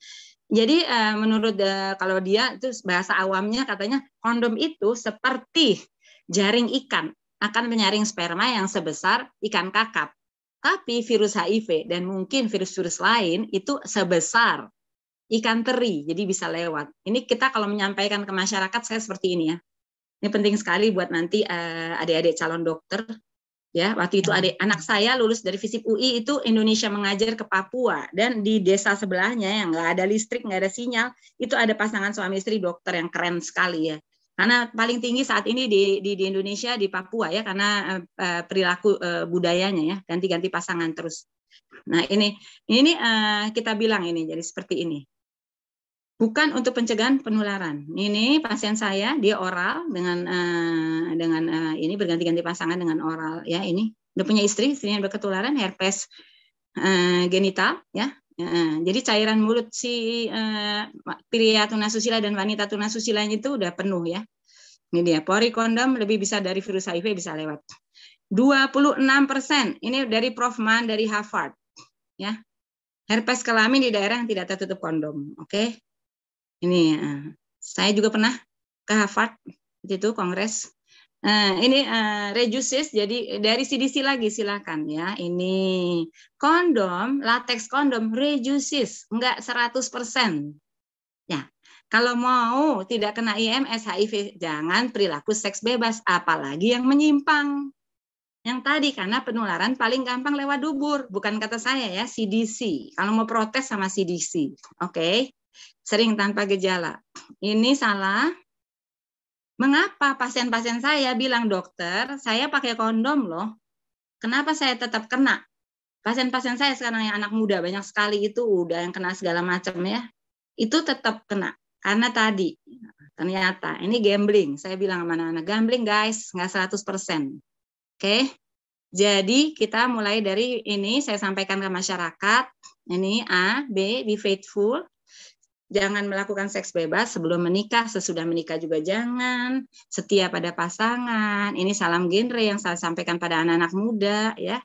Jadi uh, menurut uh, kalau dia itu bahasa awamnya katanya kondom itu seperti jaring ikan akan menyaring sperma yang sebesar ikan kakap. Tapi virus HIV dan mungkin virus-virus lain itu sebesar ikan teri, jadi bisa lewat. Ini kita kalau menyampaikan ke masyarakat saya seperti ini ya. Ini penting sekali buat nanti uh, adik-adik calon dokter ya waktu itu hmm. adik anak saya lulus dari Fisip UI itu Indonesia mengajar ke Papua dan di desa sebelahnya yang nggak ada listrik nggak ada sinyal itu ada pasangan suami istri dokter yang keren sekali ya karena paling tinggi saat ini di di, di Indonesia di Papua ya karena uh, perilaku uh, budayanya ya ganti-ganti pasangan terus. Nah ini ini uh, kita bilang ini jadi seperti ini bukan untuk pencegahan penularan. Ini pasien saya dia oral dengan uh, dengan uh, ini berganti-ganti pasangan dengan oral ya ini. Udah punya istri, istrinya berketularan herpes uh, genital ya jadi cairan mulut si uh, pria tunasusila dan wanita tunasusilanya itu udah penuh ya. Ini dia, pori kondom lebih bisa dari virus HIV bisa lewat. 26 persen, ini dari Prof. Man dari Harvard. ya Herpes kelamin di daerah yang tidak tertutup kondom. Oke, okay? ini uh, saya juga pernah ke Harvard, itu kongres Nah, ini uh, eh, reduces jadi dari CDC lagi silakan ya. Ini kondom, latex kondom reduces enggak 100%. Ya. Kalau mau tidak kena IMS HIV jangan perilaku seks bebas apalagi yang menyimpang. Yang tadi karena penularan paling gampang lewat dubur, bukan kata saya ya, CDC. Kalau mau protes sama CDC. Oke. Okay? Sering tanpa gejala. Ini salah Mengapa pasien-pasien saya bilang dokter, saya pakai kondom loh. Kenapa saya tetap kena? Pasien-pasien saya sekarang yang anak muda banyak sekali itu udah yang kena segala macam ya. Itu tetap kena karena tadi ternyata ini gambling. Saya bilang sama anak-anak gambling guys, nggak 100%. Oke. Okay? Jadi kita mulai dari ini saya sampaikan ke masyarakat. Ini A, B, be faithful jangan melakukan seks bebas sebelum menikah, sesudah menikah juga jangan, setia pada pasangan. Ini salam genre yang saya sampaikan pada anak-anak muda ya.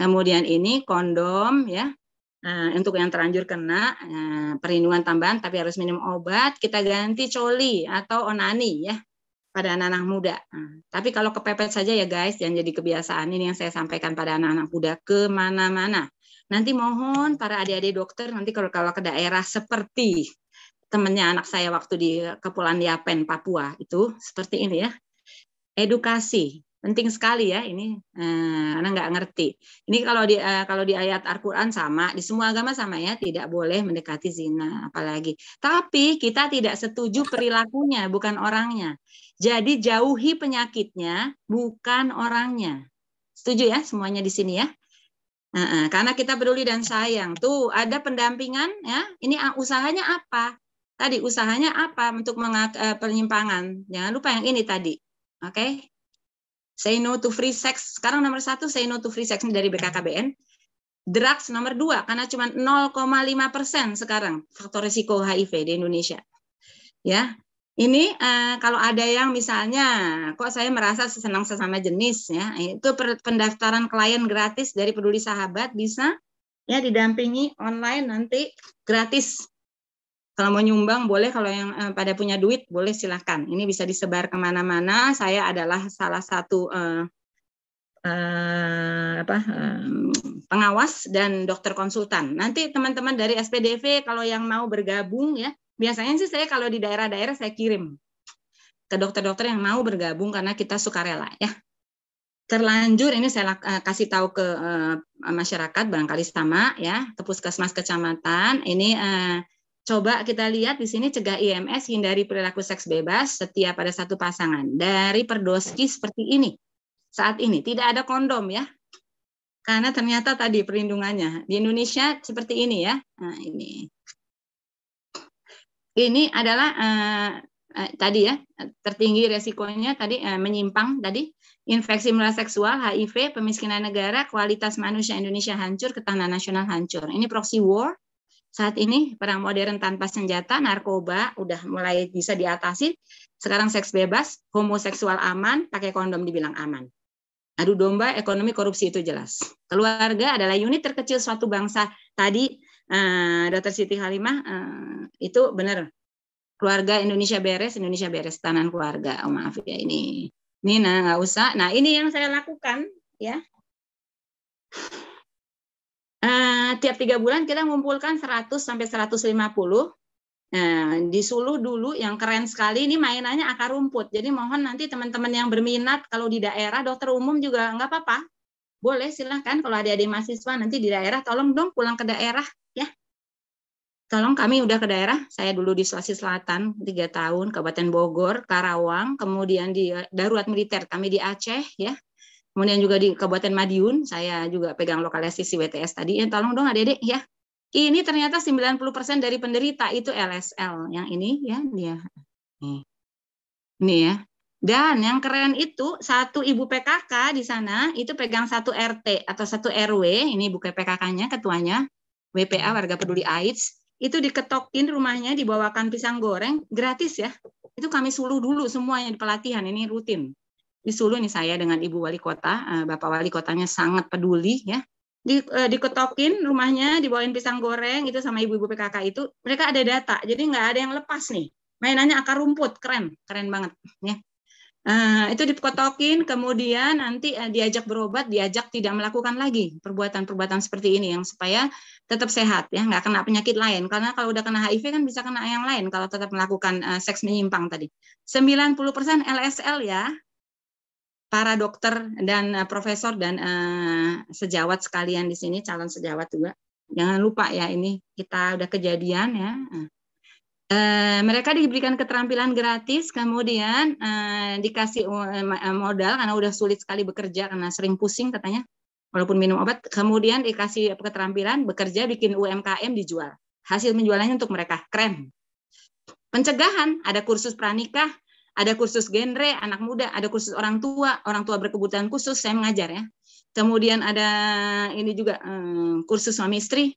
Kemudian ini kondom ya. Nah, untuk yang terlanjur kena nah, perlindungan tambahan tapi harus minum obat, kita ganti coli atau onani ya pada anak-anak muda. Nah, tapi kalau kepepet saja ya guys, jangan jadi kebiasaan ini yang saya sampaikan pada anak-anak muda kemana-mana. Nanti mohon para adik-adik dokter nanti kalau kalau ke daerah seperti temannya anak saya waktu di Kepulauan Yapen, Papua itu seperti ini ya. Edukasi penting sekali ya ini eh, anak nggak ngerti ini kalau di eh, kalau di ayat Al-Quran sama di semua agama sama ya tidak boleh mendekati zina apalagi tapi kita tidak setuju perilakunya bukan orangnya jadi jauhi penyakitnya bukan orangnya setuju ya semuanya di sini ya Nah, karena kita peduli dan sayang. Tuh ada pendampingan ya. Ini ah, usahanya apa? Tadi usahanya apa untuk mengak, eh, penyimpangan? Jangan lupa yang ini tadi. Oke. Okay? Say no to free sex. Sekarang nomor satu say no to free sex ini dari BKKBN. Drugs nomor dua karena cuma 0,5 persen sekarang faktor risiko HIV di Indonesia. Ya, ini uh, kalau ada yang misalnya kok saya merasa senang sesama jenis ya, itu pendaftaran klien gratis dari Peduli Sahabat bisa ya didampingi online nanti gratis. Kalau mau nyumbang boleh, kalau yang uh, pada punya duit boleh silahkan Ini bisa disebar kemana-mana. Saya adalah salah satu uh, uh, apa pengawas dan dokter konsultan. Nanti teman-teman dari SPDV kalau yang mau bergabung ya biasanya sih saya kalau di daerah-daerah saya kirim ke dokter-dokter yang mau bergabung karena kita sukarela ya. Terlanjur ini saya eh, kasih tahu ke eh, masyarakat barangkali sama ya ke puskesmas kecamatan ini eh, coba kita lihat di sini cegah IMS hindari perilaku seks bebas setia pada satu pasangan dari perdoski seperti ini saat ini tidak ada kondom ya karena ternyata tadi perlindungannya di Indonesia seperti ini ya nah, ini ini adalah uh, uh, tadi ya tertinggi resikonya tadi uh, menyimpang tadi infeksi menular seksual, HIV, pemiskinan negara, kualitas manusia Indonesia hancur, ketahanan nasional hancur. Ini proxy war saat ini perang modern tanpa senjata, narkoba udah mulai bisa diatasi. Sekarang seks bebas, homoseksual aman, pakai kondom dibilang aman. Adu domba, ekonomi korupsi itu jelas. Keluarga adalah unit terkecil suatu bangsa. Tadi Eh, dokter Siti Halimah uh, itu benar keluarga Indonesia beres, Indonesia beres tanan keluarga. Oh maaf ya ini. Ini nah nggak usah. Nah ini yang saya lakukan ya. Uh, tiap tiga bulan kita mengumpulkan 100 sampai 150 Nah, di Sulu dulu yang keren sekali ini mainannya akar rumput. Jadi mohon nanti teman-teman yang berminat kalau di daerah dokter umum juga nggak apa-apa boleh silahkan kalau ada adik mahasiswa nanti di daerah tolong dong pulang ke daerah ya tolong kami udah ke daerah saya dulu di Sulawesi Selatan tiga tahun Kabupaten Bogor Karawang kemudian di eh, darurat militer kami di Aceh ya kemudian juga di Kabupaten Madiun saya juga pegang lokalisasi WTS tadi ya tolong dong adik-adik ya ini ternyata 90% dari penderita itu LSL yang ini ya dia ini ya dan yang keren itu satu ibu PKK di sana itu pegang satu RT atau satu RW, ini ibu PKK-nya ketuanya, WPA hmm. warga peduli AIDS, itu diketokin rumahnya dibawakan pisang goreng gratis ya. Itu kami suluh dulu semuanya di pelatihan ini rutin. Disuluh nih saya dengan ibu wali kota, eh, bapak wali kotanya sangat peduli ya. Di, eh, diketokin rumahnya dibawain pisang goreng itu sama ibu-ibu PKK itu mereka ada data jadi nggak ada yang lepas nih mainannya akar rumput keren keren banget ya Eh, itu dikotokin, kemudian nanti eh, diajak berobat, diajak tidak melakukan lagi perbuatan-perbuatan seperti ini yang supaya tetap sehat ya, nggak kena penyakit lain. Karena kalau udah kena HIV kan bisa kena yang lain kalau tetap melakukan uh, seks menyimpang tadi. 90% LSL ya, para dokter dan uh, profesor dan uh, sejawat sekalian di sini, calon sejawat juga. Jangan lupa ya ini kita udah kejadian ya. Uh, mereka diberikan keterampilan gratis, kemudian uh, dikasih eh, modal karena udah sulit sekali bekerja karena sering pusing katanya, walaupun minum obat. Kemudian dikasih keterampilan bekerja, bikin UMKM dijual. Hasil menjualnya untuk mereka keren. Pencegahan ada kursus pranikah, ada kursus genre anak muda, ada kursus orang tua, orang tua berkebutuhan khusus saya mengajar ya. Kemudian ada ini juga kursus suami istri,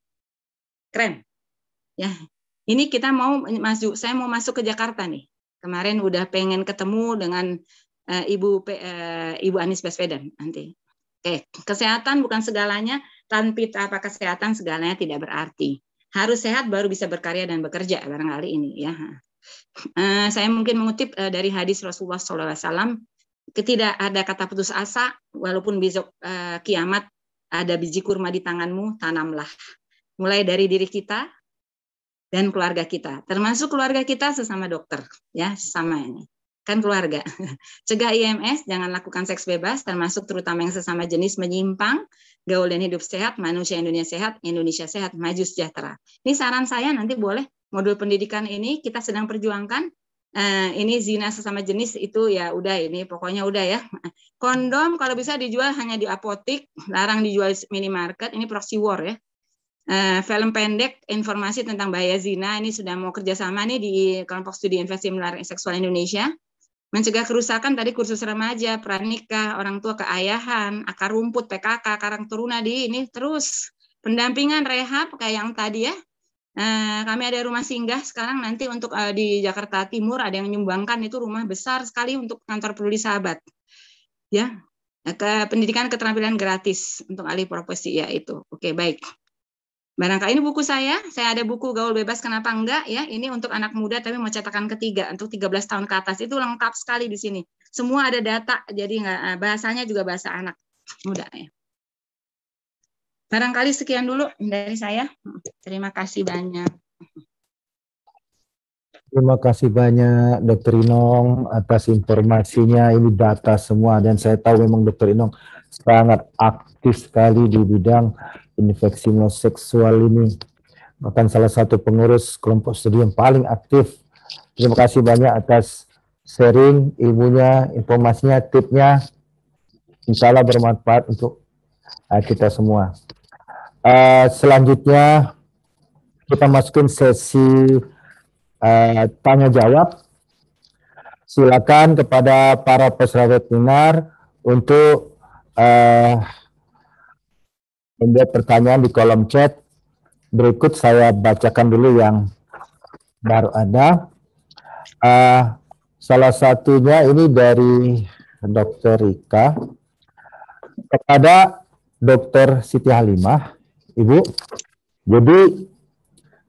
keren. Ya, ini kita mau masuk, saya mau masuk ke Jakarta nih. Kemarin udah pengen ketemu dengan uh, Ibu uh, Ibu Anies Baswedan nanti. Oke, kesehatan bukan segalanya, tanpa apa kesehatan segalanya tidak berarti. Harus sehat baru bisa berkarya dan bekerja barangkali ini ya. Uh, saya mungkin mengutip uh, dari hadis Rasulullah SAW, ketidak ada kata putus asa, walaupun besok uh, kiamat ada biji kurma di tanganmu, tanamlah. Mulai dari diri kita, dan keluarga kita, termasuk keluarga kita sesama dokter, ya sama ini kan keluarga. Cegah IMS, jangan lakukan seks bebas, termasuk terutama yang sesama jenis menyimpang, gaul dan hidup sehat, manusia Indonesia sehat, Indonesia sehat, maju sejahtera. Ini saran saya nanti boleh modul pendidikan ini kita sedang perjuangkan. Eh, ini zina sesama jenis itu ya udah ini pokoknya udah ya. Kondom kalau bisa dijual hanya di apotik, larang dijual minimarket. Ini proxy war ya. Uh, film pendek informasi tentang bahaya zina ini sudah mau kerjasama nih di kelompok studi investasi menarik seksual Indonesia mencegah kerusakan tadi kursus remaja pranikah orang tua keayahan akar rumput PKK karang turuna di ini terus pendampingan rehab kayak yang tadi ya uh, kami ada rumah singgah sekarang nanti untuk uh, di Jakarta Timur ada yang menyumbangkan itu rumah besar sekali untuk kantor peduli sahabat ya ke pendidikan keterampilan gratis untuk alih profesi ya itu oke baik Barangkali ini buku saya, saya ada buku Gaul Bebas Kenapa Enggak ya, ini untuk anak muda tapi mau cetakan ketiga, untuk 13 tahun ke atas, itu lengkap sekali di sini. Semua ada data, jadi enggak, eh, bahasanya juga bahasa anak muda ya. Barangkali sekian dulu dari saya, terima kasih banyak. Terima kasih banyak Dr Inong atas informasinya, ini data semua, dan saya tahu memang Dr Inong sangat aktif sekali di bidang infeksi seksual ini bahkan salah satu pengurus kelompok studi yang paling aktif terima kasih banyak atas sharing ilmunya informasinya tipnya insya Allah bermanfaat untuk uh, kita semua uh, selanjutnya kita masukin sesi uh, tanya jawab silakan kepada para peserta webinar untuk uh, membuat pertanyaan di kolom chat. Berikut saya bacakan dulu yang baru ada. Uh, salah satunya ini dari Dr. Rika. Kepada Dr. Siti Halimah, Ibu. Jadi,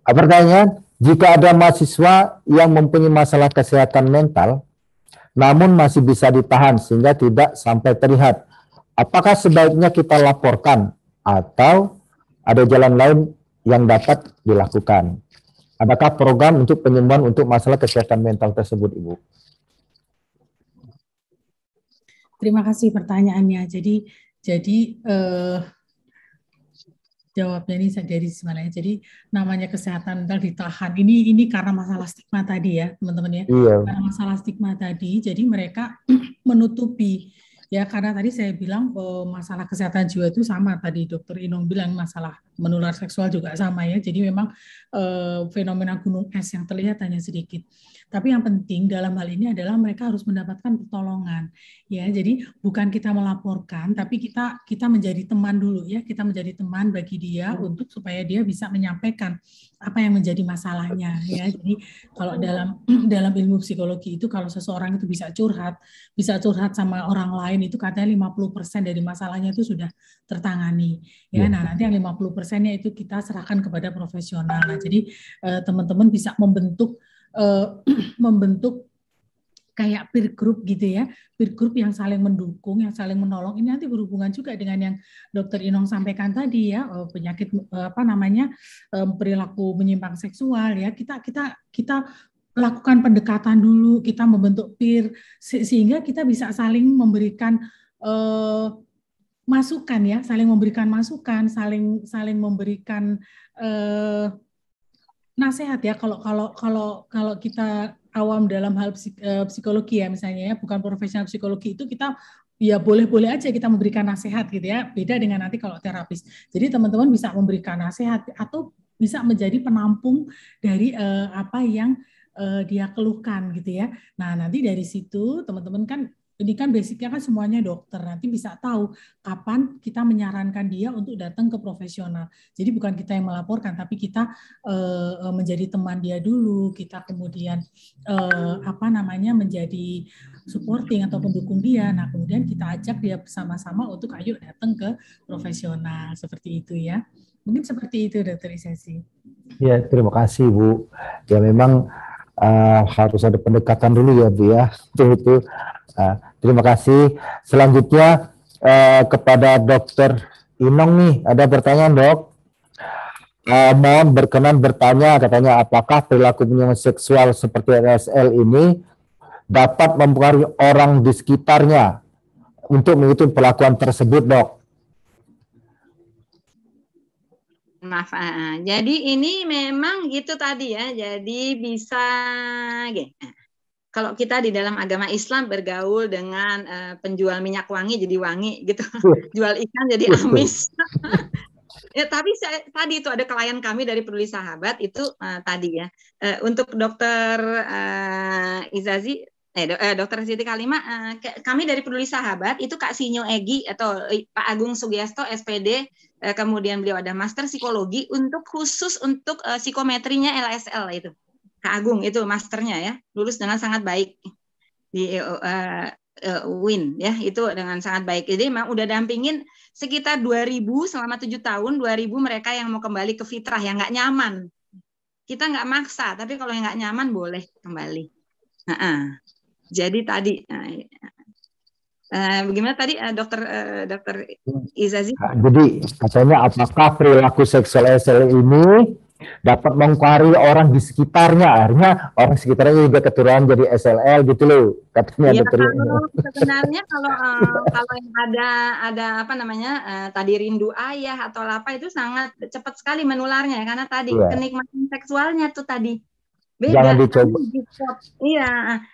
apa pertanyaan? Jika ada mahasiswa yang mempunyai masalah kesehatan mental, namun masih bisa ditahan sehingga tidak sampai terlihat, apakah sebaiknya kita laporkan atau ada jalan lain yang dapat dilakukan? Adakah program untuk penyembuhan untuk masalah kesehatan mental tersebut, Ibu? Terima kasih pertanyaannya. Jadi jadi eh, jawabnya ini dari sebenarnya. Jadi namanya kesehatan mental ditahan. Ini ini karena masalah stigma tadi ya, teman-teman ya. Iya. Karena masalah stigma tadi, jadi mereka menutupi Ya karena tadi saya bilang oh, masalah kesehatan jiwa itu sama tadi dokter Inung bilang masalah menular seksual juga sama ya. Jadi memang eh, fenomena gunung es yang terlihat hanya sedikit. Tapi yang penting dalam hal ini adalah mereka harus mendapatkan pertolongan. Ya, jadi bukan kita melaporkan, tapi kita kita menjadi teman dulu ya, kita menjadi teman bagi dia hmm. untuk supaya dia bisa menyampaikan apa yang menjadi masalahnya ya. Jadi kalau dalam dalam ilmu psikologi itu kalau seseorang itu bisa curhat, bisa curhat sama orang lain itu katanya 50% dari masalahnya itu sudah tertangani. Ya, hmm. nah nanti yang 50 persennya itu kita serahkan kepada profesional. Nah, jadi eh, teman-teman bisa membentuk uh, membentuk kayak peer group gitu ya, peer group yang saling mendukung, yang saling menolong. Ini nanti berhubungan juga dengan yang Dokter Inong sampaikan tadi ya, eh, penyakit eh, apa namanya perilaku menyimpang seksual ya. Kita kita kita lakukan pendekatan dulu, kita membentuk peer sehingga kita bisa saling memberikan eh, masukan ya, saling memberikan masukan, saling saling memberikan eh, nasehat ya kalau kalau kalau kalau kita awam dalam hal eh, psikologi ya misalnya ya bukan profesional psikologi itu kita ya boleh-boleh aja kita memberikan nasihat gitu ya beda dengan nanti kalau terapis jadi teman-teman bisa memberikan nasihat atau bisa menjadi penampung dari uh, apa yang uh, dia keluhkan gitu ya nah nanti dari situ teman-teman kan jadi kan basicnya kan semuanya dokter. Nanti bisa tahu kapan kita menyarankan dia untuk datang ke profesional. Jadi bukan kita yang melaporkan, tapi kita uh, menjadi teman dia dulu. Kita kemudian uh, apa namanya menjadi supporting atau pendukung dia. Nah kemudian kita ajak dia bersama-sama untuk ayo datang ke profesional seperti itu ya. Mungkin seperti itu dokter Isasi. Ya terima kasih Bu. Ya memang uh, harus ada pendekatan dulu ya Bu ya. Itu itu. Uh, terima kasih. Selanjutnya uh, kepada Dokter Inong nih ada pertanyaan dok. Uh, mohon berkenan bertanya katanya apakah perilaku penyimpangan seksual seperti RSL ini dapat mempengaruhi orang di sekitarnya untuk mengikuti perlakuan tersebut dok Maaf. Ah, ah. Jadi ini memang gitu tadi ya. Jadi bisa gini. Ah. Kalau kita di dalam agama Islam bergaul dengan uh, penjual minyak wangi jadi wangi gitu. Jual ikan jadi amis. ya tapi saya, tadi itu ada klien kami dari peduli sahabat itu uh, tadi ya. Uh, untuk dokter uh, Izazi eh, do, eh dokter Siti Kalima uh, kami dari peduli sahabat itu Kak Sinyo Egi atau Pak Agung Sugiasto SPD Eh, kemudian beliau ada master psikologi untuk khusus untuk uh, psikometrinya LSL itu. Kak Agung itu masternya ya, lulus dengan sangat baik di uh, eh, uh, Win ya, itu dengan sangat baik. Jadi memang udah dampingin sekitar 2000 selama tujuh tahun, 2000 mereka yang mau kembali ke fitrah yang nggak nyaman. Kita nggak maksa, tapi kalau yang nggak nyaman boleh kembali. uh -uh. Jadi tadi nah, Eh, bagaimana tadi uh, dokter uh, dokter Izazi? Nah, jadi katanya apakah perilaku seksual SL ini dapat mengkari orang di sekitarnya akhirnya orang sekitarnya juga keturunan jadi SLL gitu loh katanya ya, kalau sebenarnya kalau uh, kalau yang ada ada apa namanya uh, tadi rindu ayah atau apa itu sangat cepat sekali menularnya karena tadi ya. kenikmatan seksualnya tuh tadi beda jangan dicoba iya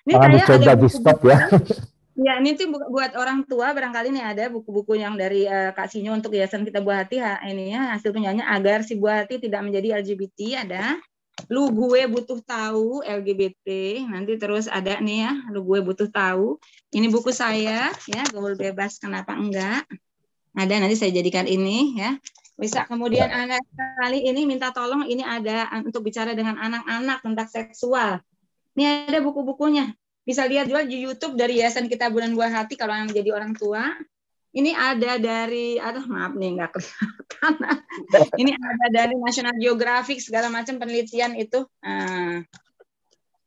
ini jangan dicoba di stop iya, ya Ya, ini tuh buat orang tua barangkali nih ada buku-buku yang dari uh, Kak Sinyo untuk Yayasan Kita Buah Hati ini ya hasil penyanyi agar si buah hati tidak menjadi LGBT ada lu gue butuh tahu LGBT nanti terus ada nih ya lu gue butuh tahu ini buku saya ya gaul bebas kenapa enggak ada nanti saya jadikan ini ya bisa kemudian ya. anak kali ini minta tolong ini ada untuk bicara dengan anak-anak tentang seksual ini ada buku-bukunya bisa lihat juga di YouTube dari Yayasan Kita Bulan Buah Hati kalau yang jadi orang tua. Ini ada dari, aduh maaf nih nggak kelihatan. ini ada dari National Geographic segala macam penelitian itu. Uh,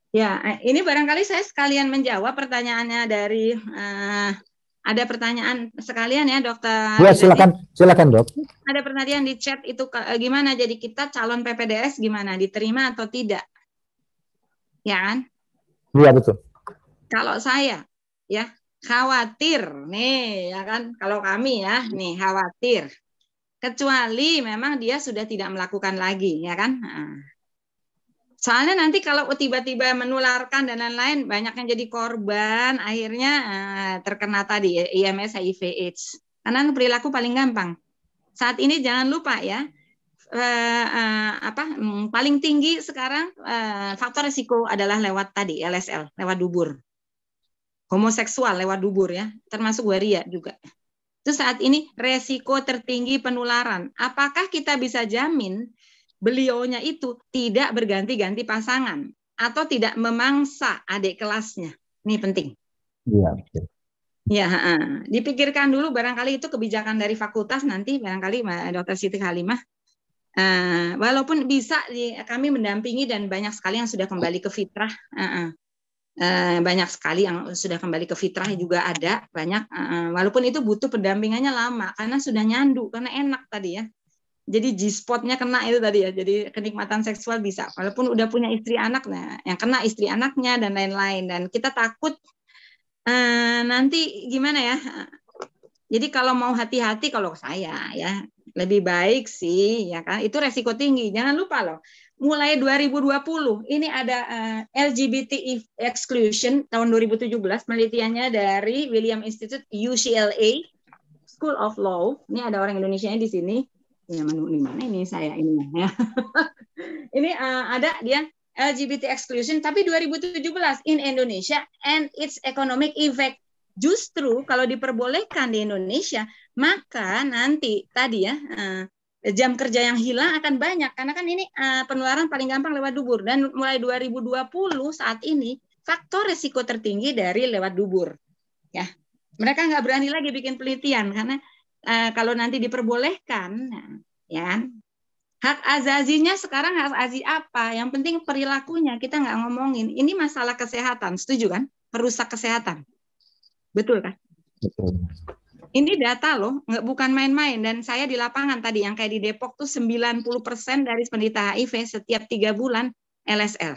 ya, eh, ini barangkali saya sekalian menjawab pertanyaannya dari uh, ada pertanyaan sekalian ya dokter. Ya silakan silakan dok. Ada pertanyaan di chat itu eh, gimana jadi kita calon PPDS gimana diterima atau tidak? Ya kan? Iya betul kalau saya ya khawatir nih ya kan kalau kami ya nih khawatir kecuali memang dia sudah tidak melakukan lagi ya kan nah. soalnya nanti kalau tiba-tiba menularkan dan lain-lain banyak yang jadi korban akhirnya eh, terkena tadi IMS HIV AIDS karena perilaku paling gampang saat ini jangan lupa ya eh, eh, apa hmm, paling tinggi sekarang faktor risiko adalah lewat tadi LSL lewat dubur homoseksual lewat dubur ya, termasuk waria juga. Terus saat ini resiko tertinggi penularan. Apakah kita bisa jamin beliaunya itu tidak berganti-ganti pasangan atau tidak memangsa adik kelasnya? Ini penting. Iya. Ya, dipikirkan dulu barangkali itu kebijakan dari fakultas nanti barangkali Dr. Siti Halimah. Uh, walaupun bisa di, kami mendampingi dan banyak sekali yang sudah kembali ke fitrah. Uh, uh. Eh, banyak sekali yang sudah kembali ke fitrah juga ada banyak eh, eh, walaupun itu butuh pendampingannya lama karena sudah nyandu karena enak tadi ya jadi G spotnya kena itu tadi ya jadi kenikmatan seksual bisa walaupun udah punya istri anak nah yang kena istri anaknya dan lain-lain dan kita takut nanti gimana ya jadi kalau mau hati-hati kalau saya ya lebih baik sih ya kan itu resiko tinggi jangan lupa loh mulai 2020 ini ada uh, eh, LGBT exclusion tahun 2017 penelitiannya dari William Institute UCLA School of Law. Ini ada orang Indonesia di sini. Ya, menu Ini mana ini saya ini ya. ini uh, ada dia LGBT exclusion tapi 2017 in Indonesia and its economic effect justru kalau diperbolehkan di Indonesia, maka nanti tadi ya uh, jam kerja yang hilang akan banyak karena kan ini uh, penularan paling gampang lewat dubur dan mulai 2020 saat ini faktor risiko tertinggi dari lewat dubur ya mereka nggak berani lagi bikin penelitian karena uh, kalau nanti diperbolehkan nah, ya hak azazinya sekarang hak azazi apa yang penting perilakunya kita nggak ngomongin ini masalah kesehatan setuju kan perusak kesehatan betul kan betul ini data loh, nggak bukan main-main. Dan saya di lapangan tadi yang kayak di Depok tuh 90% dari penderita HIV setiap tiga bulan LSL.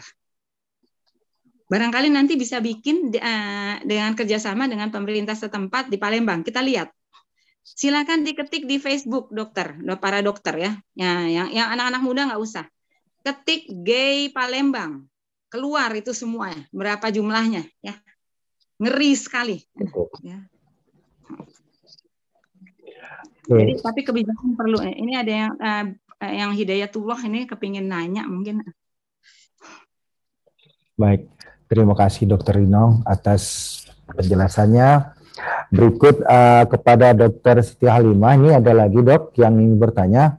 Barangkali nanti bisa bikin uh, dengan kerjasama dengan pemerintah setempat di Palembang. Kita lihat. Silakan diketik di Facebook dokter, para dokter ya. Ya, yang yang anak-anak muda nggak usah. Ketik gay Palembang. Keluar itu semua, berapa jumlahnya ya. Ngeri sekali. Ya. Okay. Jadi tapi kebijakan perlu. Eh, ini ada yang uh, yang Hidayatullah ini kepingin nanya mungkin. Baik, terima kasih Dokter Rino atas penjelasannya. Berikut uh, kepada Dokter Setia Halimah ini ada lagi dok yang ingin bertanya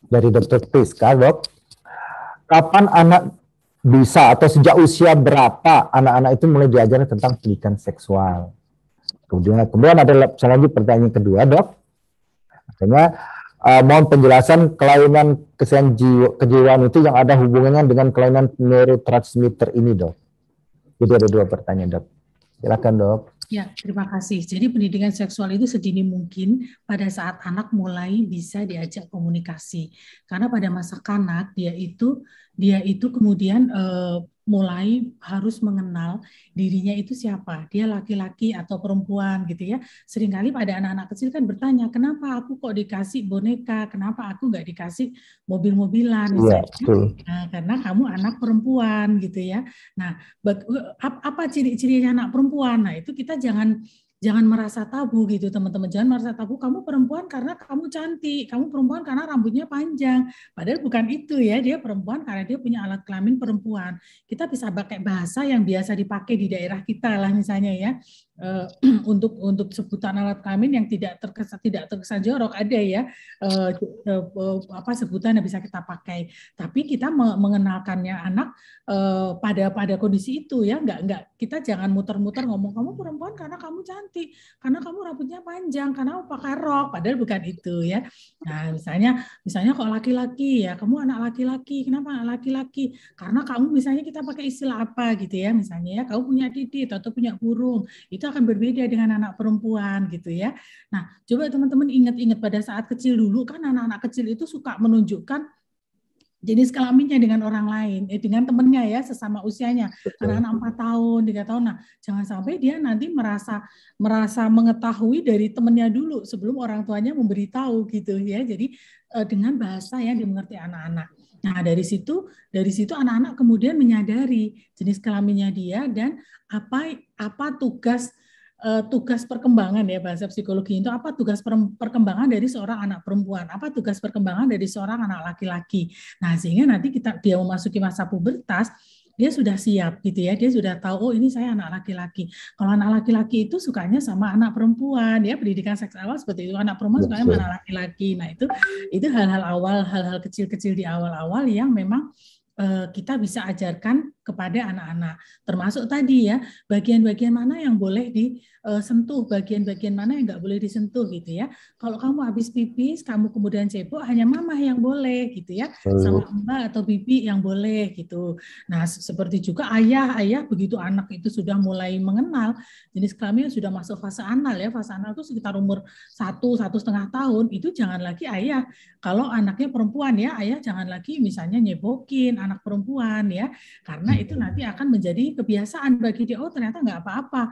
dari Dokter Priska dok. Kapan anak bisa atau sejak usia berapa anak-anak itu mulai diajar tentang pendidikan seksual? Kemudian, kemudian ada selanjutnya pertanyaan kedua dok Makanya uh, eh, mohon penjelasan kelainan kesehatan jiwa, kejiwaan itu yang ada hubungannya dengan kelainan neurotransmitter ini dok. Jadi ada dua pertanyaan dok. Silakan dok. Ya, terima kasih. Jadi pendidikan seksual itu sedini mungkin pada saat anak mulai bisa diajak komunikasi. Karena pada masa kanak dia itu dia itu kemudian eh, mulai harus mengenal dirinya itu siapa, dia laki-laki atau perempuan gitu ya. Seringkali pada anak-anak kecil kan bertanya, kenapa aku kok dikasih boneka, kenapa aku nggak dikasih mobil-mobilan iya, misalnya. Ya, Nah, karena kamu anak perempuan gitu ya. Nah, apa ciri-cirinya anak perempuan? Nah, itu kita jangan jangan merasa tabu gitu teman-teman jangan merasa tabu kamu perempuan karena kamu cantik kamu perempuan karena rambutnya panjang padahal bukan itu ya dia perempuan karena dia punya alat kelamin perempuan kita bisa pakai bahasa yang biasa dipakai di daerah kita lah misalnya ya uh, untuk untuk sebutan alat kelamin yang tidak terkesan tidak terkesan jorok ada ya uh, uh, apa sebutan yang bisa kita pakai tapi kita mengenalkannya anak uh, pada pada kondisi itu ya nggak nggak kita jangan muter-muter ngomong kamu perempuan karena kamu cantik karena kamu rambutnya panjang karena kamu pakai rok padahal bukan itu ya nah misalnya misalnya kok laki-laki ya kamu anak laki-laki kenapa anak laki-laki karena kamu misalnya kita pakai istilah apa gitu ya misalnya ya kamu punya titik atau punya burung itu akan berbeda dengan anak perempuan gitu ya. Nah, coba teman-teman ingat-ingat pada saat kecil dulu kan anak-anak kecil itu suka menunjukkan jenis kelaminnya dengan orang lain, eh, dengan temennya ya, sesama usianya, karena anak 4 tahun, tiga tahun. Nah, jangan sampai dia nanti merasa merasa mengetahui dari temennya dulu sebelum orang tuanya memberitahu gitu ya. Jadi eh, dengan bahasa yang dimengerti anak-anak. Nah, dari situ dari situ anak-anak kemudian menyadari jenis kelaminnya dia dan apa apa tugas Eh, tugas perkembangan ya bahasa psikologi itu apa tugas perkembangan dari seorang anak perempuan, apa tugas perkembangan dari seorang anak laki-laki. Nah, sehingga nanti kita dia memasuki masa pubertas, dia sudah siap gitu ya dia sudah tahu oh ini saya anak laki-laki kalau anak laki-laki itu sukanya sama anak perempuan ya pendidikan seks awal seperti itu anak perempuan iya, sukanya sama anak laki-laki nah itu itu hal-hal awal hal-hal kecil-kecil di awal-awal yang memang eh, kita bisa ajarkan kepada anak-anak. Termasuk tadi ya, bagian-bagian mana yang boleh disentuh, eh, bagian-bagian mana yang nggak boleh disentuh gitu ya. Kalau kamu habis pipis, kamu kemudian cebok, hanya mama yang boleh gitu ya, sama mbak atau bibi yang boleh gitu. Nah seperti juga ayah, ayah begitu anak itu sudah mulai mengenal jenis kelamin sudah masuk fase anal ya, fase anal itu sekitar umur satu satu setengah tahun itu jangan lagi ayah. Kalau anaknya perempuan ya, ayah jangan lagi misalnya nyebokin anak perempuan ya, karena karena itu nanti akan menjadi kebiasaan bagi dia oh ternyata nggak apa-apa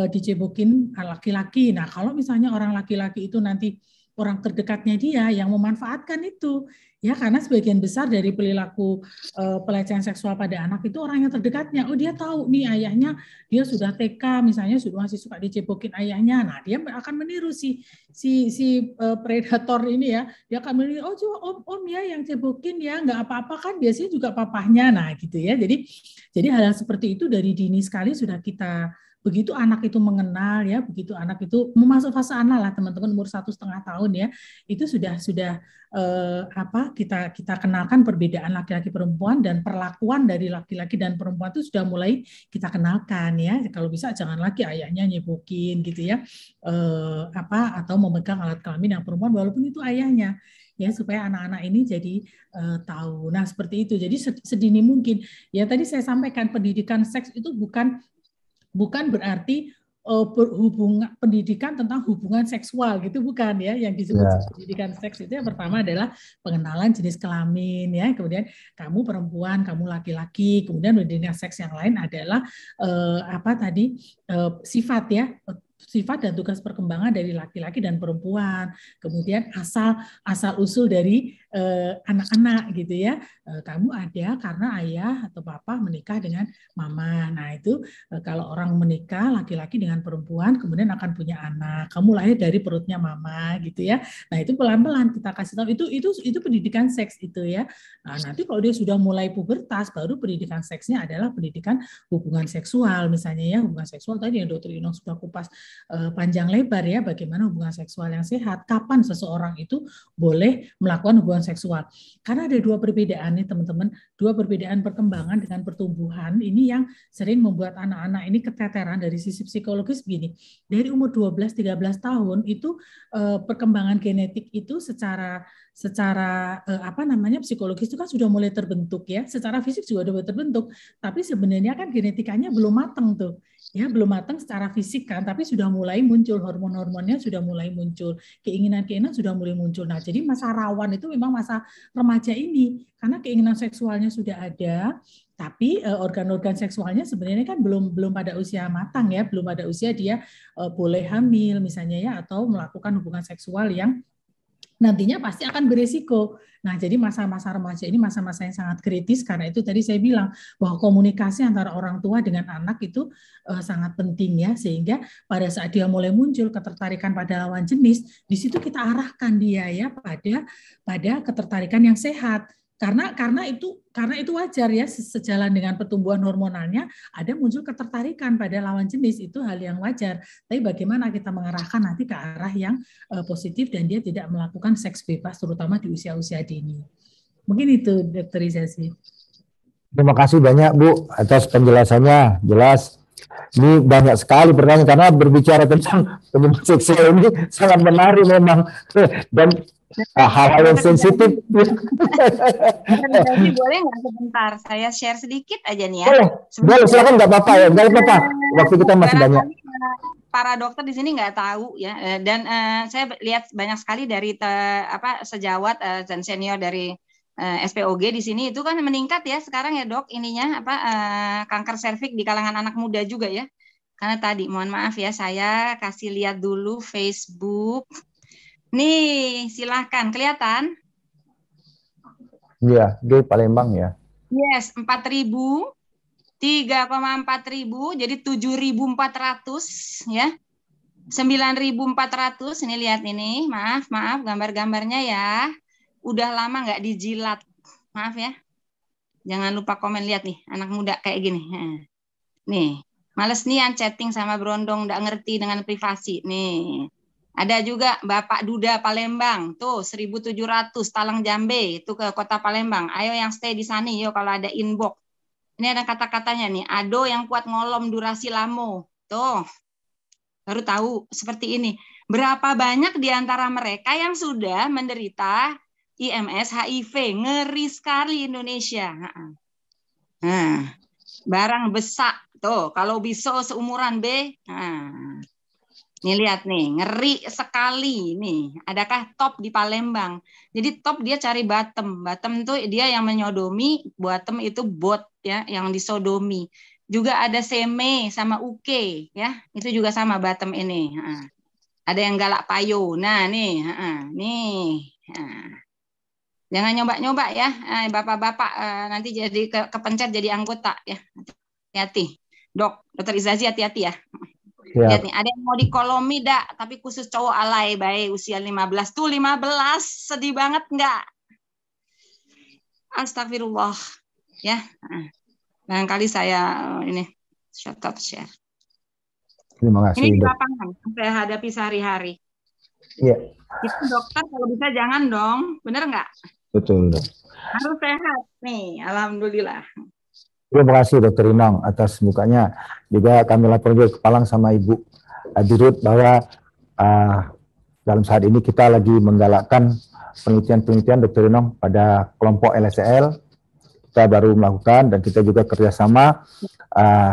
eh, dicebokin laki-laki nah kalau misalnya orang laki-laki itu nanti orang terdekatnya dia yang memanfaatkan itu ya karena sebagian besar dari perilaku uh, pelecehan seksual pada anak itu orang yang terdekatnya oh dia tahu nih ayahnya dia sudah TK misalnya sudah masih suka dicebokin ayahnya nah dia akan meniru si si si uh, predator ini ya dia akan meniru oh cuma om om ya yang cebokin ya nggak apa-apa kan biasanya juga papahnya nah gitu ya jadi jadi hal, hal seperti itu dari dini sekali sudah kita begitu anak itu mengenal ya, begitu anak itu memasuki fase anak lah teman-teman umur satu setengah tahun ya, itu sudah sudah eh, apa kita kita kenalkan perbedaan laki-laki perempuan dan perlakuan dari laki-laki dan perempuan itu sudah mulai kita kenalkan ya, kalau bisa jangan lagi ayahnya nyebukin gitu ya, eh, apa atau memegang alat kelamin yang perempuan walaupun itu ayahnya ya supaya anak-anak ini jadi uh, tahu. Nah, seperti itu. Jadi sedini mungkin. Ya tadi saya sampaikan pendidikan seks itu bukan bukan berarti uh, berhubungan pendidikan tentang hubungan seksual gitu bukan ya yang disebut yeah. Ya. pendidikan seks itu yang pertama adalah pengenalan jenis kelamin ya kemudian kamu perempuan kamu laki-laki kemudian pendidikan seks yang lain adalah uh, apa tadi uh, sifat ya sifat dan tugas perkembangan dari laki-laki dan perempuan, kemudian asal asal usul dari eh, anak-anak uh, gitu ya. uh, kamu ada karena ayah atau papa menikah dengan mama. Nah itu uh, kalau orang menikah laki-laki dengan perempuan, kemudian akan punya anak. Kamu lahir dari perutnya mama gitu ya. Nah itu pelan-pelan kita kasih tahu itu itu itu pendidikan seks itu ya. Nah, nanti kalau dia sudah mulai pubertas, baru pendidikan seksnya adalah pendidikan hubungan seksual misalnya ya hubungan seksual tadi yang dokter Inong sudah kupas Eh, panjang lebar ya bagaimana hubungan seksual yang sehat, kapan seseorang itu boleh melakukan hubungan seksual. Karena ada dua perbedaan nih teman-teman, dua perbedaan perkembangan dengan pertumbuhan ini yang sering membuat anak-anak ini keteteran dari sisi psikologis begini Dari umur 12 13 tahun itu eh, perkembangan genetik itu secara secara eh, apa namanya psikologis itu kan sudah mulai terbentuk ya, secara fisik juga sudah terbentuk, tapi sebenarnya kan genetikanya belum matang tuh ya belum matang secara fisik kan, tapi sudah mulai muncul hormon-hormonnya sudah mulai muncul, keinginan-keinginan sudah mulai muncul. Nah, jadi masa rawan itu memang masa remaja ini karena keinginan seksualnya sudah ada, tapi eh, organ-organ seksualnya sebenarnya kan belum belum pada usia matang ya, belum pada usia dia eh, boleh hamil misalnya ya atau melakukan hubungan seksual yang nantinya pasti akan beresiko. Nah, jadi masa-masa remaja ini masa-masa yang sangat kritis karena itu tadi saya bilang bahwa komunikasi antara orang tua dengan anak itu uh, sangat penting ya sehingga pada saat dia mulai muncul ketertarikan pada lawan jenis, di situ kita arahkan dia ya pada pada ketertarikan yang sehat karena karena itu karena itu wajar ya sejalan dengan pertumbuhan hormonalnya ada muncul ketertarikan pada lawan jenis itu hal yang wajar tapi bagaimana kita mengarahkan nanti ke arah yang eh, positif dan dia tidak melakukan seks bebas terutama di usia-usia dini mungkin itu dokter Izasi terima kasih banyak Bu atas penjelasannya jelas ini banyak sekali pertanyaan karena berbicara tentang penyembuhan seksual ini sangat menarik memang dan Ah, hal-hal yang sensitif. boleh nggak sebentar saya share sedikit aja nih ya. Boleh, boleh silakan nggak apa-apa ya, nggak apa-apa. Nah, Waktu kita masih banyak. Eh, para dokter di sini nggak tahu ya, eh, dan uh, saya lihat banyak sekali dari te, apa sejawat uh, dan senior dari uh, SPOG di sini itu kan meningkat ya sekarang ya dok ininya apa uh, kanker serviks di kalangan anak muda juga ya. Karena tadi mohon maaf ya saya kasih lihat dulu Facebook Nih, silahkan. Kelihatan? Iya, di Palembang ya. Yes, 4.000. ribu, jadi 7.400 ya. 9.400, ini lihat ini. Maaf, maaf, gambar-gambarnya ya. Udah lama nggak dijilat. Maaf ya. Jangan lupa komen, lihat nih. Anak muda kayak gini. Nih, males nih yang chatting sama berondong, nggak ngerti dengan privasi. Nih, ada juga Bapak Duda Palembang, tuh 1700 Talang Jambe, itu ke kota Palembang. Ayo yang stay di sana, yuk kalau ada inbox. Ini ada kata-katanya nih, ado yang kuat ngolom durasi lamo. Tuh, baru tahu seperti ini. Berapa banyak di antara mereka yang sudah menderita IMS HIV? Ngeri sekali Indonesia. Nah, barang besar, tuh kalau bisa seumuran B. Nah, Nih lihat nih, ngeri sekali nih. Adakah top di Palembang? Jadi top dia cari bottom. Bottom tuh dia yang menyodomi, bottom itu bot ya, yang disodomi. Juga ada seme sama uke ya. Itu juga sama bottom ini. Ada yang galak payo. Nah, nih, nih. Jangan nyoba-nyoba ya, eh, bapak-bapak eh, nanti jadi kepencet jadi anggota ya. Hati-hati. Dok, dokter Izazi hati-hati ya. Siap. Lihat nih, ada yang mau kolomi dak, tapi khusus cowok alay baik usia 15 tuh 15 sedih banget enggak? Astagfirullah. Ya. Nah, kali saya eh, ini shut up share. Terima kasih. Ini di lapangan saya hadapi sehari-hari. Iya. Itu dokter kalau bisa jangan dong, bener nggak? Betul. Harus sehat nih, alhamdulillah. Terima kasih Dr. Inong atas mukanya. Juga kami laporkan juga ke Palang sama Ibu Dirut bahwa uh, dalam saat ini kita lagi menggalakkan penelitian-penelitian Dr. Inong pada kelompok LSL. Kita baru melakukan dan kita juga kerjasama uh,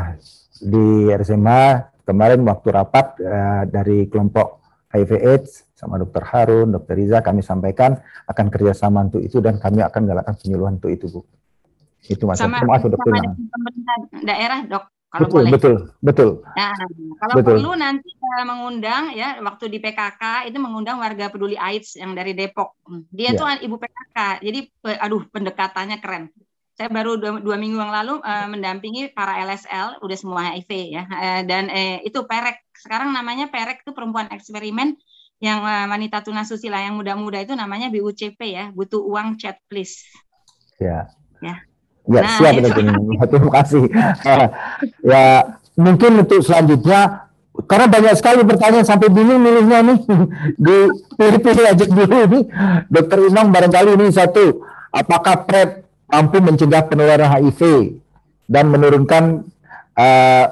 di RSMA kemarin waktu rapat uh, dari kelompok HIV AIDS sama Dr. Harun, Dr. Riza kami sampaikan akan kerjasama untuk itu dan kami akan galakkan penyuluhan untuk itu Bu. Itu masuk sama, sama dokter. Sama pemerintah daerah dok. Kalau betul, boleh. betul, betul. Nah, kalau betul. perlu nanti uh, mengundang ya waktu di PKK itu mengundang warga peduli AIDS yang dari Depok. Hmm, dia yeah. tuh ibu PKK, jadi aduh pendekatannya keren. Saya baru dua, dua minggu yang lalu uh, mendampingi para LSL, udah semua HIV ya, uh, dan uh, itu perek. Sekarang namanya perek itu perempuan eksperimen yang uh, wanita tuna susila yang muda-muda itu namanya BUCP ya, butuh uang chat please. Ya. Yeah. Ya. Ya, nah, siap itu. Ya, terima kasih. Eh, ya, mungkin untuk selanjutnya karena banyak sekali pertanyaan sampai bingung milihnya nih. Di pilih-pilih aja dulu ini. Dokter Inang barangkali ini satu, apakah PrEP e mampu mencegah penularan HIV dan menurunkan uh, eh,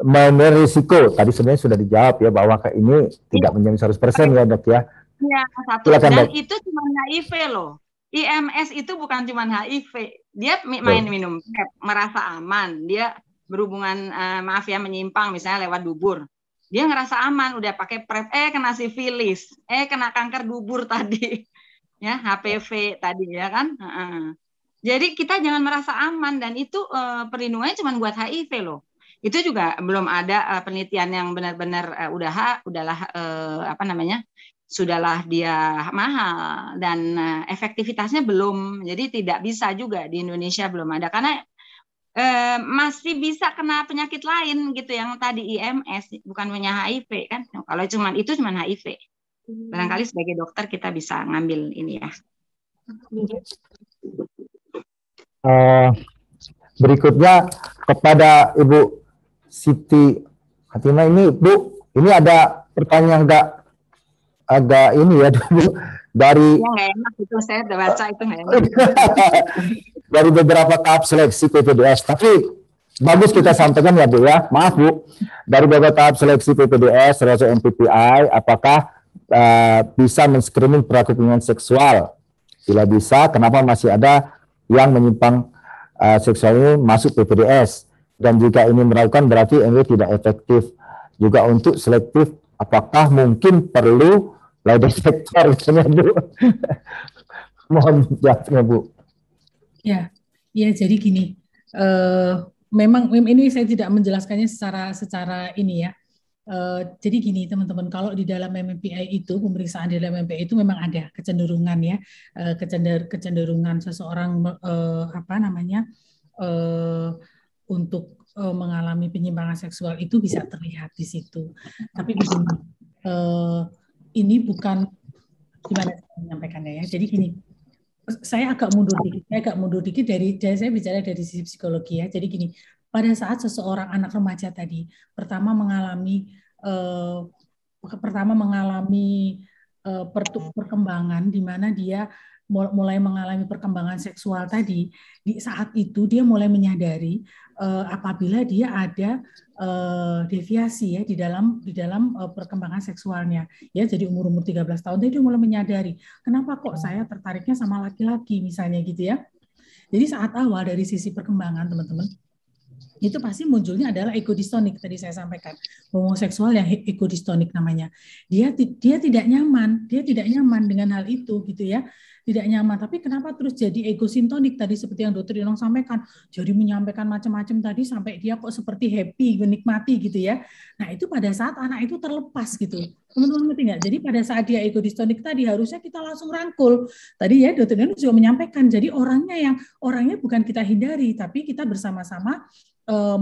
menurunkan risiko? Tadi sebenarnya sudah dijawab ya bahwa ini tidak menjamin 100% ya, Dok ya. Ya, satu. Silakan, dan dok. itu cuma HIV loh. IMS itu bukan cuma HIV dia main minum merasa aman, dia berhubungan uh, maaf ya menyimpang misalnya lewat dubur. Dia ngerasa aman, udah pakai prep, eh kena sifilis, eh kena kanker dubur tadi. ya, HPV tadi ya kan? Uh-uh. Jadi kita jangan merasa aman dan itu eh, perlindungannya cuma buat HIV loh. Itu juga belum ada uh, penelitian yang benar-benar eh, udah udah uh, eh, apa namanya? sudahlah dia mahal dan eh, efektivitasnya belum jadi tidak bisa juga di Indonesia belum ada karena uh, masih bisa kena penyakit lain gitu yang tadi IMS bukan punya HIV kan nah, kalau cuma itu cuma HIV hmm. barangkali sebagai dokter kita bisa ngambil ini ya uh, berikutnya kepada Ibu Siti Fatima ini Bu ini ada pertanyaan enggak agak ini ya dulu dari ya, enak itu saya baca itu enak. dari beberapa tahap seleksi PPDS tapi bagus kita sampaikan ya Bu ya maaf Bu dari beberapa tahap seleksi PPDS termasuk MPPI apakah uh, bisa men-screening perilaku seksual bila bisa kenapa masih ada yang menyimpang uh, seksual ini masuk PPDS dan jika ini melakukan, berarti MW tidak efektif juga untuk selektif apakah mungkin perlu lie detector Bu? Mohon jawabnya Bu. Ya, ya jadi gini, uh, memang ini saya tidak menjelaskannya secara secara ini ya. Uh, jadi gini teman-teman, kalau di dalam MMPI itu pemeriksaan di dalam MMPI itu memang ada kecenderungan ya, uh, eh, kecender kecenderungan seseorang uh, apa namanya uh, untuk uh, mengalami penyimpangan seksual itu bisa terlihat di situ. Tapi begini, uh, ini bukan gimana saya menyampaikannya ya. Jadi gini, eh, saya agak mundur dikit, saya agak mundur dikit dari, dari saya bicara dari sisi psikologi ya. Jadi gini, pada saat seseorang anak remaja tadi pertama mengalami uh, pertama mengalami uh, perkembangan di mana dia mulai mengalami perkembangan seksual tadi di saat itu dia mulai menyadari uh, apabila dia ada uh, deviasi ya di dalam di dalam uh, perkembangan seksualnya ya jadi umur umur 13 tahun dia mulai menyadari kenapa kok hmm. saya tertariknya sama laki-laki misalnya gitu ya jadi saat awal dari sisi perkembangan teman-teman itu pasti munculnya adalah ekodistonik tadi saya sampaikan homoseksual yang ekodistonik namanya dia dia tidak nyaman dia tidak nyaman dengan hal itu gitu ya tidak nyaman. Tapi kenapa terus jadi ego sintonik tadi seperti yang dokter Yonong sampaikan, jadi menyampaikan macam-macam tadi sampai dia kok seperti happy, menikmati gitu ya. Nah itu pada saat anak itu terlepas gitu. Teman-teman ngerti nggak? Jadi pada saat dia ego distonik tadi harusnya kita langsung rangkul. Tadi ya dokter Yonong juga menyampaikan, jadi orangnya yang orangnya bukan kita hindari, tapi kita bersama-sama eh,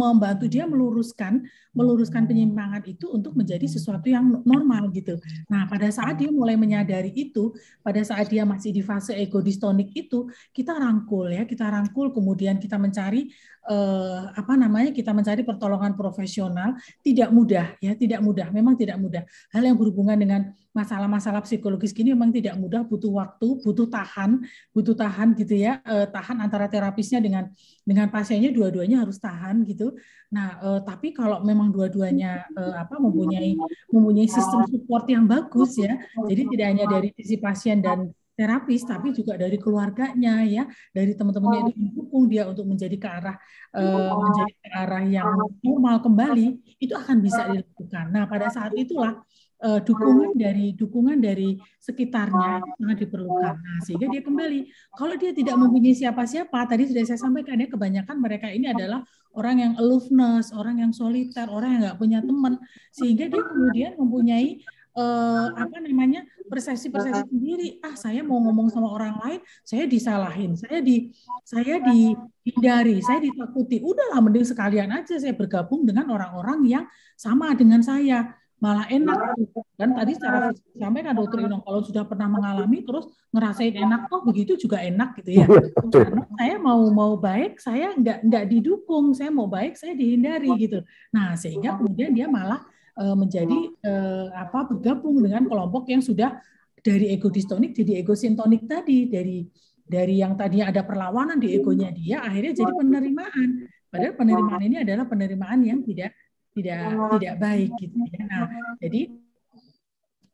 membantu dia meluruskan meluruskan penyimpangan itu untuk menjadi sesuatu yang normal gitu. Nah, pada saat dia mulai menyadari itu, pada saat dia masih di fase ego distonik itu, kita rangkul ya, kita rangkul kemudian kita mencari eh, apa namanya? kita mencari pertolongan profesional tidak mudah ya, tidak mudah, memang tidak mudah. Hal yang berhubungan dengan masalah-masalah psikologis gini memang tidak mudah, butuh waktu, butuh tahan, butuh tahan gitu ya, eh, tahan antara terapisnya dengan dengan pasiennya dua-duanya harus tahan gitu. Nah, eh, tapi kalau memang dua-duanya eh, apa mempunyai mempunyai sistem support yang bagus ya. Jadi tidak hanya dari sisi pasien dan terapis tapi juga dari keluarganya ya dari teman-temannya itu mendukung dia untuk menjadi ke arah uh, menjadi ke arah yang normal kembali itu akan bisa dilakukan nah pada saat itulah uh, dukungan dari dukungan dari sekitarnya ah. sangat diperlukan. Nah, sehingga dia kembali. Kalau dia tidak mempunyai siapa-siapa, tadi sudah saya sampaikan ya kebanyakan mereka ini adalah orang yang aloofness, orang yang soliter, orang yang nggak punya teman, sehingga dia kemudian mempunyai Uh, apa namanya persepsi-persepsi sendiri ah saya mau ngomong sama orang lain saya disalahin saya di saya dihindari saya ditakuti udahlah mending sekalian aja saya bergabung dengan orang-orang yang sama dengan saya malah enak dan tadi secara sampai kan dokter Inong kalau sudah pernah mengalami terus ngerasain enak oh begitu juga enak gitu ya iya, karena saya mau mau baik saya nggak nggak didukung saya mau baik saya dihindari gitu nah sehingga kemudian dia malah e, menjadi e, apa bergabung dengan kelompok yang sudah dari ego distonik jadi ego sintonik tadi dari dari yang tadinya ada perlawanan di egonya dia akhirnya jadi penerimaan padahal penerimaan ini adalah penerimaan yang tidak tidak tidak baik gitu ya. Nah, jadi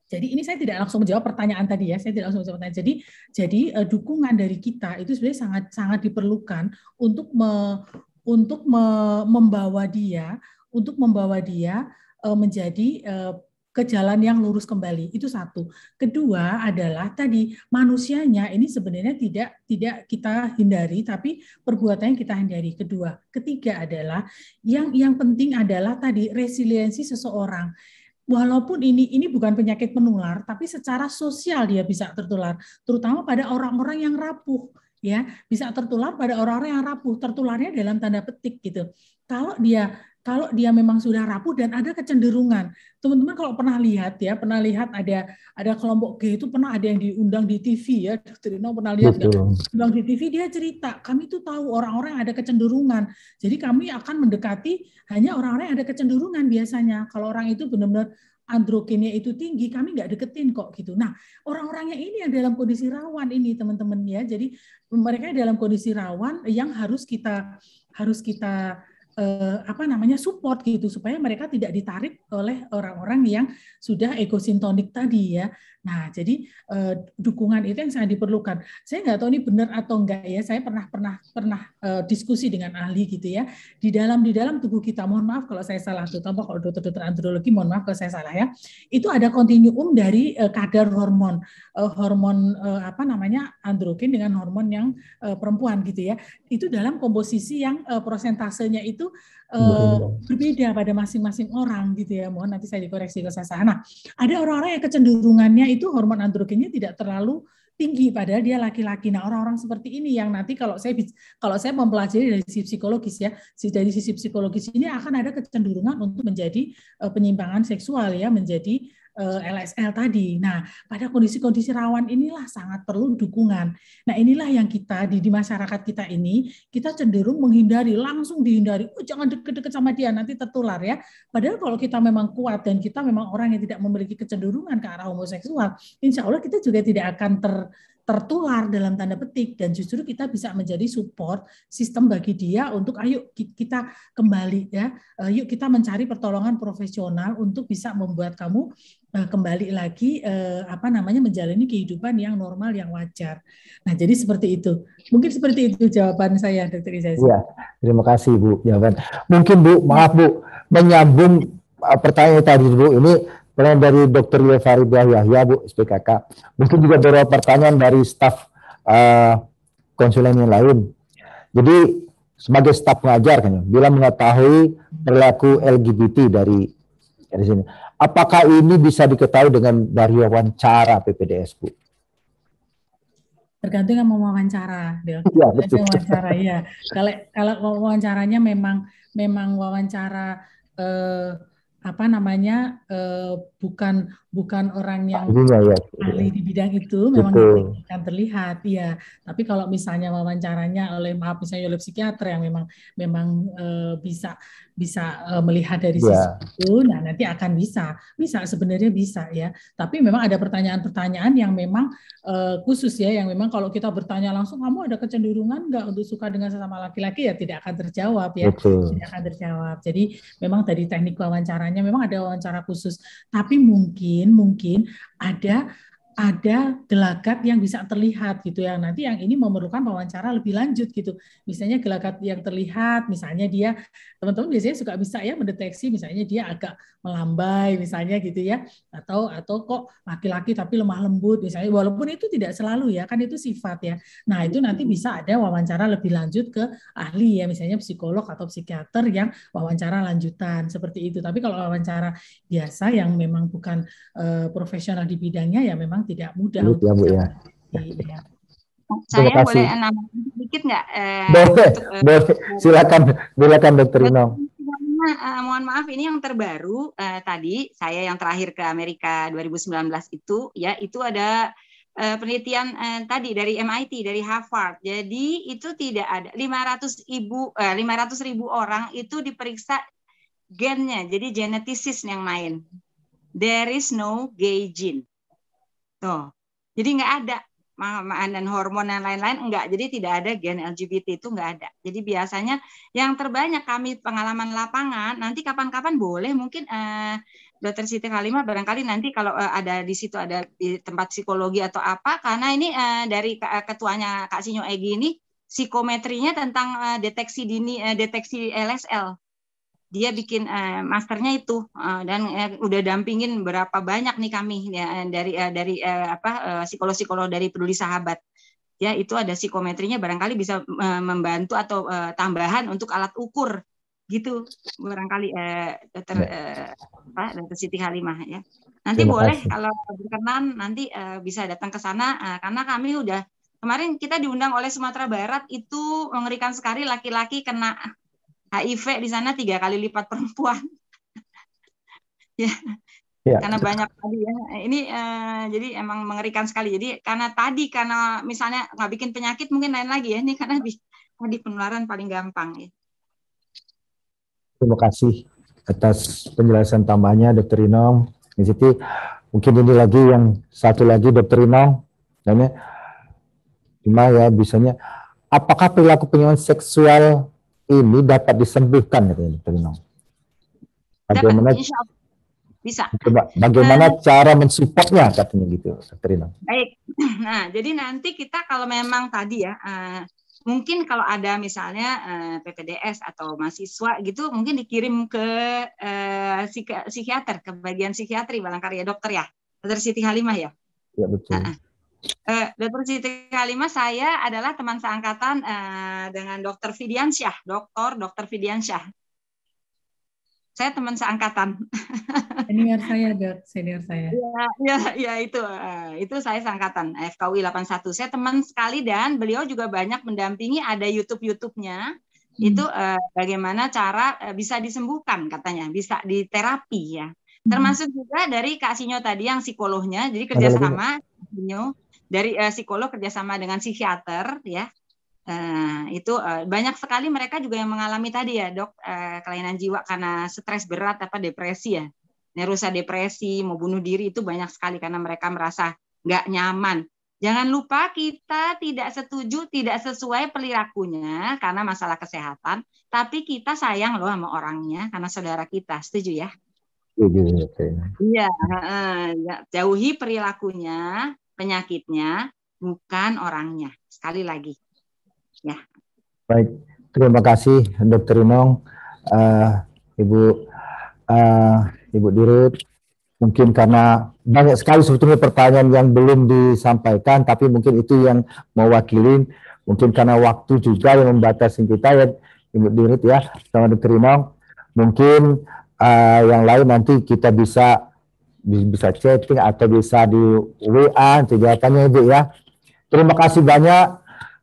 jadi ini saya tidak langsung menjawab pertanyaan tadi ya, saya tidak langsung menjawab pertanyaan. Jadi jadi eh, dukungan dari kita itu sebenarnya sangat sangat diperlukan untuk me, untuk me, membawa dia untuk membawa dia eh, menjadi eh, ke jalan yang lurus kembali. Itu satu. Kedua adalah tadi manusianya ini sebenarnya tidak tidak kita hindari tapi perbuatannya kita hindari. Kedua, ketiga adalah yang yang penting adalah tadi resiliensi seseorang walaupun ini ini bukan penyakit menular tapi secara sosial dia bisa tertular terutama pada orang-orang yang rapuh ya bisa tertular pada orang-orang yang rapuh tertularnya dalam tanda petik gitu kalau dia kalau dia memang sudah rapuh dan ada kecenderungan. Teman-teman kalau pernah lihat ya, pernah lihat ada ada kelompok G itu pernah ada yang diundang di TV ya, Dr. Rino pernah lihat nggak? diundang di TV dia cerita, kami tuh tahu orang-orang ada kecenderungan. Jadi kami akan mendekati hanya orang-orang yang ada kecenderungan biasanya. Kalau orang itu benar-benar androgennya itu tinggi, kami nggak deketin kok gitu. Nah, orang-orangnya ini yang dalam kondisi rawan ini teman-teman ya. Jadi mereka dalam kondisi rawan yang harus kita harus kita eh, apa namanya support gitu supaya mereka tidak ditarik oleh orang-orang yang sudah egosintonik tadi ya. Nah, jadi eh, dukungan itu yang sangat diperlukan. Saya nggak tahu ini benar atau enggak ya. Saya pernah pernah pernah eh, diskusi dengan ahli gitu ya. Di dalam di dalam tubuh kita, mohon maaf kalau saya salah, Contoh kalau dokter-dokter andrologi, mohon maaf kalau saya salah ya. Itu ada kontinuum dari eh, kadar hormon eh, hormon eh, apa namanya androgen dengan hormon yang eh, perempuan gitu ya. Itu dalam komposisi yang eh, prosentasenya itu uh, berbeda pada masing-masing orang gitu ya. Mohon nanti saya dikoreksi kalau saya salah. Nah, ada orang-orang yang kecenderungannya itu hormon androgennya tidak terlalu tinggi padahal dia laki-laki. Nah, orang-orang seperti ini yang nanti kalau saya kalau saya mempelajari dari sisi psikologis ya, dari sisi psikologis ini akan ada kecenderungan untuk menjadi eh, penyimpangan seksual ya, menjadi LSL eh, tadi. Nah, pada kondisi-kondisi rawan inilah sangat perlu dukungan. Nah, inilah yang kita di, di masyarakat kita ini, kita cenderung menghindari, langsung dihindari. Oh, jangan deket-deket sama dia, nanti tertular ya. Padahal kalau kita memang kuat dan kita memang orang yang tidak memiliki kecenderungan ke arah homoseksual, insya Allah kita juga tidak akan ter tertular dalam tanda petik dan justru kita bisa menjadi support sistem bagi dia untuk ayo kita kembali ya eh, yuk kita mencari pertolongan profesional untuk bisa membuat kamu eh, kembali lagi eh, apa namanya menjalani kehidupan yang normal yang wajar. Nah, jadi seperti itu. Mungkin seperti itu jawaban saya Dokter Izazi. Ya, terima kasih Bu jawaban. Mungkin Bu, maaf Bu, menyambung pertanyaan tadi Bu ini pertanyaan dari Dr. Yefari Yahya, Bu SPKK. Mungkin juga beberapa pertanyaan dari staf uh, konsulen yang lain. Jadi sebagai staf pengajar kan, bila mengetahui perilaku LGBT dari dari sini, apakah ini bisa diketahui dengan dari wawancara PPDS Bu? Tergantung yang mau wawancara, Ya, betul. Wawancara, ya. Kalau kalau wawancaranya memang memang wawancara eh, apa namanya uh, bukan bukan orang yang ya, ya. ahli di bidang itu memang akan terlihat ya tapi kalau misalnya wawancaranya oleh maaf misalnya oleh psikiater yang memang memang uh, bisa bisa uh, melihat dari iya. sisi itu, nah nanti akan bisa, bisa sebenarnya bisa ya. Tapi memang ada pertanyaan-pertanyaan yang memang uh, khusus ya, yang memang kalau kita bertanya langsung, kamu ada kecenderungan nggak untuk suka dengan sesama laki-laki ya tidak akan terjawab ya, Betul. tidak akan terjawab. Jadi memang dari teknik wawancaranya memang ada wawancara khusus, tapi mungkin mungkin ada ada gelagat yang bisa terlihat gitu ya. Nanti yang ini memerlukan wawancara lebih lanjut gitu. Misalnya gelagat yang terlihat, misalnya dia teman-teman biasanya suka bisa ya mendeteksi misalnya dia agak melambai misalnya gitu ya atau atau kok laki-laki tapi lemah lembut misalnya walaupun itu tidak selalu ya kan itu sifat ya. Nah, itu nanti bisa ada wawancara lebih lanjut ke ahli ya misalnya psikolog atau psikiater yang wawancara lanjutan seperti itu. Tapi kalau wawancara biasa yang memang bukan uh, profesional di bidangnya ya memang tidak mudah. ya, Bu, ya. Iya. Saya boleh nambah sedikit nggak? Eh, boleh, untuk, Uh, Silakan, silakan Dokter Inom. uh, eh, mohon maaf ini yang terbaru uh, tadi saya yang terakhir ke Amerika 2019 itu ya itu ada uh, penelitian uh, tadi dari MIT dari Harvard. Jadi itu tidak ada 500 ibu uh, 500 ribu orang itu diperiksa gennya. Jadi genetisis yang main. There is no gay gene. Tuh. Jadi nggak ada makanan hormon yang lain-lain enggak. Jadi tidak ada gen LGBT itu enggak ada. Jadi biasanya yang terbanyak kami pengalaman lapangan nanti kapan-kapan boleh mungkin eh, Dokter Siti Kalimah barangkali nanti kalau eh, ada di situ ada di tempat psikologi atau apa karena ini eh, dari eh, ketuanya Kak Sinyo Egi ini psikometrinya tentang eh, deteksi dini eh, deteksi LSL dia bikin uh, masternya itu uh, dan uh, udah dampingin berapa banyak nih kami ya, dari uh, dari uh, apa uh, psikolog-psikolog dari peduli sahabat ya itu ada psikometrinya barangkali bisa uh, membantu atau uh, tambahan untuk alat ukur gitu barangkali uh, dokter uh, apa dokter Siti Halimah ya nanti boleh kalau berkenan nanti uh, bisa datang ke sana uh, karena kami udah kemarin kita diundang oleh Sumatera Barat itu mengerikan sekali laki-laki kena HIV di sana tiga kali lipat perempuan. ya. Ya. Karena banyak tadi ya. Ini uh, jadi emang mengerikan sekali. Jadi karena tadi karena misalnya nggak bikin penyakit mungkin lain lagi ya. Ini karena di, tadi penularan paling gampang ya. Terima kasih atas penjelasan tambahnya Dokter Inom. Di situ mungkin ini lagi yang satu lagi Dokter Inom. Dan cuma ya, ya bisanya apakah perilaku penyewaan seksual ini dapat disembuhkan katanya Bagaimana bisa. Coba bagaimana uh, cara mensupportnya katanya gitu, Katrina. Baik. Nah, jadi nanti kita kalau memang tadi ya uh, mungkin kalau ada misalnya uh, eh, PPDS atau mahasiswa gitu mungkin dikirim ke uh, psikiater ke bagian psikiatri barangkali ya dokter ya. Dokter Siti Halimah ya. Ya betul. Uh, Eh, Dr. Siti Kalima, saya adalah teman seangkatan uh, dengan Dr. Fidiansyah, dokter Dr. Fidiansyah. Saya teman seangkatan. Senior saya, Dok. Senior saya. Iya, ya, ya, itu. Uh, itu saya seangkatan, FKUI 81. Saya teman sekali dan beliau juga banyak mendampingi, ada YouTube-YouTube-nya. Hmm. Itu uh, bagaimana cara uh, bisa disembuhkan katanya, bisa di terapi ya. Hmm. Termasuk juga dari Kak Sinyo tadi yang psikolognya, jadi kerjasama Sinyo dari uh, psikolog kerjasama dengan psikiater ya Uh, itu uh, banyak sekali mereka juga yang mengalami tadi ya dok uh, kelainan jiwa karena stres berat apa depresi ya nerusa depresi mau bunuh diri itu banyak sekali karena mereka merasa nggak nyaman jangan lupa kita tidak setuju tidak sesuai perilakunya karena masalah kesehatan tapi kita sayang loh sama orangnya karena saudara kita setuju ya setuju iya jauhi perilakunya penyakitnya, bukan orangnya. Sekali lagi. Ya. Baik, terima kasih Dokter Inong, uh, Ibu uh, Ibu Dirut. Mungkin karena banyak sekali sebetulnya pertanyaan yang belum disampaikan, tapi mungkin itu yang mewakili. Mungkin karena waktu juga yang membatasi kita ya, Ibu Dirut ya, sama Dokter Inong. Mungkin uh, yang lain nanti kita bisa bisa chatting atau bisa di WA kegiatannya Ibu ya. Terima kasih banyak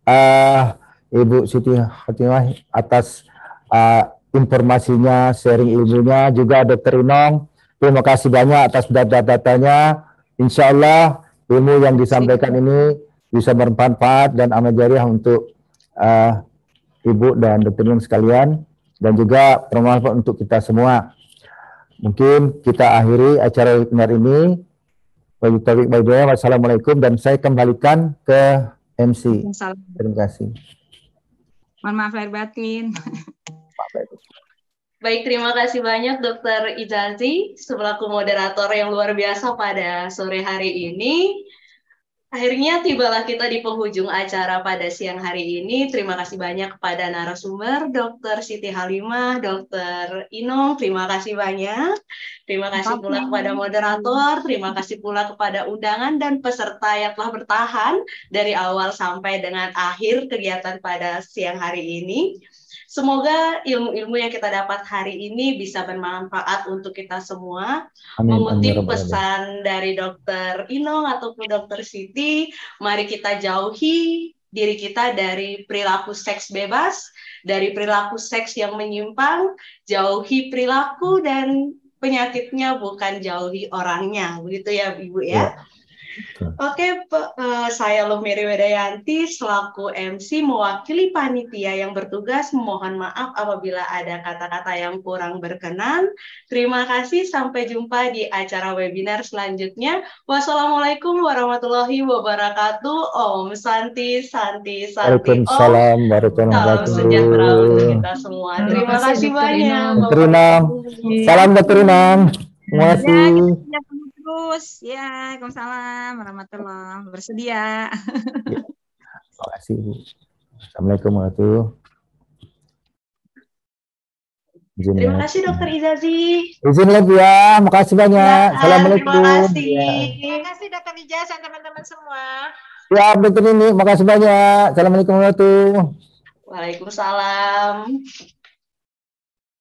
uh, Ibu Siti Hatimah atas uh, informasinya, sharing ilmunya juga Dokter Inong. Terima kasih banyak atas data-datanya. Insya Allah ilmu yang disampaikan ini bisa bermanfaat dan amal jariah untuk uh, Ibu dan Dokter Inong sekalian dan juga bermanfaat untuk kita semua. Mungkin kita akhiri acara webinar ini. Bagi Taufik Baidullah, Wassalamualaikum dan saya kembalikan ke MC. Terima kasih. Mohon maaf lahir batin. Baik, terima kasih banyak Dokter Ijazi selaku moderator yang luar biasa pada sore hari ini. Akhirnya tibalah kita di penghujung acara pada siang hari ini. Terima kasih banyak kepada narasumber Dr. Siti Halimah, Dr. Inong. Terima kasih banyak. Terima kasih pula kepada moderator, terima kasih pula kepada undangan dan peserta yang telah bertahan dari awal sampai dengan akhir kegiatan pada siang hari ini. Semoga ilmu-ilmu yang kita dapat hari ini bisa bermanfaat untuk kita semua. Amin, Mengutip amin, pesan amin. dari Dokter Inong ataupun Dokter Siti, mari kita jauhi diri kita dari perilaku seks bebas, dari perilaku seks yang menyimpang, jauhi perilaku dan penyakitnya bukan jauhi orangnya, begitu ya Ibu ya. ya. Oke, uh, saya Lumiri Wedayanti selaku MC mewakili panitia yang bertugas Mohon maaf apabila ada kata-kata yang kurang berkenan. Terima kasih, sampai jumpa di acara webinar selanjutnya. Wassalamualaikum warahmatullahi wabarakatuh. Om Santi, Santi, Santi. Waalaikumsalam warahmatullahi wabarakatuh. Salam sejahtera untuk kita semua. Terima kasih banyak. Terima. kasih. Salam Terima kasih. Gus. Ya, Waalaikumsalam warahmatullah. Bersedia. Ya. Terima kasih, Bu. Assalamualaikum warahmatullahi Izin Terima kasih Dokter Izazi. Izin lagi ya, makasih banyak. Iya, Assalamualaikum. Terima kasih. Iya. Terima kasih Dokter Ijaz dan teman-teman semua. Ya, betul ini. Makasih banyak. Assalamualaikum warahmatullahi Waalaikumsalam.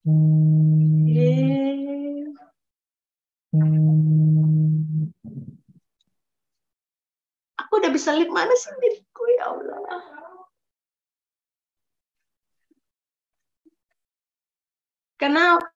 Hmm. Yeah. Hmm. Aku udah bisa lihat mana sih diriku ya Allah. Kenapa?